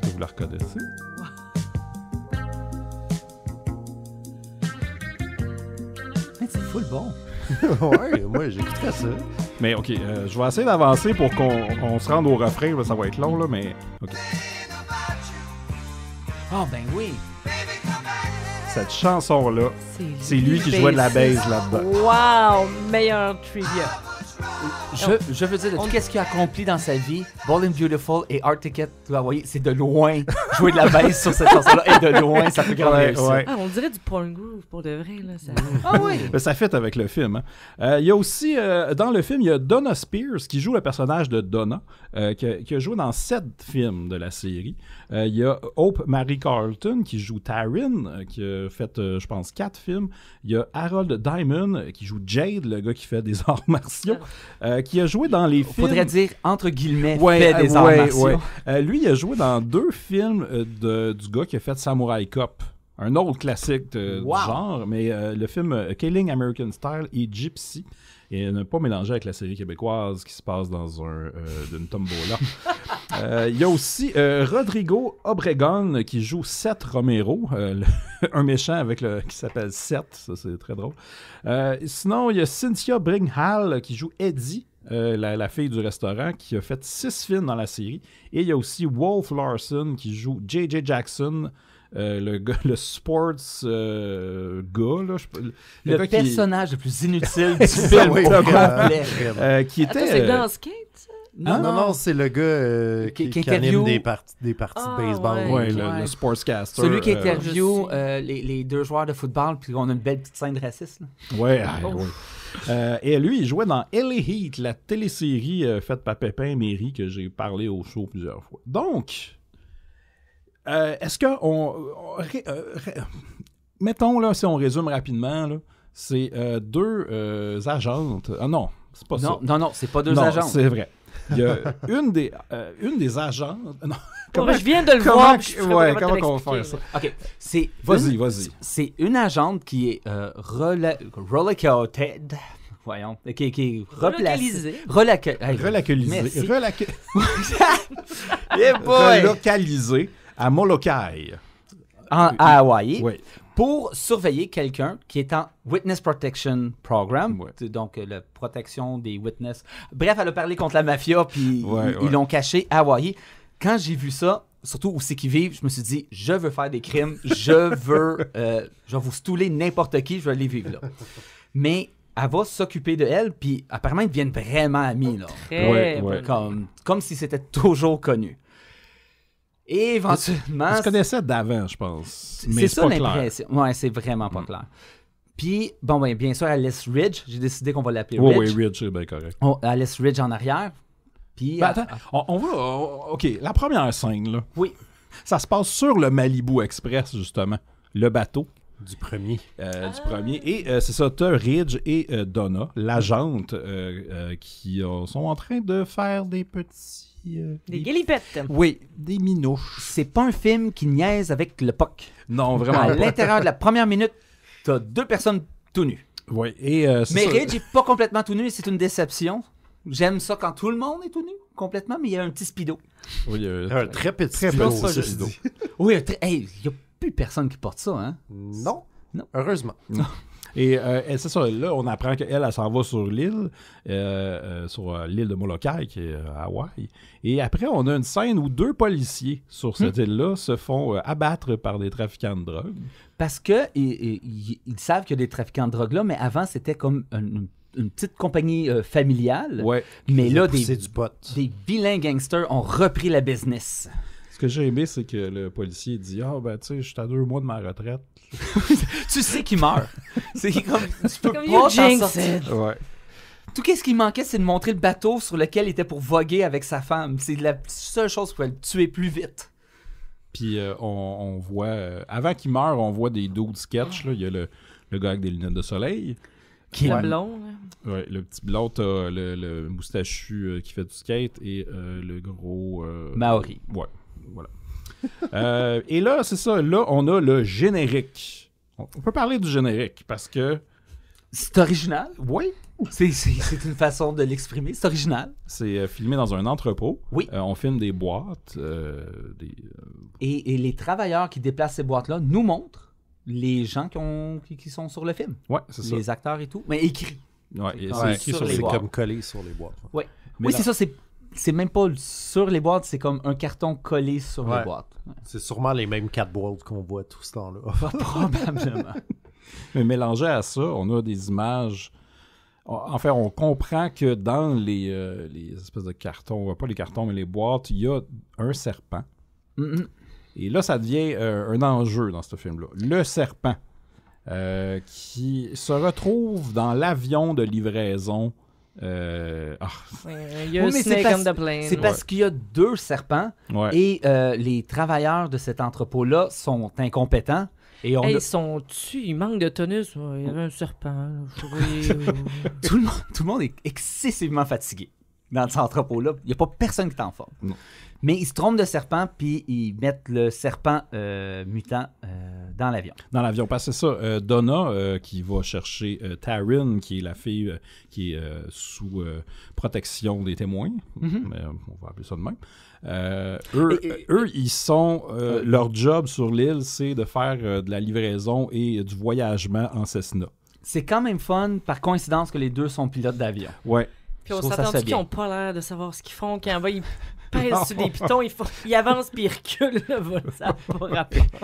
que vous la reconnaissez? C'est full bon. ouais, moi j'écouterais ça. Mais ok, euh, je vais essayer d'avancer pour qu'on se rende au refrain, ça va être long là, mais ok. oh, ben oui. Cette chanson là, c'est lui, qui jouait de la base là-dedans. Wow, meilleur trivia. Ah. Je, veux dire, qu'est-ce qu'il a accompli dans sa vie, Ball and Beautiful et Art Ticket, vous voyez, c'est de loin. Jouer de la baisse sur cette chanson-là et de loin, ça peut grand ouais, ah, on dirait du porn groove pour de vrai. Là, ça... ah ça fait avec le film. Hein. Euh, il y a aussi, euh, dans le film, il y a Donna Spears qui joue le personnage de Donna, euh, qui, a, joué dans sept films de la série. il y a Hope Mary Carlton qui joue Taryn, qui a fait, je pense, quatre films. Il y a Harold Diamond qui joue Jade, le gars qui fait des arts martiaux. Ah. Euh, qui a joué dans les films. Faudrait dire entre guillemets fait des arts martiaux. Euh, lui, il a joué dans deux films euh, de, du gars qui a fait Samurai Cop. Un autre classique de, du genre, mais le film Killing American Style et Gypsy. Et ne pas mélanger avec la série québécoise qui se passe dans un d'une tombola. Il y a aussi Rodrigo Obregon qui joue Seth Romero, un méchant avec le qui s'appelle Seth, ça c'est très drôle. sinon, il y a Cynthia Bringhall qui joue Eddie. Euh, la, fille du restaurant, qui a fait six films dans la série. Et il y a aussi Wolf Larson qui joue J.J. Jackson. le, le sports gars, là, le, personnage le plus inutile du film oui, euh, qui était. C'est dans euh, skate. Non, hein? non, non, c'est le gars qui, qui, anime des, des parties de ah, baseball. le, ouais. sportscaster. Celui qui interview les, les, deux joueurs de football, puis on a une belle petite scène de racisme. Ouais, oui, ah, ouais. Euh, et lui, il jouait dans *Ellie Heat, la télésérie euh, faite par Pépin Méry que j'ai parlé au show plusieurs fois. Donc, euh, est-ce que on, mettons là, si on résume rapidement, c'est deux agentes. Ah non, c'est pas non, ça. Non, non, c'est pas deux non, C'est vrai. Il y a une des, agentes... Euh, une des agents. comment, je viens de le voir. Comment, on va faire ça? OK. C'est vas-y, vas-y. C'est une agente qui est euh, Voyons. Qui, qui relocalisée. à Molokai. En, à Hawaï. Oui pour surveiller quelqu'un qui est en Witness Protection Program, donc euh, la protection des witnesses. Bref, elle a parlé contre la mafia, puis ils l'ont caché à Hawaï. Quand j'ai vu ça, surtout où c'est qu'ils vivent, je me suis dit, je veux faire des crimes, je veux, euh, je vais vous stouler n'importe qui, je vais aller vivre là. Mais elle va s'occuper de elle, puis apparemment ils deviennent vraiment amis là. comme, comme si c'était toujours connu. Et éventuellement. On se connaissait d'avant, je pense. C'est ça l'impression. Ouais, c'est vraiment pas mm. clair. Puis, bon, ben, bien sûr, Alice Ridge, j'ai décidé qu'on va l'appeler Ridge. Oui, oui, Ridge, c'est bien correct. Oh, Alice Ridge en arrière. Puis. Ben, euh, attends, on, va. OK, la première scène, là. Oui. Ça se passe sur le Malibu Express, justement. Le bateau. Du premier. Euh, du premier. Et euh, c'est ça, as Ridge et Donna, l'agente, qui sont en train de faire des petits euh, des, des Oui. Des minouches. C'est pas un film qui niaise avec le POC. Non, vraiment. À l'intérieur de la première minute, t'as deux personnes tout nues. Oui. Et, euh, mais Ridge n'est pas complètement tout nu c'est une déception. J'aime ça quand tout le monde est tout nu, complètement, mais il y a un petit speedo. Oui, un très petit très speedo. oui, il n'y a plus personne qui porte ça, hein? Non. Non. Heureusement. Non. Et euh, c'est ça, là, on apprend qu'elle, elle, elle s'en va sur l'île, euh, euh, sur l'île de Molokai, qui est à Hawaï. Et après, on a une scène où deux policiers sur cette hmm. île-là se font abattre par des trafiquants de drogue. Parce que savent qu'il y a des trafiquants de drogue là, mais avant, c'était comme une petite compagnie familiale. Ouais, mais là, des, du des vilains gangsters ont repris la business que j'ai aimé, c'est que le policier dit Ah, oh, ben, tu sais, je suis à deux mois de ma retraite. tu sais qu'il meurt. C'est comme. Tu peux pas t'en Ouais. Tout qu'est-ce qui manquait, c'est de montrer le bateau sur lequel il était pour voguer avec sa femme. C'est la seule chose qui pouvait le tuer plus vite. Puis euh, on, voit. Euh, avant qu'il meure, on voit des dos de sketch. Là. Il y a le, gars avec des lunettes de soleil. Qui est blond. Ouais, le petit blond, t'as le, moustachu euh, qui fait du skate et le gros. Maori. Ouais voilà. Euh, et là, c'est ça. Là, on a le générique. On peut parler du générique parce que. C'est original. Oui. C'est une façon de l'exprimer. C'est original. C'est euh, filmé dans un entrepôt. Oui. Euh, on filme des boîtes. et, les travailleurs qui déplacent ces boîtes-là nous montrent les gens qui, sont sur le film. Oui, c'est ça. Les acteurs et tout. Mais écrit. Oui, c'est écrit sur, les boîtes. comme collé sur les boîtes. Ouais. Oui, c'est ça. C'est c'est même pas sur les boîtes, c'est comme un carton collé sur les boîtes. C'est sûrement les mêmes quatre boîtes qu'on voit tout ce temps-là. Probablement. Mais mélangé à ça, on a des images. Enfin, on comprend que dans euh, les, espèces de cartons, pas les cartons, mais les boîtes, il y a un serpent. Mm-hmm. Et là, ça devient euh, un enjeu dans ce film-là. Le serpent euh, qui se retrouve dans l'avion de livraison euh, ah. euh, c'est parce, qu'il y a deux serpents et euh, les travailleurs de cet entrepôt-là sont incompétents. Et on sont tu Ils manquent de tonus, il y avait un serpent. tout, le monde, est excessivement fatigué dans cet entrepôt-là. Il n'y a pas personne qui est en forme. Mais ils se trompent de serpent, puis ils mettent le serpent mutant dans l'avion. Dans l'avion, parce que c'est ça. Euh, Donna euh, qui va chercher euh, Taryn, qui est la fille qui est sous protection des témoins. Mm-hmm. on va appeler ça de même. eux, ils sont. Leur job sur l'île, c'est de faire de la livraison et du voyagement en Cessna. C'est quand même fun, par coïncidence, que les deux sont pilotes d'avion. Ouais. Puis on s'attend qu'ils n'ont pas l'air de savoir ce qu'ils font. Quand ben, ils pèse ah, sur des pitons, il, faut, avance puis il recule.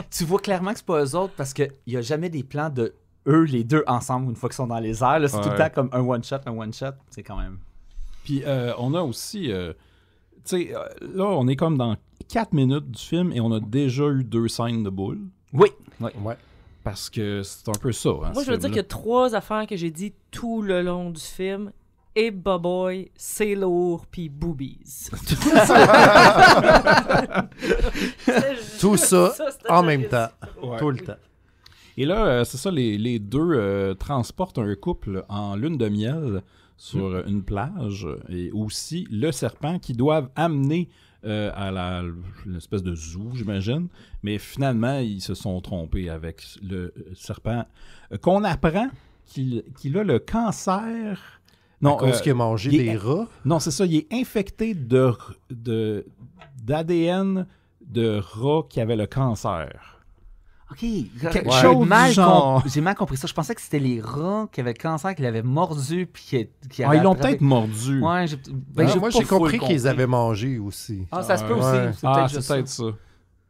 tu vois clairement que c'est pas eux autres parce qu'il n'y a jamais des plans de eux, les deux, ensemble une fois qu'ils sont dans les airs. C'est tout le temps comme un one-shot, un one-shot. C'est quand même. Puis euh, on a aussi. Euh, tu sais, euh, là, on est comme dans 4 minutes du film et on a déjà eu deux scènes de boules. Oui. Ouais parce que c'est un peu ça. Hein, Moi, je veux dire qu'il y a trois affaires que j'ai dit tout le long du film et Boboy, c'est lourd, puis boobies. Tout ça, en même temps. Tout le temps. Et là, euh, c'est ça, les, deux euh, transportent un couple en lune de miel sur mm. une plage et aussi le serpent qui doivent amener euh, la à l'espèce de zoo, j'imagine. Mais finalement, ils se sont trompés avec le serpent qu'on apprend qu'il a le cancer non, à cause euh, qu'il a mangé des rats? Non, c'est ça. Il est infecté de, de, d'ADN de rats qui avaient le cancer. OK. Quelque chose mal J'ai mal compris ça. Je pensais que c'était les rats qui avaient le cancer, qu'il avait mordu. Puis qui, qui ah, ils l'ont peut-être mordu. Ouais, ben, ah, moi, j'ai compris qu'ils avaient mangé aussi. Ah, ça se peut aussi. C'est ah, peut-être ça.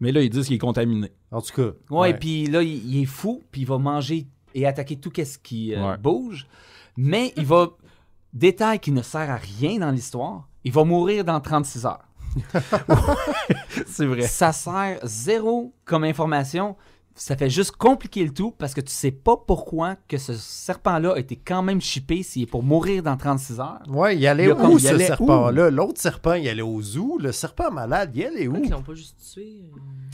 Mais là, ils disent qu'il est contaminé. En tout cas. Ouais, puis là, il, est fou, puis il va manger et attaquer tout ce qui euh, bouge. Mais il va détail qui ne sert à rien dans l'histoire, il va mourir dans 36 heures. c'est vrai. Ça sert zéro comme information. Ça fait juste compliquer le tout parce que tu sais pas pourquoi que ce serpent-là a été quand même chippé s'il est pour mourir dans 36 heures. Ouais, il allait où ce serpent-là? L'autre serpent, il allait au zoo. Le serpent malade, il allait où? Ils l'ont pas juste tué.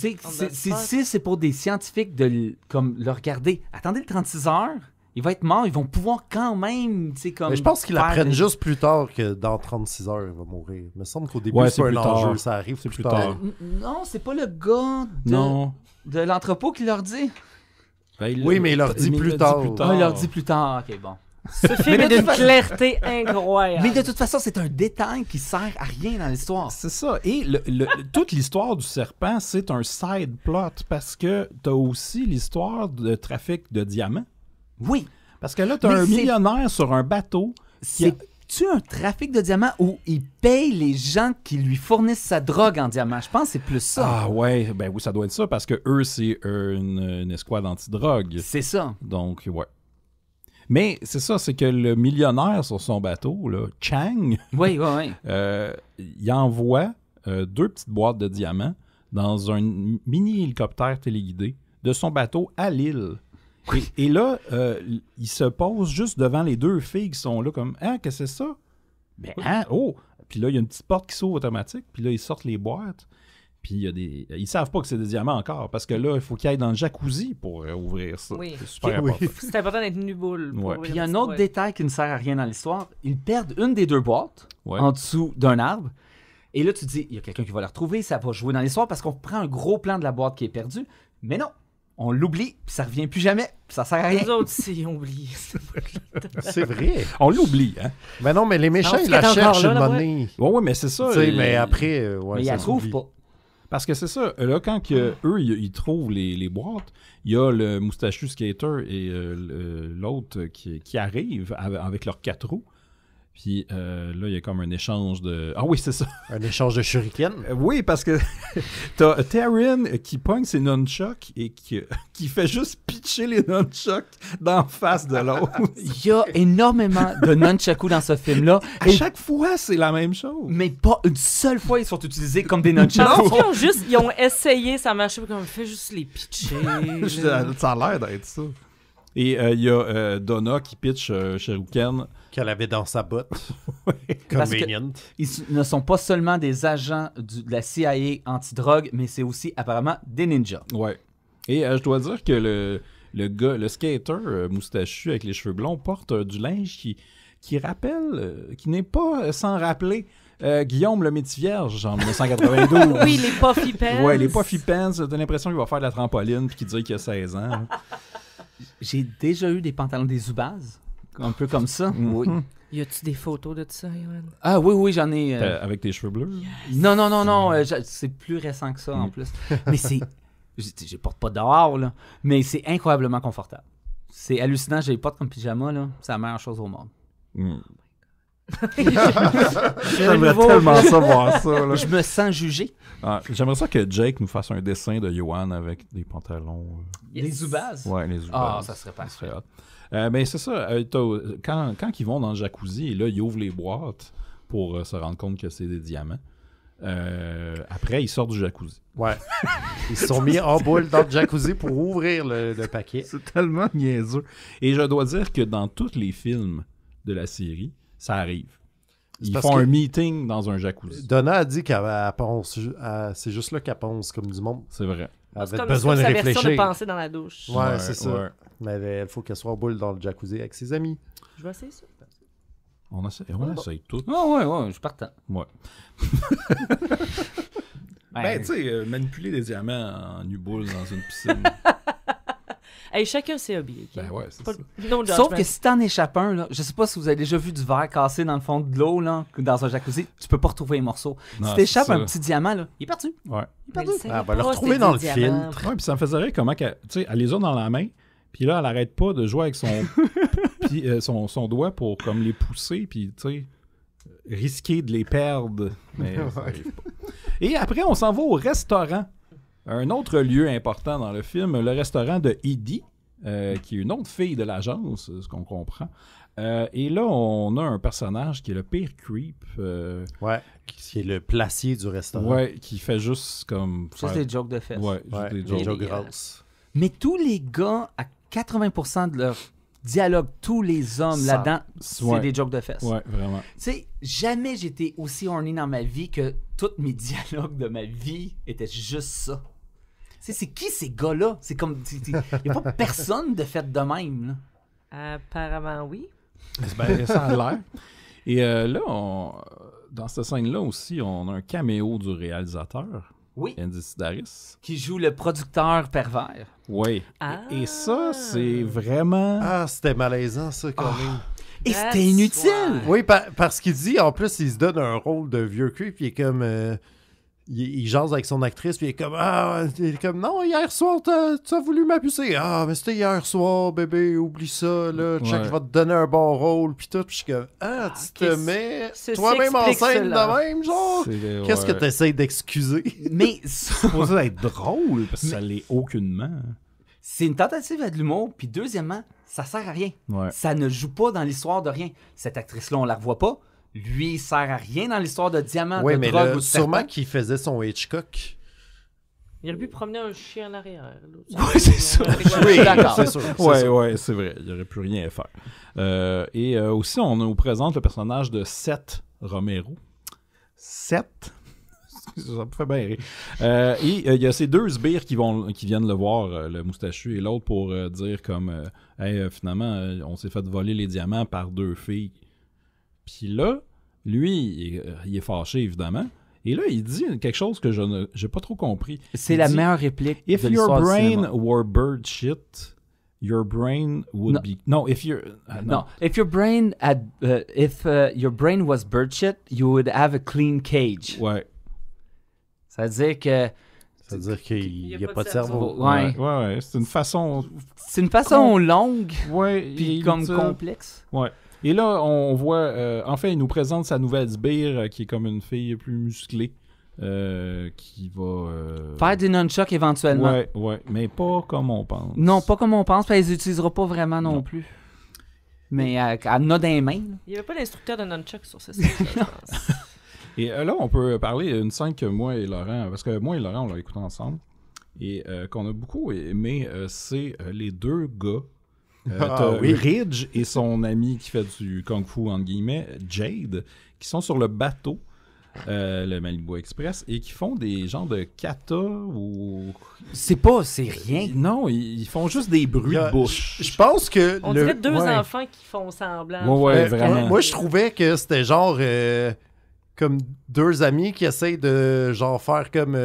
Euh, si c'est pour des scientifiques de comme, le regarder, attendez le 36 heures, il va être mort, ils vont pouvoir quand même, comme... je pense qu'ils l'apprennent juste plus tard que dans 36 heures, il va mourir. Il me semble qu'au début, c'est un ça arrive plus, plus, tard. non, c'est pas le gars de, l'entrepôt qui leur dit. Ben, oui, mais il leur dit plus, tard. Ah, il leur dit plus tard, ok, bon. Ce film est d'une clarté incroyable. Mais de toute façon, c'est un détail qui sert à rien dans l'histoire. C'est ça. Et le, toute l'histoire du serpent, c'est un side plot parce que t'as aussi l'histoire de trafic de diamants oui. Parce que là, tu as un millionnaire sur un bateau. C'est-tu un trafic de diamants où il paye les gens qui lui fournissent sa drogue en diamants? Je pense que c'est plus ça. Ah ouais, ben oui, ça doit être ça, parce que eux, c'est une, une escouade antidrogue. C'est ça. Donc, ouais. Mais c'est ça, c'est que le millionnaire sur son bateau, Chang, Oui, euh, il envoie euh, deux petites boîtes de diamants dans un mini-hélicoptère téléguidé de son bateau à Lille. Et, là, euh, il se pose juste devant les deux filles qui sont là, comme Ah, qu'est-ce que c'est ça Mais hein, oh Puis là, il y a une petite porte qui s'ouvre automatique, puis là, ils sortent les boîtes. Puis il y a des. Ils savent pas que c'est des diamants encore, parce que là, il faut qu'ils aillent dans le jacuzzi pour euh, ouvrir ça. C'est super important. C'est important d'être une boule. Puis il y a un autre détail qui ne sert à rien dans l'histoire. Ils perdent une des deux boîtes en dessous d'un arbre. Et là, tu te dis, il y a quelqu'un qui va la retrouver, ça va jouer dans l'histoire parce qu'on prend un gros plan de la boîte qui est perdue. Mais non, on l'oublie, ça revient plus jamais, ça sert à rien. Les autres, c'est c'est vrai. On l'oublie, hein. Mais non, mais les méchants, ils la cherchent une monnaie. Oui, oui, mais c'est ça. Euh, mais après, euh, ils la trouvent pas. Parce que c'est ça, euh, là, quand que, hmm. eux, ils, trouvent les, les, boîtes, il y a le moustachu skater et l'autre qui, qui, arrive avec leurs quatre roues. Puis euh, là, il y a comme un échange de. Ah oui, c'est ça. Un échange de shuriken. Euh, oui, parce que t'as Taryn qui pogne ses nunchucks et qui, fait juste pitcher les nunchucks d'en face de l'autre. il y a énormément de nunchaku dans ce film-là. À chaque fois, c'est la même chose. Mais pas une seule fois, ils sont utilisés comme des non ils ont juste ils ont essayé, ça marchait comme fait juste les pitcher. ça a l'air d'être ça. Et euh, il y a euh, Donna qui pitch euh, Sherouken Qu'elle avait dans sa botte. Convenient. ils ne sont pas seulement des agents de la CIA anti-drogue, mais c'est aussi apparemment des ninjas. Ouais. Et je dois dire que le, le gars, le skater moustachu avec les cheveux blonds porte du linge qui, qui rappelle, qui n'est pas sans rappeler Guillaume le métier vierge en 1992. oui, les Puffy Pants. Oui, les Puffy T'as l'impression qu'il va faire de la trampoline puis qu'il dit qu'il a 16 ans. Hein. J'ai déjà eu des pantalons des Zubaz, un peu comme ça. Oui. Y a-tu des photos de ça, Yoann? Ah oui, oui, j'en ai. Euh, euh, avec tes cheveux bleus? Non, non, non, non. Euh, c'est plus récent que ça en mm. plus. Mais c'est. Je porte pas dehors, là. Mais c'est incroyablement confortable. C'est hallucinant, je les porte comme pyjama, là. C'est la meilleure chose au monde. Mm. J'aimerais tellement savoir ça. Je me sens jugé. Ah, j'aimerais ça que Jake nous fasse un dessin de Johan avec des pantalons. Les euh, Zubaz? Ouais, les Ah, ça serait pas euh, ben, c'est ça. Euh, quand, ils vont dans le jacuzzi, et là, ils ouvrent les boîtes pour se rendre compte que c'est des diamants. après, ils sortent du jacuzzi. Ouais. Ils se sont mis en boule dans le jacuzzi pour ouvrir le, le paquet. C'est tellement niaiseux. Et je dois dire que dans tous les films de la série, ça arrive. Ils font un meeting dans un jacuzzi. Donna a dit qu'elle pense, c'est juste là qu'elle pense comme du monde. C'est vrai. Elle avait besoin de sa réfléchir. version de penser dans la douche. Ouais, c'est ça. Mais il faut qu'elle soit au boule dans le jacuzzi avec ses amis. Je vais essayer ça. On essaye, on essaye tout. Ah ouais, ouais, je suis partant. Ouais. Ben, ben, tu sais, euh, manipuler des diamants en nu bull dans une piscine. Hey, chacun s'est hobbies. Ben ouais, Sauf que si t'en échappes un, là, je sais pas si vous avez déjà vu du verre cassé dans le fond de l'eau, là, dans un jacuzzi, tu peux pas retrouver les morceaux. si t'échappes un petit diamant, là, il est perdu. Ouais. Il est perdu. Ah, va le retrouver dans le filtre. Ouais, puis ça me faisait rire comment, tu sais, elle les a dans la main, puis là, elle arrête pas de jouer avec son, euh, son, son, doigt pour comme les pousser, puis tu sais, risquer de les perdre. Et après, on s'en va au restaurant. Un autre lieu important dans le film, le restaurant de Edie, euh, qui est une autre fille de l'agence, ce qu'on comprend. Euh, et là, on a un personnage qui est le pire creep. Euh, ouais. Qui est le placier du restaurant. Ouais, qui fait juste comme. c'est des jokes de fesses. Ouais, des jokes, grosses. Mais tous les gars, à 80% de leur dialogue, tous les hommes là-dedans, c'est des jokes de fesses. Ouais, vraiment. Tu sais, jamais j'étais aussi horny dans ma vie que tous mes dialogues de ma vie étaient juste ça. C'est qui ces gars-là? C'est comme. Il n'y a pas personne de fait de même. Là. Apparemment, oui. Ben, ça a l'air. Et euh, là, dans cette scène-là aussi, on a un caméo du réalisateur. Oui. Andy Qui joue le producteur pervers. Oui. Ah. Et, ça, c'est vraiment. Ah, c'était malaisant, ça, quand ah. Et c'était inutile! Oui, parce qu'il dit, en plus, il se donne un rôle de vieux creep. puis il est comme. Euh, il, jase avec son actrice, puis il est comme Ah, il est comme Non, hier soir, tu as voulu m'appuyer. Ah, mais c'était hier soir, bébé, oublie ça, là. je vais te donner un bon rôle, puis tout. Puis je suis comme Ah, ah tu te mets toi-même en scène de même, genre. Qu'est-ce que que t'essayes d'excuser Mais c'est supposé être drôle, parce que ça l'est aucunement. C'est une tentative à de l'humour, puis deuxièmement, ça sert à rien. Ça ne joue pas dans l'histoire de rien. Cette actrice-là, on la revoit pas lui, il sert à rien dans l'histoire de diamant, de mais drogue ou de Sûrement qu'il faisait son Hitchcock. Il aurait pu promener un chien en arrière. Oui, c'est ça. Oui, d'accord. c'est sûr. c'est vrai. Il n'y aurait plus rien à faire. Euh, et euh, aussi, on nous présente le personnage de Seth Romero. Seth ça me fait bien rire. Euh, et il y a ces deux sbires qui, vont, qui viennent le voir, le moustachu et l'autre, pour dire comme finalement, on s'est fait voler les diamants par deux filles. Puis là, lui, euh, il est fâché, évidemment. Et là, il dit quelque chose que je n'ai pas trop compris. C'est la meilleure réplique If your brain were bird shit, your brain would be No, if your ah, no. if your brain had uh, if uh, your brain was bird shit, you would have a clean cage. Ouais. Ça veut dire que ça veut dire qu'il n'y a, pas de cerveau. Ouais. Ouais, ouais c'est une façon. C'est une façon longue. Ouais. Puis comme complexe. Ouais. Et là, on voit, euh, enfin, il nous présente sa nouvelle sbire, euh, qui est comme une fille plus musclée. Euh, qui va. Faire des nunchucks éventuellement. Ouais, ouais, mais pas comme on pense. Non, pas comme on pense, puis elle les utilisera pas vraiment non, plus. Mais à n'a Il n'y avait pas d'instructeur de nunchucks sur ce site, Et là, on peut parler d'une scène que moi et Laurent, parce que moi et Laurent, on l'a écouté ensemble, et qu'on a beaucoup aimé, c'est les deux gars euh, ah Ridge et son ami qui fait du kung fu, entre guillemets, Jade, qui sont sur le bateau. Euh, le Malibu Express et qui font des genres de kata ou c'est pas c'est rien euh, non ils, font juste des bruits de bouche je pense que on dirait deux enfants qui font semblant moi je trouvais que c'était genre comme deux amis qui essayent de genre faire comme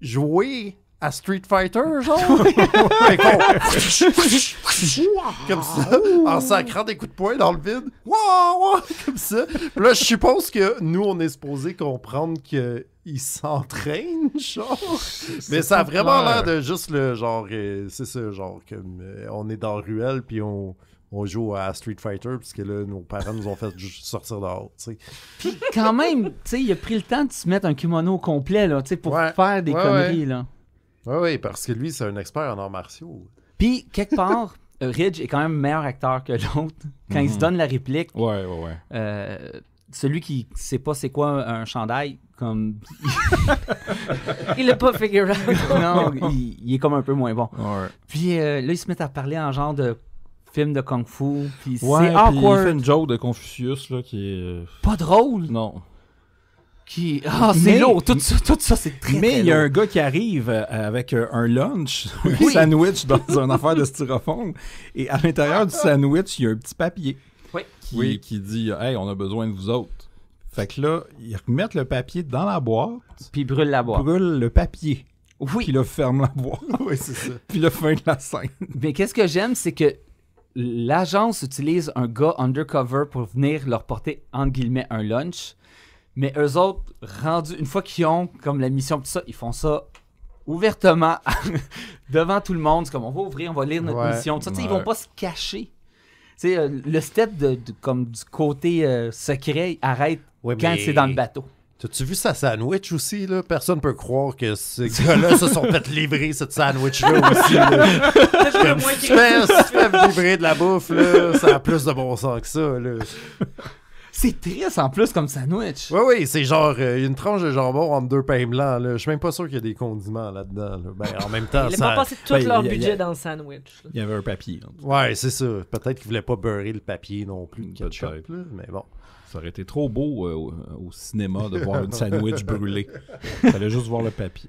jouer à Street Fighter, genre. comme ça, en sacrant des coups de poing dans le vide. comme ça. là, je suppose que nous, on est supposé comprendre que il genre. Mais ça a vraiment l'air euh, de juste le genre, euh, c'est ça, genre, comme euh, on est dans Ruelle, puis on, joue à Street Fighter, puisque là, nos parents nous ont fait sortir dehors, tu sais. Puis quand même, tu sais, il a pris le temps de se mettre un kimono complet, là, tu sais, pour faire des conneries, là. Oui, oui, parce que lui, c'est un expert en arts martiaux. Puis, quelque part, euh, Ridge est quand même meilleur acteur que l'autre. Quand il se mhm. donne la réplique. Ouais, ouais, ouais. Euh, celui qui sait pas c'est quoi un chandail, comme. il l'a pas figure non, il, est comme un peu moins bon. Puis euh, là, ils se met à parler en genre de film de kung fu. Puis c'est Puis il fait une joke de Confucius là, qui est. Pas drôle. Non. Qui... Ah, c'est lourd, tout ça, c'est très Mais il y a un gars qui arrive euh, avec euh, un lunch, un sandwich dans une affaire de styrofoam, et à l'intérieur du sandwich, il y a un petit papier oui. Qui, dit Hey, on a besoin de vous autres. Fait que là, ils remettent le papier dans la boîte. Puis ils brûlent la boîte. Brûlent le papier. Oui. Puis ferme la boîte. oui, c'est ça. Puis le fin de la scène. Mais qu'est-ce que j'aime, c'est que l'agence utilise un gars undercover pour venir leur porter, entre guillemets, un lunch. Mais eux autres, rendus, une fois qu'ils ont comme la mission, tout ça, ils font ça ouvertement devant tout le monde. C'est comme on va ouvrir, on va lire notre mission. Ils ça, Ils vont pas se cacher. Euh, le step de, comme du côté euh, secret arrête quand c'est dans le bateau. T'as-tu vu sa sandwich aussi, là? Personne peut croire que ces gars-là se sont fait livrer cette sandwich-là aussi, tu fais, livrer de la bouffe, là, ça a plus de bon sens que ça, c'est triste en plus comme sandwich. Oui, oui, c'est genre euh, une tranche de jambon entre deux pains blancs. Je Je suis même pas sûr qu'il y ait des condiments là-dedans. Ben, en même temps, Ils n'ont pas passé tout ben, leur budget dans le sandwich. Il y avait un papier. Oui, c'est ça. Peut-être qu'ils voulaient pas beurrer le papier non plus mais bon. Ça aurait été trop beau euh, au, cinéma de voir une sandwich brûlé. Il Fallait juste voir le papier.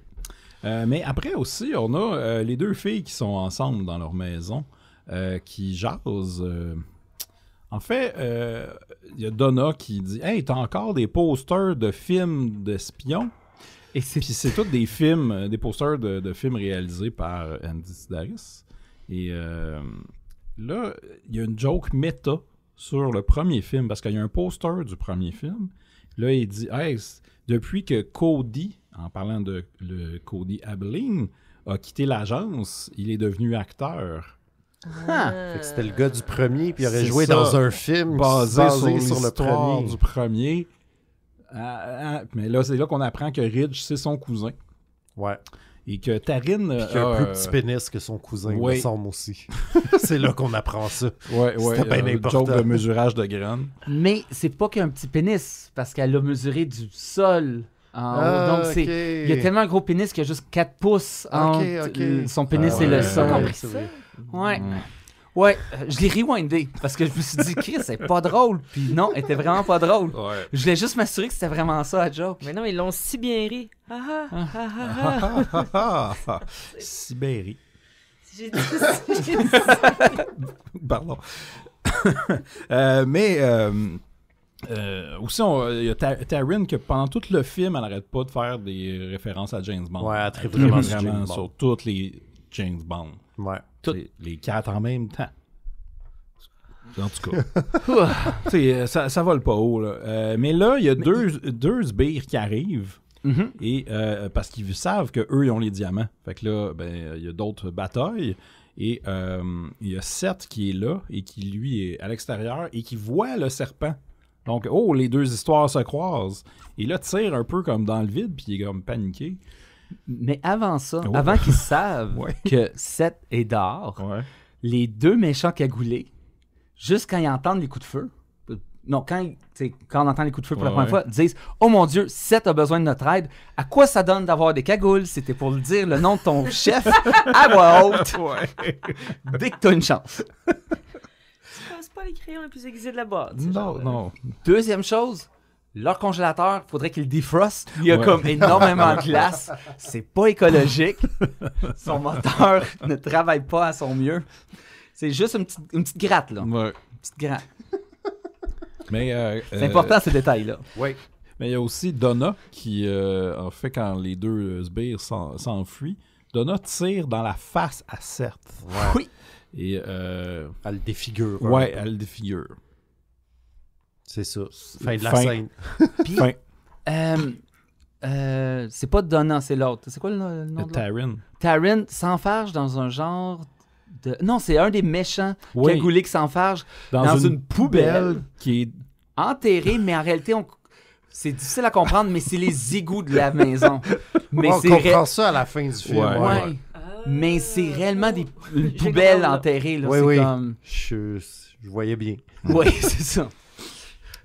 Euh, mais après aussi, on a les deux filles qui sont ensemble dans leur maison, qui jasent en fait, euh, il y a Donna qui dit Hey, t'as encore des posters de films d'espion Et c'est... tous des films, euh, des posters de, films réalisés par Andy Sidaris. Et euh, là, il y a une joke méta sur le premier film, parce qu'il y a un poster du premier film. Là, il dit Hey, depuis que Cody, en parlant de le Cody Abilene, a quitté l'agence, il est devenu acteur. Hein? Ah. C'était le gars du premier, puis il aurait joué dans un film basé, sur, le premier. du premier. Ah, ah, mais là, c'est là qu'on apprend que Ridge, c'est son cousin. Ouais. Et que Tarine Puis a un euh, plus petit pénis que son cousin, ouais. aussi. c'est là qu'on apprend ça. Ouais, ouais. C'était bien euh, de mesurage de graines. Mais c'est pas qu'un petit pénis, parce qu'elle a mesuré du sol Donc, il y a tellement un gros pénis qu'il y a juste 4 pouces entre son pénis et le sol. Ouais. Ouais, euh, je l'ai rewindé parce que je me suis dit, Chris, c'est pas drôle. Puis non, elle était vraiment pas drôle. Je voulais juste m'assurer que c'était vraiment ça, la joke. Mais non, ils l'ont si bien ri. Ah ah ah, ah, ah, ah. Si bien ri. Pardon. euh, mais. Euh... euh aussi, euh, il y a Taryn que pendant tout le film, elle n'arrête pas de faire des références à James Bond. Ouais, très, vraiment, sur toutes les James Bond les quatre en même temps. En tout cas. Euh, ça, ça vole pas haut. Euh, mais là, il y a deux, sbires qui arrivent. Mm-hmm. Et euh, parce qu'ils savent qu'eux, ils ont les diamants. Fait que là, ben, il y a d'autres batailles. Et il y a Seth qui est là et qui, lui, est à l'extérieur et qui voit le serpent. Donc, oh, les deux histoires se croisent. Et là, tire un peu comme dans le vide, puis il est comme paniqué. Mais avant ça, avant qu'ils savent que Seth est d'or, les deux méchants cagoulés, juste quand ils entendent les coups de feu, non, quand, on entend les coups de feu pour la première fois, disent Oh mon Dieu, Seth a besoin de notre aide. À quoi ça donne d'avoir des cagoules C'était pour le dire le nom de ton chef à voix haute. Dès que as une chance. passes pas les crayons les plus aiguisés de la boîte. Non, non. Deuxième chose, leur congélateur, il faudrait qu'il defrost. Il y a comme énormément de glace. C'est pas écologique. son moteur ne travaille pas à son mieux. C'est juste une petite, gratte, là. Une petite gratte. Mais euh, c'est euh, important, ce détail-là. Oui. Mais il y a aussi Donna qui, en euh, fait, quand les deux sbires s'enfuient, Donna tire dans la face à Seth. Oui. Et, Elle défigure. Ouais, elle défigure. C'est ça. Fin de la scène. Euh, euh, c'est pas Donna, c'est l'autre. C'est quoi le nom s'enfarge dans un genre de. Non, c'est un des méchants oui. cagoulés qui s'enfarge dans, une, poubelle, qui est enterrée, mais en réalité, on c'est difficile à comprendre, mais c'est les égouts de la maison. Mais on comprend ça à la fin du film. Mais c'est ah. réellement des poubelles enterrées. Je... Je, voyais bien. Oui, c'est ça.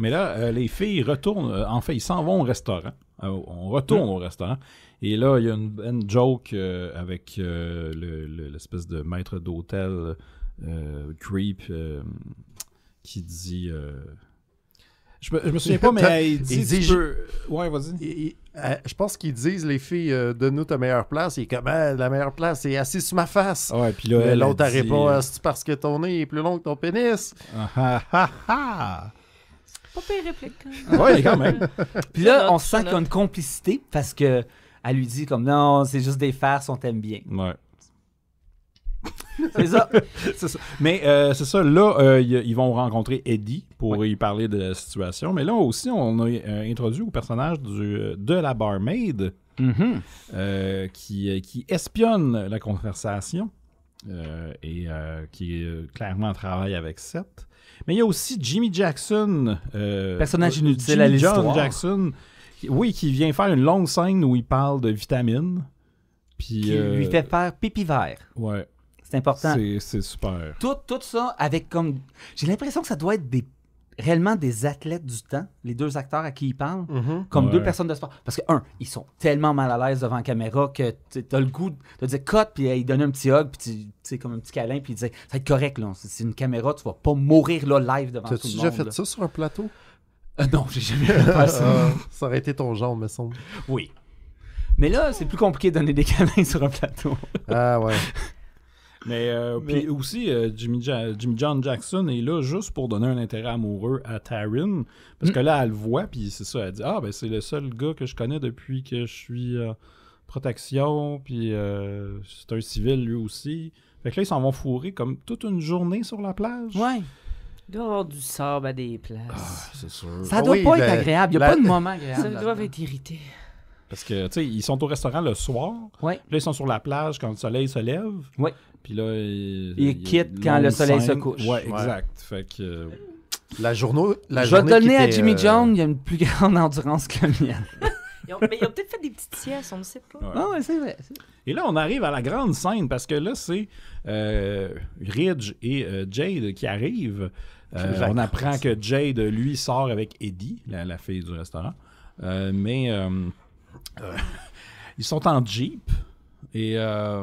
Mais là, euh, les filles retournent, euh, en fait, ils s'en vont au restaurant. Euh, on retourne hein? au restaurant. Et là, il y a une, joke avec l'espèce de maître d'hôtel creep qui dit. Je me, souviens pas, mais il dit, Ouais, vas-y. je pense qu'ils disent, les filles, donne-nous ta meilleure place. Et comment ah, la meilleure place c'est assis sur ma face. l'autre, elle, ah, c'est parce que ton nez est plus long que ton pénis. Ah, ah, ah, ah. Pas pire réplique. Hein. Ah oui, quand même. Puis là, on sent qu'il y a une complicité parce que elle lui dit comme non, c'est juste des farces, on t'aime bien. Ouais. c'est ça. ça. Mais euh, c'est ça, là, euh, ils vont rencontrer Eddie pour lui y parler de la situation. Mais là aussi, on a euh, introduit au personnage de la barmaid mm-hmm. qui, qui, espionne la conversation et qui clairement travaille avec Seth. Mais il y a aussi Jimmy Jackson. Euh, Personnage inutile Jimmy à l'histoire. Jackson, oui, qui vient faire une longue scène où il parle de vitamines. Puis, qui euh, lui fait faire pipi vert. Ouais. C'est important. C'est super. tout ça avec comme. J'ai l'impression que ça doit être des réellement des athlètes du temps, les deux acteurs à qui ils parlent, mhm. comme deux personnes de sport. Parce que, un, ils sont tellement mal à l'aise devant la caméra que t'as le goût de dire cut puis ils donnent un petit hug, puis tu sais comme un petit câlin, puis ils disent ça va être correct, là. C'est une caméra, tu vas pas mourir là live devant tout le monde. tas déjà fait ça sur un plateau euh, Non, j'ai jamais fait ça. Ah, ça aurait été ton genre, me semble. Oui. Mais là, c'est plus compliqué de donner des câlins sur un plateau. ah ouais. Mais, euh, aussi, euh, Jimmy, John Jackson est là juste pour donner un intérêt amoureux à Taryn. Parce mm. que là, elle le voit, puis c'est ça, elle dit Ah, ben c'est le seul gars que je connais depuis que je suis euh, protection, puis c'est un civil lui aussi. Fait que là, ils s'en vont fourrer comme toute une journée sur la plage. Ouais. Il doit avoir du sable à des places. Ah, c'est sûr. Ça ah doit pas être ben, agréable. Il n'y a pas de moment agréable. Ça doit être irrité. Parce que, tu sais, ils sont au restaurant le soir. Puis Là, ils sont sur la plage quand le soleil se lève. Oui. Puis là, il, quitte quand le soleil se couche. Ouais, exact. Fait que. Euh, la, Je journée. vais donner à Jimmy Jones euh, John, il a une plus grande endurance que la mienne. mais ils ont peut-être fait des petites siestes, on ne sait pas. Ah c'est vrai. Et là, on arrive à la grande scène parce que là, c'est euh, Ridge et Jade qui arrivent. on apprend que Jade, lui, sort avec Eddie, la fille du restaurant. mais ils sont en Jeep. Et euh,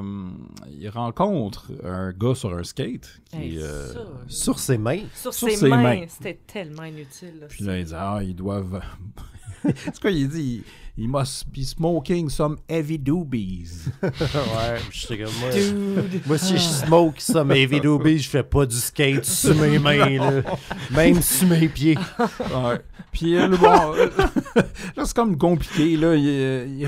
il rencontre un gars sur un skate. Qui, euh, sur ses mains. Sur, ses, mains. C'était tellement inutile. Puis là, il dit Ah, ils doivent. C'est quoi, il dit il must be smoking some heavy doobies. ouais, je sais comme moi. Moi, si je smoke some heavy doobies, je fais pas du skate sur mes mains, même sur mes pieds. Puis euh, bon, là, c'est comme compliqué. Là. Il, il,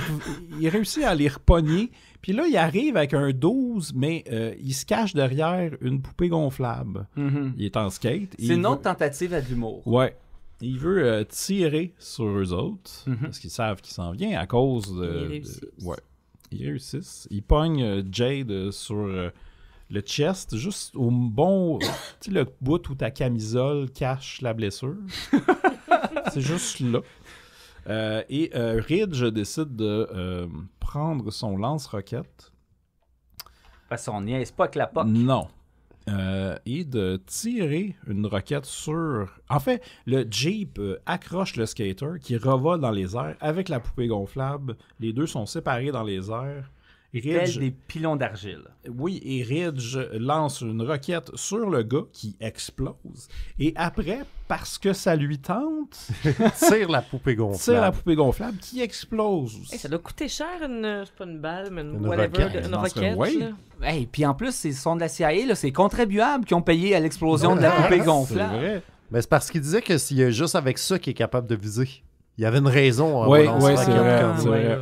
il réussit à les repogner. Puis là, il arrive avec un 12, mais euh, il se cache derrière une poupée gonflable. Mm-hmm. Il est en skate. C'est une autre tentative à l'humour. Ouais. Il veut euh, tirer sur eux autres, mm-hmm. parce qu'ils savent qu'il s'en vient à cause de. Ils ouais. Il réussissent. Il pognent euh, Jade sur le chest, juste au bon. tu sais, le bout où ta camisole cache la blessure. C'est juste là. et Ridge décide de prendre son lance-roquette. Parce qu'on niaise pas que la POC. Non. Euh, et de tirer une roquette sur. En fait, le Jeep euh, accroche le skater qui revole dans les airs avec la poupée gonflable. Les deux sont séparés dans les airs. Ridge. des pilons d'argile. Oui, et Ridge lance une roquette sur le gars qui explose. Et après, parce que ça lui tente, tire la poupée gonflable. Tire la poupée gonflable qui explose. ça doit coûter cher, une, pas une balle, mais une, roquette. Une oui. Et puis en plus, ce sont de la CIA, c'est contribuables qui ont payé à l'explosion de la ah, poupée gonflable. C'est vrai. Mais c'est parce qu'il disait que c'est juste avec ça qu'il est capable de viser. Il y avait une raison. Hein, oui, oui c'est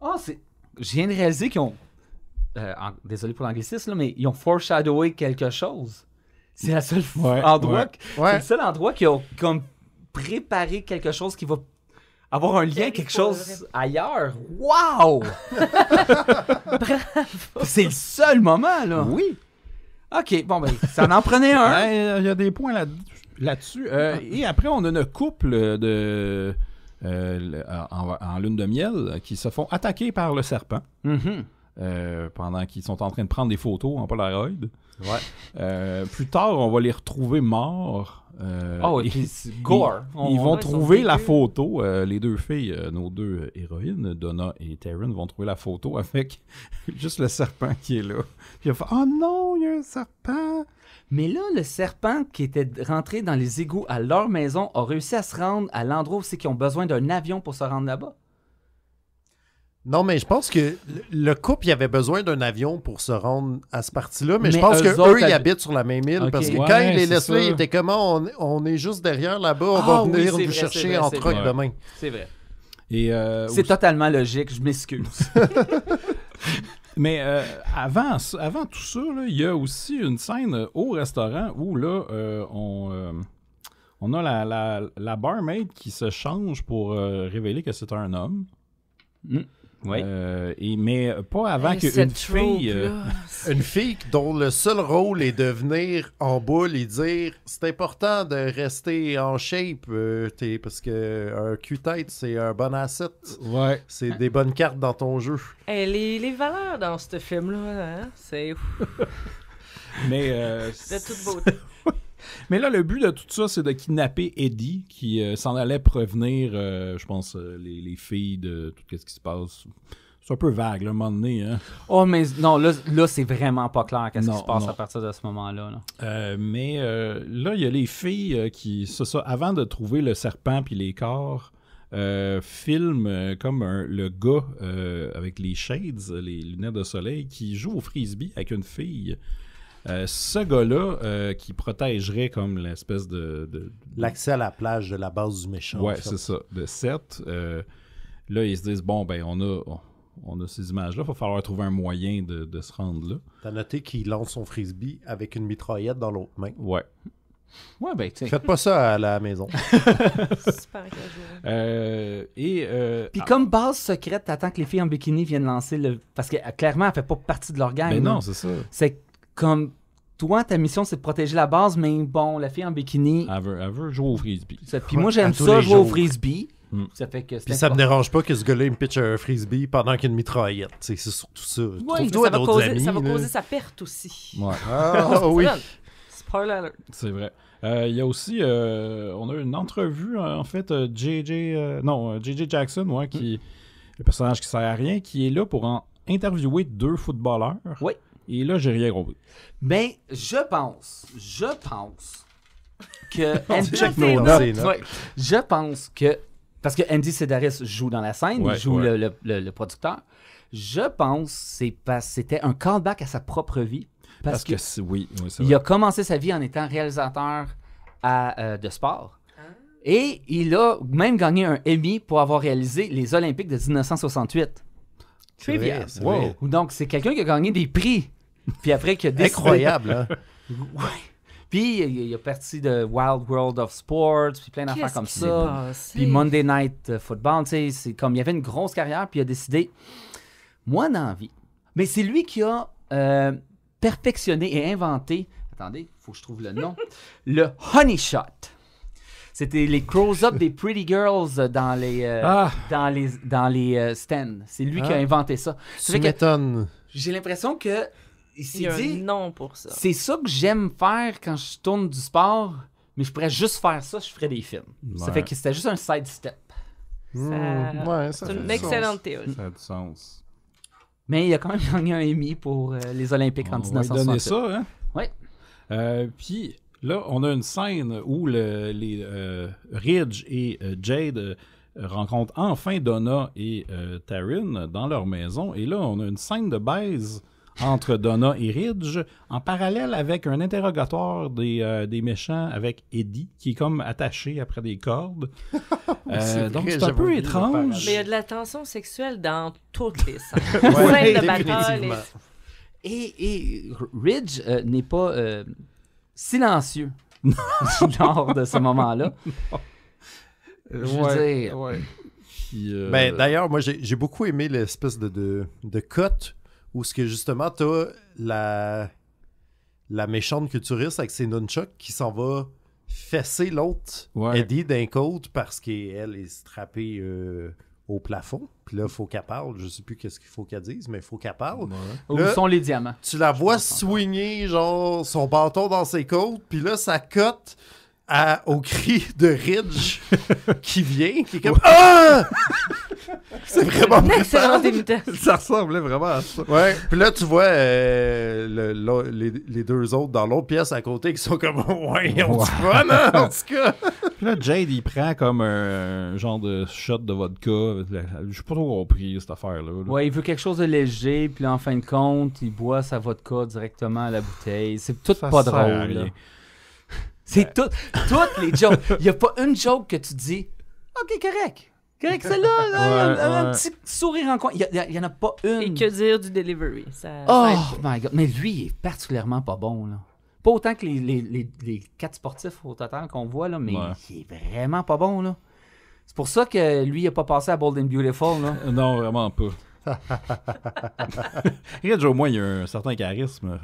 Ah, c'est je viens de réaliser qu'ils ont. Euh, désolé pour l'anglicisme, mais ils ont foreshadowé quelque chose. C'est la seule le seul endroit qui ont comme préparé quelque chose qui va avoir un lien, quelque chose ailleurs. Wow! C'est le seul moment, là. Oui. OK, bon, ben, ça en prenait un. Ben, il y a des points là-dessus. Là euh, ah. et après, on a notre couple de euh, en, lune de miel euh, qui se font attaquer par le serpent. Mm-hmm. Euh, pendant qu'ils sont en train de prendre des photos en Polaroid. plus tard, on va les retrouver morts. Oh, ils, vont trouver la photo. les deux filles, nos deux héroïnes, Donna et Taryn, vont trouver la photo avec juste le serpent qui est là. Puis ils vont faire Oh non, il y a un serpent. Mais là, le serpent qui était rentré dans les égouts à leur maison a réussi à se rendre à l'endroit où c'est qu'ils ont besoin d'un avion pour se rendre là-bas. Non, mais je pense que le couple, il avait besoin d'un avion pour se rendre à ce parti-là, mais, je pense qu'eux, eux ils habitent sur la même île parce que quand ils les laissent là, ils étaient comment ah, on, est juste derrière là-bas, on ah va venir vous chercher en truck demain. C'est vrai. Euh, c'est totalement logique, je m'excuse. Mais euh, avant, tout ça, il y a aussi une scène euh, au restaurant où là, euh, on, a la, la, barmaid qui se change pour révéler que c'est un homme. Mm. Oui. Euh, mais euh, pas avant que qu'une fille. Euh, une fille dont le seul rôle est de venir en boule et dire c'est important de rester en shape parce que un tête c'est un bon asset. C'est des bonnes cartes dans ton jeu. Eh, les, les, valeurs dans ce film-là, hein, c'est. mais. de toute beauté. Mais là, le but de tout ça, c'est de kidnapper Eddie, qui euh, s'en allait prévenir, euh, je pense, euh, les, filles de tout ce qui se passe. C'est un peu vague, là, à un moment donné. Hein. Oh, mais non, là, c'est vraiment pas clair qu'est-ce qui se passe à partir de ce moment-là. mais là, il y a les filles qui, avant de trouver le serpent puis les corps, filment comme le gars avec les shades, les lunettes de soleil, qui joue au frisbee avec une fille euh, ce gars-là, euh, qui protégerait comme l'espèce de. L'accès à la plage de la base du méchant. Ouais, c'est ça. De 7. Euh, là, ils se disent bon, ben, on a. On, a ces images-là, il va falloir trouver un moyen de, se rendre là. T'as noté qu'il lance son frisbee avec une mitraillette dans l'autre main. Ouais. Ouais, ben, t'sais. Faites pas ça à la maison. Super euh, Et. Puis, ah comme base secrète, t'attends que les filles en bikini viennent lancer le. Parce que clairement, elle fait pas partie de leur gang. Mais ben non, c'est ça. C'est comme toi, ta mission, c'est de protéger la base, mais bon, la fille en bikini. Elle veut, jouer au frisbee. puis moi, j'aime ça, jouer au frisbee. Ça hmm. fait que Puis ça me dérange pas que ce gars-là me pitche un frisbee pendant qu'il y a une mitraillette. C'est surtout ça. ça, va causer, amis, ça, va causer, sa perte aussi. Ah, ah oui. C'est vrai. Euh, il y a aussi, euh, on a une entrevue euh, en fait, JJ, non, JJ Jackson, ouais, qui, hmm. le personnage qui sert à rien, qui est là pour en interviewer deux footballeurs. Oui. Et là, j'ai rien compris. Mais ben, je pense, je pense que. Andy... Je pense que. Parce que Andy Sedaris joue dans la scène, il joue le, producteur. Je pense c'est parce c'était un callback à sa propre vie. Parce, que, oui, il a commencé sa vie en étant réalisateur euh, de sport. Ah. Et il a même gagné un Emmy pour avoir réalisé les Olympiques de 1968. Trivia. bien. Donc, c'est quelqu'un qui a gagné des prix. Puis après, qu'il a décidé... Incroyable, hein? Puis il, a parti de Wild World of Sports, puis plein d'affaires comme ça. Puis Monday Night euh, Football, tu sais, c'est comme il avait une grosse carrière, puis il a décidé, moi, d'en Mais c'est lui qui a euh, perfectionné et inventé, attendez, il faut que je trouve le nom, le Honey Shot. C'était les close-up des Pretty Girls dans les, euh, ah! dans les, dans les stands. C'est lui qui a ah. inventé ça. Ça m'étonne. J'ai l'impression que il s'est dit. pour ça. C'est ça que j'aime faire quand je tourne du sport, mais je pourrais juste faire ça, je ferais des films. Ça fait que c'était juste un sidestep. step. Mmh, c'est une excellente théorie. Ça a du sens. Mais il a quand même gagné un Emmy pour euh, les Olympiques en 1960. donner ça, hein? Oui. Euh, puis là, on a une scène où euh, Ridge et Jade rencontrent enfin Donna et Taryn dans leur maison. Et là, on a une scène de baise entre Donna et Ridge, en parallèle avec un interrogatoire des, euh, des méchants avec Eddie, qui est comme attaché après des cordes. Euh, donc c'est un peu étrange. Mais il y a de la tension sexuelle dans toutes les scènes. de Et, et, Ridge euh, n'est pas silencieux lors de ce moment-là. Je veux dire... Ben, d'ailleurs, moi, j'ai beaucoup aimé l'espèce de, de, de cut où ce que justement, t'as la, la méchante culturiste avec ses nunchucks qui s'en va fesser l'autre Eddie d'un côte parce qu'elle est strappée euh, au plafond. Puis là, il faut qu'elle parle. Je sais plus qu'est-ce qu'il faut qu'elle dise, mais il faut qu'elle parle. Où sont les diamants? Tu la vois swinguer, genre, son bâton dans ses côtes. Puis là, ça cote au cri de Ridge qui vient, qui est comme Ah! C'est vraiment excellent Ça ressemblait vraiment à ça. Ouais. Puis là, tu vois euh, les, deux autres dans l'autre pièce à côté qui sont comme Ouais, on se voit, en tout cas. Puis là, Jade, il prend comme un, genre de shot de vodka. Je suis pas trop compris cette affaire-là. Ouais, il veut quelque chose de léger. Puis là, en fin de compte, il boit sa vodka directement à la bouteille. C'est tout pas drôle. C'est toutes les jokes. Il n'y a pas une joke que tu dis, OK, correct. Correct, celle-là, un, petit sourire en coin. Il n'y en a pas une. Et que dire du delivery? oh my God. Mais lui, il est particulièrement pas bon. Là. Pas autant que les, les, les, quatre sportifs au total qu'on voit, là, mais il est vraiment pas bon. là. C'est pour ça que lui, il n'a pas passé à Bold and Beautiful. Là. non, vraiment pas. Regarde, au moins, il y a un certain charisme.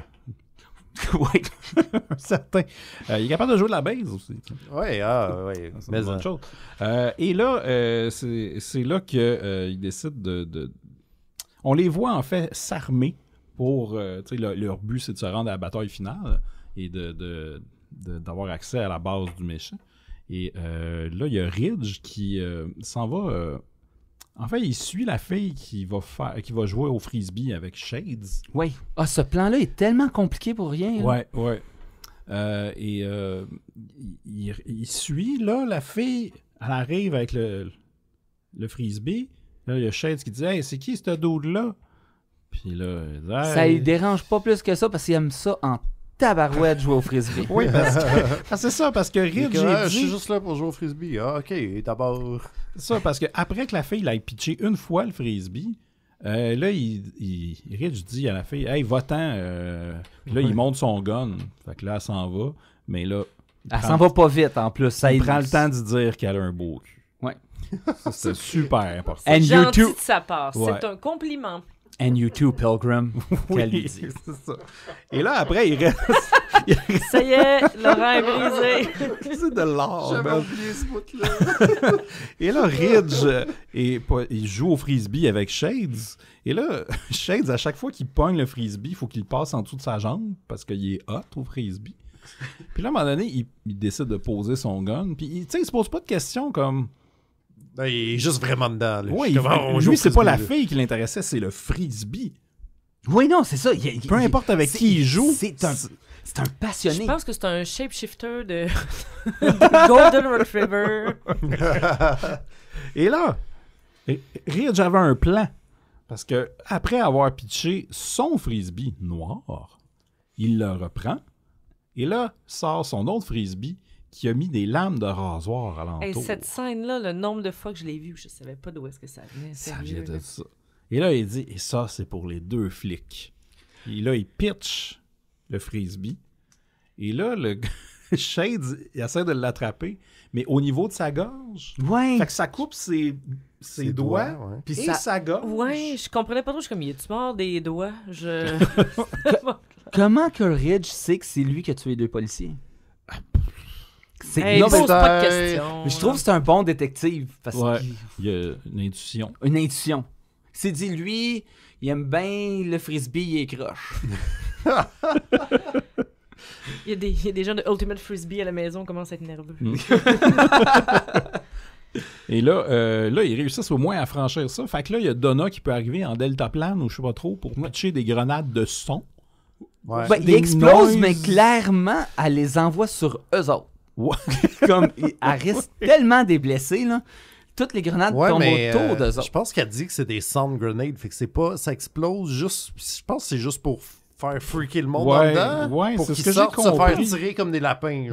oui, certain. Euh, il est capable de jouer de la base aussi. Oui, ah, oui. C'est une bonne chose. Euh, et là, euh, c'est là qu'ils décident de, On les voit en fait s'armer pour. Leur, leur, but, c'est de se rendre à la bataille finale et d'avoir de, de, accès à la base du méchant. Et là, il y a Ridge qui s'en va en fait, il suit la fille qui va, faire, qui va jouer au frisbee avec Shades. Oui. Ah, ce plan-là est tellement compliqué pour rien. Oui, oui. Euh, et euh, il, suit, là, la fille, elle arrive avec le, le frisbee. Là, il y a Shades qui dit Hey, c'est qui ce dude-là Puis là, ça dérange pas plus que ça parce qu'il aime ça en tabarouette jouer au frisbee. Oui, parce que c'est ça, parce que Ridge. j'ai dit... Je suis juste là pour jouer au frisbee. Ah, ok, d'abord. ça, parce que après que la fille l'a pitché une fois le frisbee, euh, là, il, il, dit à la fille Hey, va-t'en. Euh. là, il monte son gun. Fait que là, elle s'en va. Mais là. Elle s'en va pas vite en plus. Ça il prend le temps de dire qu'elle a un beau cul. Ouais. C'est super important. C'est gentil de sa part. C'est un compliment. And you too, Pilgrim. oui, c'est ça. Et là, après, il reste. ça y est, Laurent est brisé. c'est de l'or. J'avais oublié ce bout-là. et là, Ridge, euh, et, il joue au frisbee avec Shades. Et là, Shades, à chaque fois qu'il pogne le frisbee, il faut qu'il passe en dessous de sa jambe parce qu'il est hot au frisbee. Puis là, à un moment donné, il, il décide de poser son gun. Puis, tu sais, il se pose pas de questions comme ben, il est juste vraiment dedans. Oui, c'est pas la fille qui l'intéressait, c'est le frisbee. Oui, non, c'est ça. Peu importe avec qui il joue. C'est un, passionné. Je pense que c'est un shapeshifter de, de Golden Retriever. et là, Ridge avait un plan. Parce que après avoir pitché son frisbee noir, il le reprend. Et là, sort son autre frisbee qui a mis des lames de rasoir à Et cette scène-là, le nombre de fois que je l'ai vue, je ne savais pas d'où est-ce que ça venait. Ça vient de ça. Et là, il dit, et ça, c'est pour les deux flics. Et là, il pitch le frisbee. Et là, le Shade, essaie de l'attraper, mais au niveau de sa gorge. Ouais. Fait que ça coupe ses, doigts, puis sa gorge. Ouais, je comprenais pas trop. Je suis comme, il est mort des doigts? Je... Comment Ridge sait que c'est lui qui a tué les deux policiers? C'est pose je trouve que c'est un bon détective. il... y a une intuition. Une intuition. C'est dit, lui, il aime bien le frisbee, il est croche. il, y a des, gens de Ultimate Frisbee à la maison qui commencent à être nerveux. Hmm. Et là, euh, là, ils réussissent au moins à franchir ça. Fait que là, il y a Donna qui peut arriver en deltaplane ou je sais pas trop pour matcher des grenades de son. Ben, il explose, mais clairement, elle les envoie sur eux autres. comme, elle risque tellement des blessés, là. Toutes les grenades tombent autour euh, de ça Je pense qu'elle dit que c'est des sound grenades, fait pas, ça explose juste, je pense que c'est juste pour faire freaker le monde ouais, dedans, pour qu'ils sortent se faire tirer comme des lapins,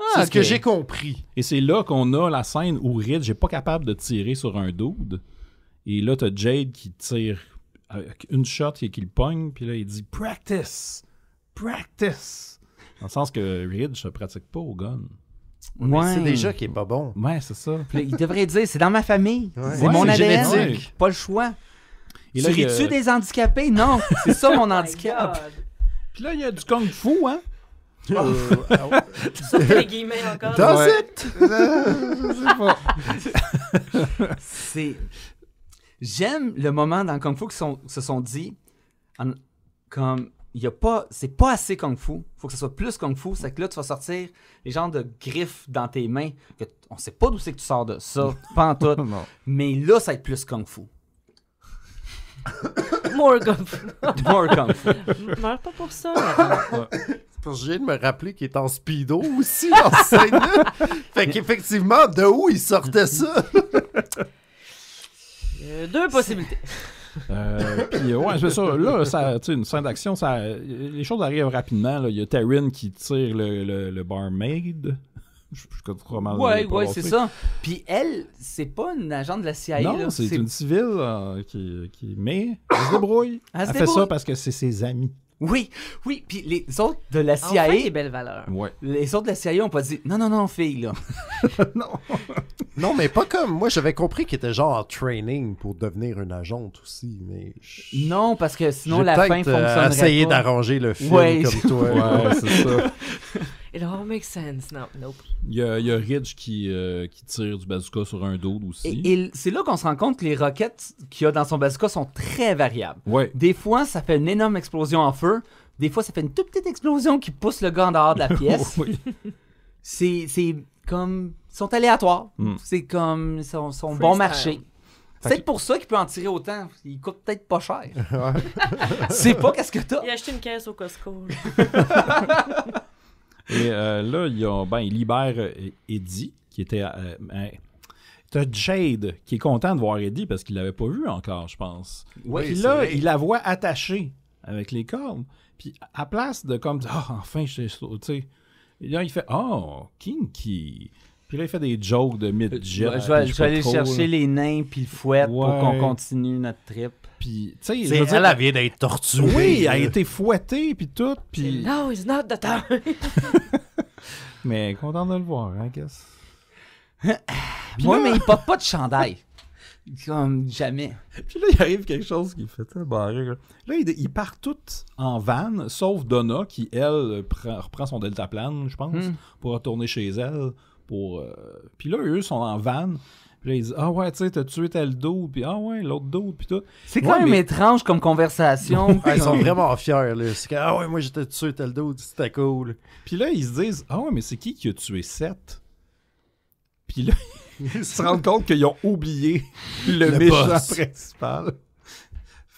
ah, c'est ce que j'ai compris. Et c'est là qu'on a la scène où Ridge j'ai pas capable de tirer sur un dude. Et là, t'as Jade qui tire une shot et qui le pogne. Puis là, il dit Practice! Practice! Dans le sens que Ridge ne pratique pas au gun. C'est déjà qui est pas bon. Ouais, c'est ça. il devrait dire c'est dans ma famille. C'est mon ADN. Pas le choix. Et tu ris-tu des handicapés? Non, c'est ça mon oh handicap. Puis là, il y a du kung fu, hein? Euh, oh. ah guillemets encore. Dans sais pas. c'est... J'aime le moment dans Kung Fu qu'ils se sont dit, en... comme y a pas, c'est pas assez kung fu. Faut que ça soit plus kung fu. C'est que là, tu vas sortir les genres de griffes dans tes mains. Que on sait pas d'où c'est que tu sors de ça, pas tout. Mais là, ça va être plus kung fu. More kung fu. More kung fu. Meurs pas pour ça. je viens de me rappeler qu'il est en speedo aussi en fait qu'effectivement, de où il sortait ça? Euh, deux possibilités. Euh, puis, euh, ouais, c'est ça. Là, ça, une scène d'action, ça, les choses arrivent rapidement. Il y a Taryn qui tire le, le, barmaid. Je, mal ouais, ouais, c'est ça. Puis elle, c'est pas une agent de la CIA. Non, c'est une civile euh, qui, qui. Mais elle se débrouille. Elle, fait ça parce que c'est ses amis. Oui, oui, puis les autres de la CIA. Enfin, belles valeurs. Les autres de la CIA ont pas dit non, non, non, fille, là. non. non, mais pas comme. Moi, j'avais compris qu'il était genre en training pour devenir une agente aussi, mais. Non, parce que sinon la fin euh, fonctionnerait. Euh, essayer d'arranger le film comme toi. c'est ça. It all makes sense. Non, nope. Il y a, Ridge qui, euh, qui tire du bazooka sur un dos aussi. Et, c'est là qu'on se rend compte que les roquettes qu'il y a dans son bazooka sont très variables. Ouais. Des fois, ça fait une énorme explosion en feu. Des fois, ça fait une toute petite explosion qui pousse le gars en dehors de la pièce. oui. C'est comme. Ils sont aléatoires. Hmm. C'est comme. Ils bon marché. C'est peut-être pour ça qu'il peut en tirer autant. Il coûte peut-être pas cher. c'est pas qu'est-ce que t'as. Il a acheté une caisse au Costco. Et euh, là, ils, ont, ben, libèrent euh, Eddie, qui était. Euh, ben, Jade qui est content de voir Eddie parce qu'il l'avait pas vu encore, je pense. Oui, Puis là, il la voit attachée avec les cordes. Puis à place de comme, ah, enfin, je sais, tu Là, il fait, oh, Kinky. Il là, il fait des jokes de mid je vais, aller chercher les nains puis le fouet pour qu'on continue notre trip. Puis, tu sais, elle, d'être torturée. Oui, elle a été fouettée puis tout. Puis... No, it's not the time. mais content de le voir, hein, qu'est-ce. Moi, mais il porte pas de chandail. Comme jamais. Puis là, il arrive quelque chose qui fait ça. barrer. Là, ils il partent tout en van, sauf Donna, qui, elle, reprend son deltaplane, je pense, hmm. pour retourner chez elle pour. Euh, puis là, eux sont en van. Puis là, ils disent Ah ouais, tu sais, t'as tué tel dos, puis Ah ouais, l'autre dos, puis tout. C'est quand même étrange comme conversation. ils sont vraiment fiers, là. C'est Ah ouais, moi j'étais tué tel dos, c'était cool. Puis là, ils se disent Ah ouais, mais c'est qui qui a tué Seth Puis là, ils se rendent compte qu'ils ont oublié le, méchant boss. principal.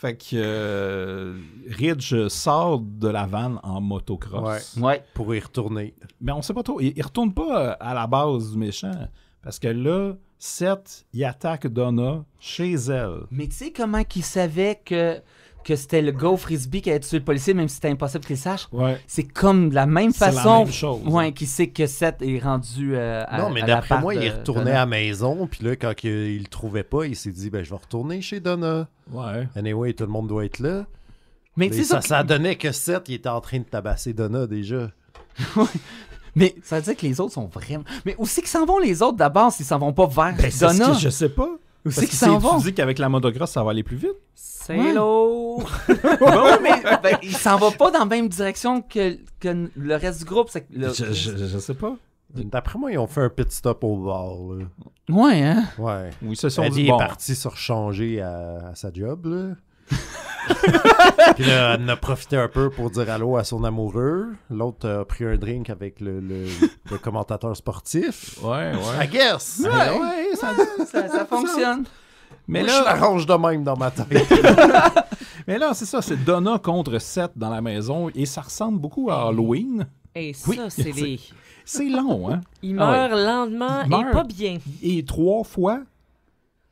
Fait que euh, Ridge sort de la vanne en motocross. Pour y retourner. Mais on sait pas trop. Il, ne retourne pas euh, à la base du méchant. Parce que là, Seth, il attaque Donna chez elle. Mais tu sais comment qu'il savait que que c'était le go frisbee qui avait tué le policier, même si c'était impossible qu'il sache. C'est comme de la même façon. La Ouais, qui sait que Seth est rendu à euh, la à Non, mais d'après moi, il retournait à la maison, puis là, quand il, le trouvait pas, il s'est dit, ben, je vais retourner chez Donna. Ouais. Anyway, tout le monde doit être là. Mais, ça, ça, donnait que Seth, il était en train de tabasser Donna déjà. Mais ça veut dire que les autres sont vraiment. Mais où c'est qu'ils s'en vont les autres d'abord s'ils s'en vont pas vers ben, Donna? Ce que je sais pas c'est qu'avec la motocross, ça va aller plus vite? C'est bon, mais ben, il s'en va pas dans la même direction que, le reste du groupe. Je, sais pas. D'après moi, ils ont fait un pit stop au bord. Ouais, hein? Ouais. Oui, se sont bon. Il est parti se rechanger à, à sa job. Là. Puis là, elle a profité un peu pour dire allô à son amoureux. L'autre a pris un drink avec le, le, commentateur sportif. Ouais, ouais. I guess. Ouais, ouais, ça, ça, fonctionne. Mais là, je l'arrange de même dans ma tête. Mais là, c'est ça, c'est Donna contre Seth dans la maison et ça ressemble beaucoup à Halloween. Et ça, c'est C'est long, hein? Il ah meurt lentement et pas bien. Et trois fois,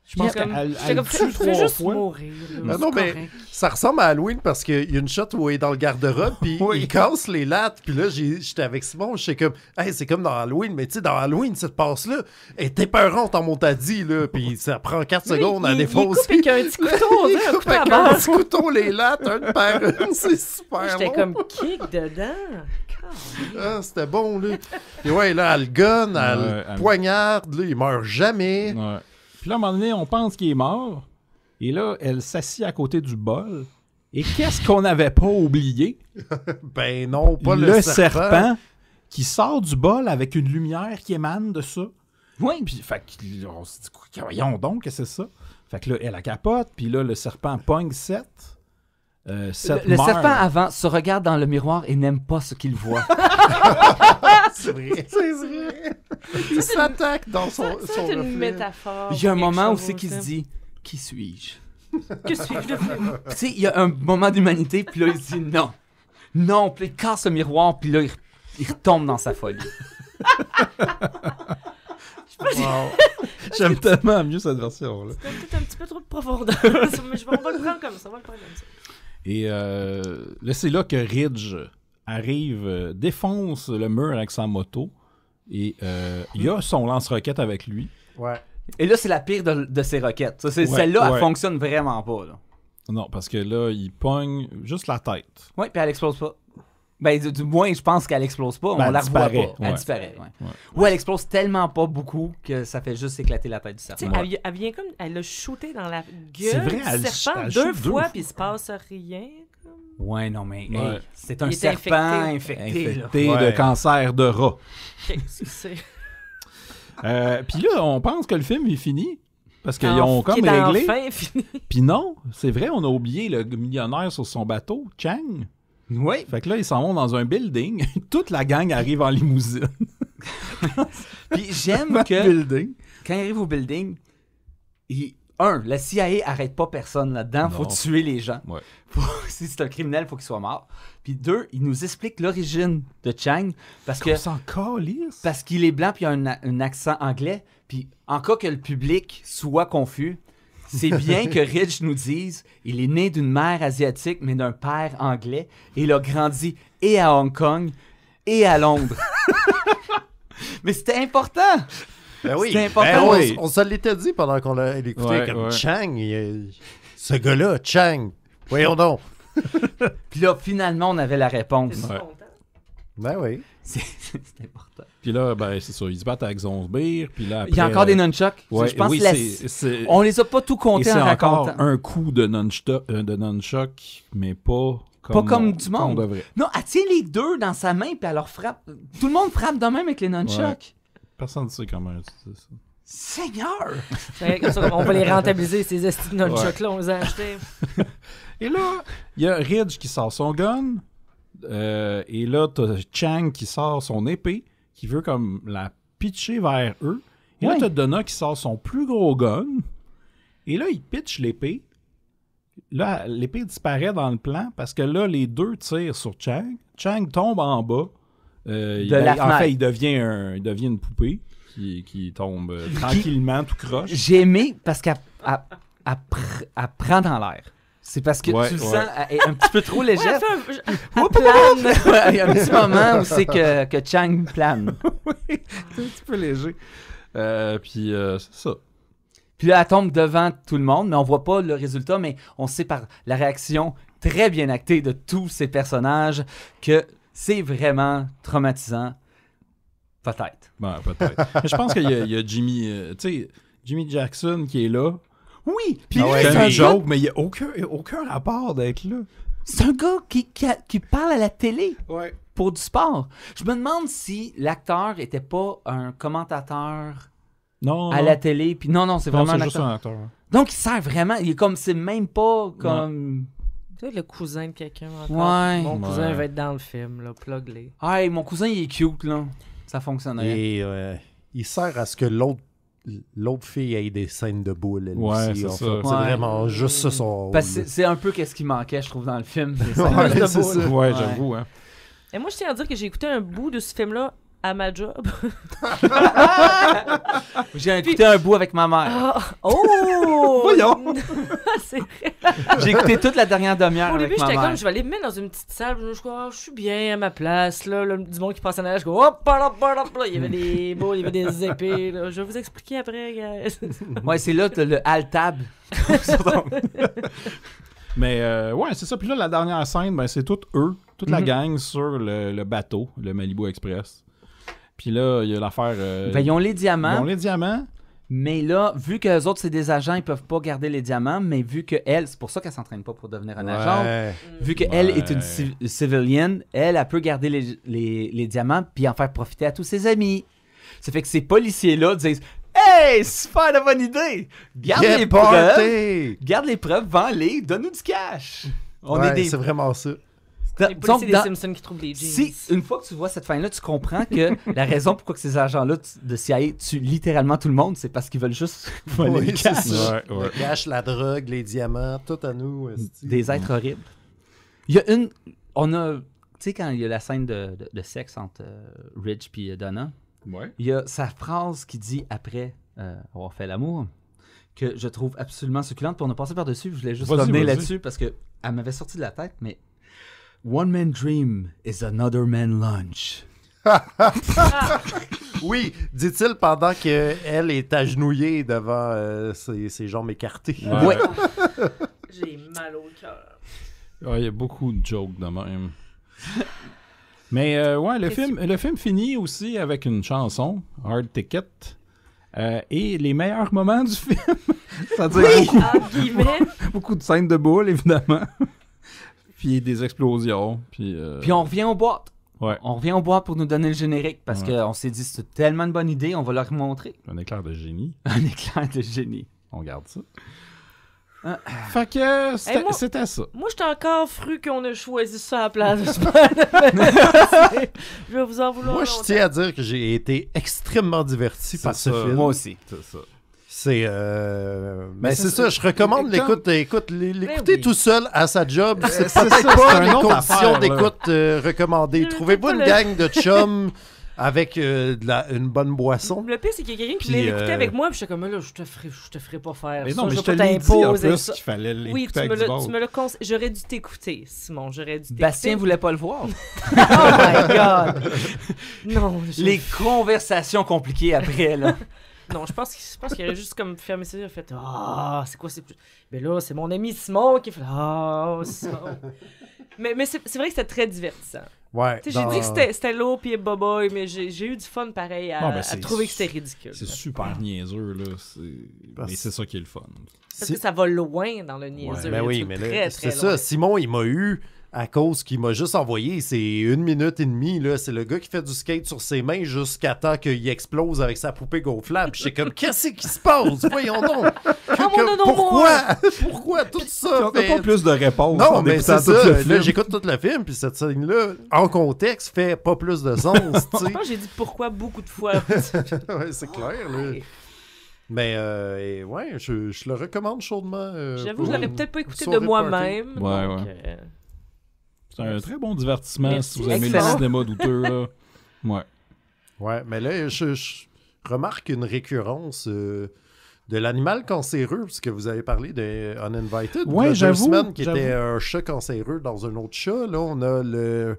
je pense qu'elle tue trois fois. Mourir, là, non, non mais ça ressemble à Halloween parce qu'il y a une shot où elle est dans le garde-robe, puis il casse les lattes. Puis là, j'étais avec Simon, je sais comme, hey, c'est comme dans Halloween, mais tu sais, dans Halloween, cette passe-là est épeurante en montadie, là, puis ça prend 4 secondes il, à défoncer. Il coupe avec un petit couteau, il hein, coupe avec un petit couteau les lattes, un par une, c'est super J'étais comme kick dedans. Ah, c'était bon, là. Et ouais, là, elle gonne, elle poignarde, là, il meurt jamais. Ouais. Puis là, à un moment donné, on pense qu'il est mort. Et là, elle s'assit à côté du bol. Et qu'est-ce qu'on n'avait pas oublié? ben non, pas le, le serpent. qui sort du bol avec une lumière qui émane de ça. Oui, puis on se dit, voyons donc que c'est ça. Fait que là, elle a capote, puis là, le serpent pogne 7. Euh, le, serpent avant se regarde dans le miroir et n'aime pas ce qu'il voit. c'est vrai. C'est vrai. Il s'attaque dans son, C'est une métaphore. Il y a un moment où c'est qu'il hein. se dit Qui suis-je Que suis-je devenu Tu sais, il y a un moment d'humanité, puis là, il se dit Non. Non, puis il casse le miroir, puis là, il, il retombe dans sa folie. Wow. J'aime tellement mieux cette version. C'est peut-être un petit peu trop de Mais je vais, on le prendre comme ça. On va le prendre comme ça. Et euh, là, c'est là que Ridge arrive, euh, défonce le mur avec sa moto. Et euh, il a son lance-roquette avec lui. Ouais. Et là, c'est la pire de, ses roquettes. Celle-là, elle fonctionne vraiment pas. Non, parce que là, il pogne juste la tête. Oui, puis elle explose pas. Ben, du, moins, je pense qu'elle explose pas. on ben, la revoit pas. Elle disparaît. Ou elle explose tellement pas beaucoup que ça fait juste éclater la tête du serpent. Elle, vient comme. Elle l'a shooté dans la gueule du serpent deux, fois, puis il se passe rien. Ouais, non, mais c'est un serpent infecté. Infecté, de cancer de rat. Qu'est-ce que c'est euh, Puis là, on pense que le film est fini. Parce qu'ils ont comme réglé. Puis non, c'est vrai, on a oublié le millionnaire sur son bateau, Chang. Oui. Fait que là, ils s'en vont dans un building. Toute la gang arrive en limousine. Puis j'aime que. Building. Quand ils arrivent au building, un, la CIA arrête pas personne là-dedans. Faut tuer les gens. si c'est un criminel, faut qu'il soit mort. Puis deux, ils nous expliquent l'origine de Chang. Parce que. Parce qu'il est blanc, puis il a un, un accent anglais. Puis en cas que le public soit confus, c'est bien que Rich nous dise il est né d'une mère asiatique, mais d'un père anglais. il a grandi et à Hong Kong et à Londres. mais c'était important! Ben oui. C'était ben important. On, se l'était dit pendant qu'on l'a écouté. comme Chang, ce gars-là, Chang, voyons donc. Puis là, finalement, on avait la réponse. Ben oui. C'est important. Puis là, ben, c'est ça, ils se battent avec Zombir. Puis là, après, il y a encore des euh, nunchucks. je pense on les a pas tout comptés en racontant. encore un coup de nunchuck, euh, de mais pas comme, pas comme du monde. non, elle tient les deux dans sa main, puis elle leur frappe. Tout le monde frappe de même avec les nunchucks. Personne ne sait comment c'est ça. Seigneur! on va les rentabiliser, ces estimes nunchucks-là, on les a achetés. et là, il y a Ridge qui sort son gun. Euh, et là, t'as Chang qui sort son épée qui veut comme la pitcher vers eux. Et là, là, t'as Donna qui sort son plus gros gun. Et là, il pitch l'épée. Là, l'épée disparaît dans le plan parce que là, les deux tirent sur Chang. Chang tombe en bas. Euh, il, en fait, il devient, un, il devient une poupée qui, tombe euh, tranquillement, tout croche. J'ai aimé parce qu'elle à prend dans l'air. C'est parce que tu le sens est un petit peu trop légère. plane. Il y a un petit moment où c'est que, que Chang plane. oui, c'est un petit peu léger. Euh, puis euh, c'est ça. Puis là, elle tombe devant tout le monde, mais on voit pas le résultat, mais on sait par la réaction très bien actée de tous ces personnages que c'est vraiment traumatisant. Peut-être. Ben, peut-être. je pense qu'il y, a Jimmy, euh, tu sais, Jimmy Jackson qui est là. Oui, puis ah c'est un joke, mais il n'y a aucun, aucun rapport avec là. C'est un gars qui, parle à la télé pour du sport. Je me demande si l'acteur était pas un commentateur à la télé. non, non, c'est vraiment un, juste Donc il sert vraiment. Il est comme c'est même pas comme. Tu le cousin de quelqu'un Mon cousin va être dans le film, là, plug-les. mon cousin il est cute là. Ça fonctionnerait. Euh, il sert à ce que l'autre l'autre fille ait des scènes de boules. c'est, ça. c'est vraiment juste ce son. c'est, c'est un peu ce qui manquait, je trouve, dans le film. Des scènes ouais, j'avoue. Hein. Et moi, je tiens à dire que j'ai écouté un bout de ce film-là à ma job. J'ai écouté un bout avec ma mère. Ah, oh! Voyons! J'ai écouté toute la dernière demi-heure. Au début, j'étais comme, je vais aller me mettre dans une petite salle. Je oh, je suis bien à ma place. Là, du monde qui passe à arrière, je Il y avait des il y avait des épées. Je vais vous expliquer après, Moi, c'est là, le haltab. Mais euh, ouais, c'est ça. Puis là, la dernière scène, ben, c'est toutes eux, toute la mm-hmm. gang sur le bateau, le Malibu Express. Puis là, il y a l'affaire. Euh, ben, les diamants. Ils les diamants. Mais là, vu que les autres, c'est des agents, ils peuvent pas garder les diamants, mais vu que elle, c'est pour ça qu'elle s'entraîne pas pour devenir un agent, vu qu'elle est une civilienne, elle, elle peut garder les, diamants puis en faire profiter à tous ses amis. Ça fait que ces policiers-là disent Hey, super la bonne idée! Garde les preuves, garde les preuves, vends-les, donne-nous du cash! On est C'est vraiment ça des qui trouvent des Si, une fois que tu vois cette fin-là, tu comprends que la raison pourquoi que ces agents-là de CIA tuent littéralement tout le monde, c'est parce qu'ils veulent juste voler oui, le cash. Le cash, la drogue, les diamants, tout à nous. Des êtres horribles. Il y a une... On a... Tu sais, quand il y a la scène de, sexe entre euh, Ridge et euh, Donna, ouais. il y a sa phrase qui dit après euh, avoir fait l'amour que je trouve absolument succulente. Pour ne a passé par-dessus. Je voulais juste revenir là-dessus parce que elle m'avait sorti de la tête, mais One man dream is another man lunch. oui, dit-il pendant que elle est agenouillée devant euh, ses, jambes écartées. Oui. J'ai mal au cœur. Il y a beaucoup de jokes de même. Mais euh, ouais, le film, le film finit aussi avec une chanson, Hard Ticket. Euh, et les meilleurs moments du film, oui, beaucoup, de scènes de boules, évidemment puis des explosions. Puis, euh, puis on revient aux boîtes. Ouais. On revient aux boîtes pour nous donner le générique parce qu'on s'est dit c'est tellement une bonne idée, on va leur montrer. Un éclair de génie. Un éclair de génie. On garde ça. Ah. Fait que c'était ça. Moi, j'étais encore fru qu'on ait choisi ça à la place je vais vous en vouloir. Moi, je tiens à dire que j'ai été extrêmement diverti par ce film. Moi aussi. C'est ça. C'est euh, ben, mais, c'est ça, je recommande l'écoute écoute ben l'écouter tout seul à sa job, euh, c'est peut-être pas une condition d'écoute euh, recommandée. Trouvez-vous une gang de chums avec de la, une bonne boisson. Le pire, c'est qu'il y a quelqu'un qui voulait avec moi, puis je suis comme, là, je te ferai, je te ferai pas faire. Mais ça, non, mais je, je te l'ai dit en plus qu'il fallait l'écouter Oui, tu avec me, le, tu me le cons... J'aurais dû t'écouter, Simon, j'aurais dû Bastien voulait pas le voir. oh my God! non. Les conversations compliquées après, là. Non, je pense, je pense qu'il aurait juste comme fermé ses yeux et fait Ah, c'est quoi c'est Mais là, c'est mon ami Simon qui fait Ah, oh, mais mais c'est vrai que c'était très divertissant. Ouais. J'ai dit que c'était low puis boboy, mais j'ai eu du fun pareil à, ben, trouver que c'était ridicule. C'est super niaiseux, là. Mais c'est ça qui est le fun. Parce que ça va loin dans le niaiseux. Ouais, ben oui, mais c'est ça. Simon, il m'a eu à cause qu'il m'a juste envoyé, c'est une minute et demie, là. C'est le gars qui fait du skate sur ses mains jusqu'à temps qu'il explose avec sa poupée gonflable. J'étais comme, qu'est-ce qui se passe? Voyons donc! Ah, pourquoi? pourquoi tout ça? a pas plus de réponses. Non, mais c'est ça. Là, j'écoute tout le film, puis cette scène-là, en contexte, fait pas plus de sens, tu j'ai dit pourquoi beaucoup de fois. c'est clair, là. Mais euh, ouais, je, le recommande chaudement. Euh, J'avoue, je l'avais peut-être pas écouté de moi-même. Euh, c'est un très bon divertissement si vous aimez le cinéma douteux. Là. Ouais. Ouais, mais là, je, remarque une récurrence. Euh, de l'animal cancéreux, puisque vous avez parlé de Uninvited. Oui, j'avoue. qui était un chat cancéreux dans un autre chat. Là, on a le,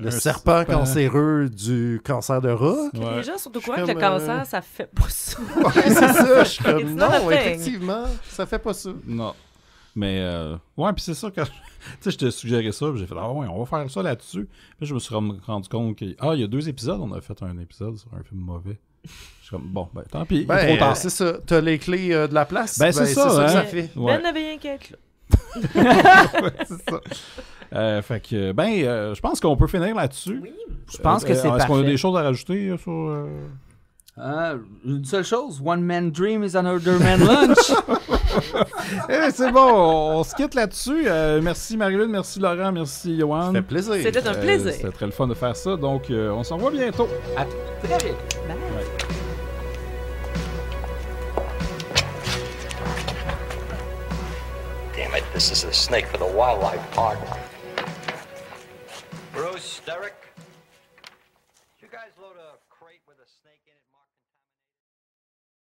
le serpent, cancéreux du cancer de rat. Ouais. Les gens sont que le cancer, euh, ça fait pas ça. Oui, c'est ça. Je suis comme, non, effectivement, ça fait pas ça. Non. Mais euh, ouais, puis c'est ça, quand je, t'ai suggéré suggérais ça, j'ai fait Ah ouais, on va faire ça là-dessus. Puis je me suis rendu compte qu'il ah, il y a deux épisodes, on a fait un épisode sur un film mauvais. Je suis comme bon, ben tant pis. Ben, c'est ça, t'as les clés euh, de la place. Ben, c'est ben, ça, ça, hein. fait. Ben là. c'est ça. Euh, fait que, ben, euh, je pense qu'on peut finir là-dessus. Oui. Je pense que c'est Est-ce qu'on a des choses à rajouter sur. une seule chose, One Man Dream is another Man Lunch. hey, eh, c'est bon, on, se quitte là-dessus. Euh, merci Marilyn, merci Laurent, merci Yoann. C'était plaisir. C'était un euh, plaisir. C'était très le fun de faire ça. Donc, euh, on s'en revoit bientôt. À très vite. Bye. Damn it, this is a snake for the wildlife park. Bruce, Derek.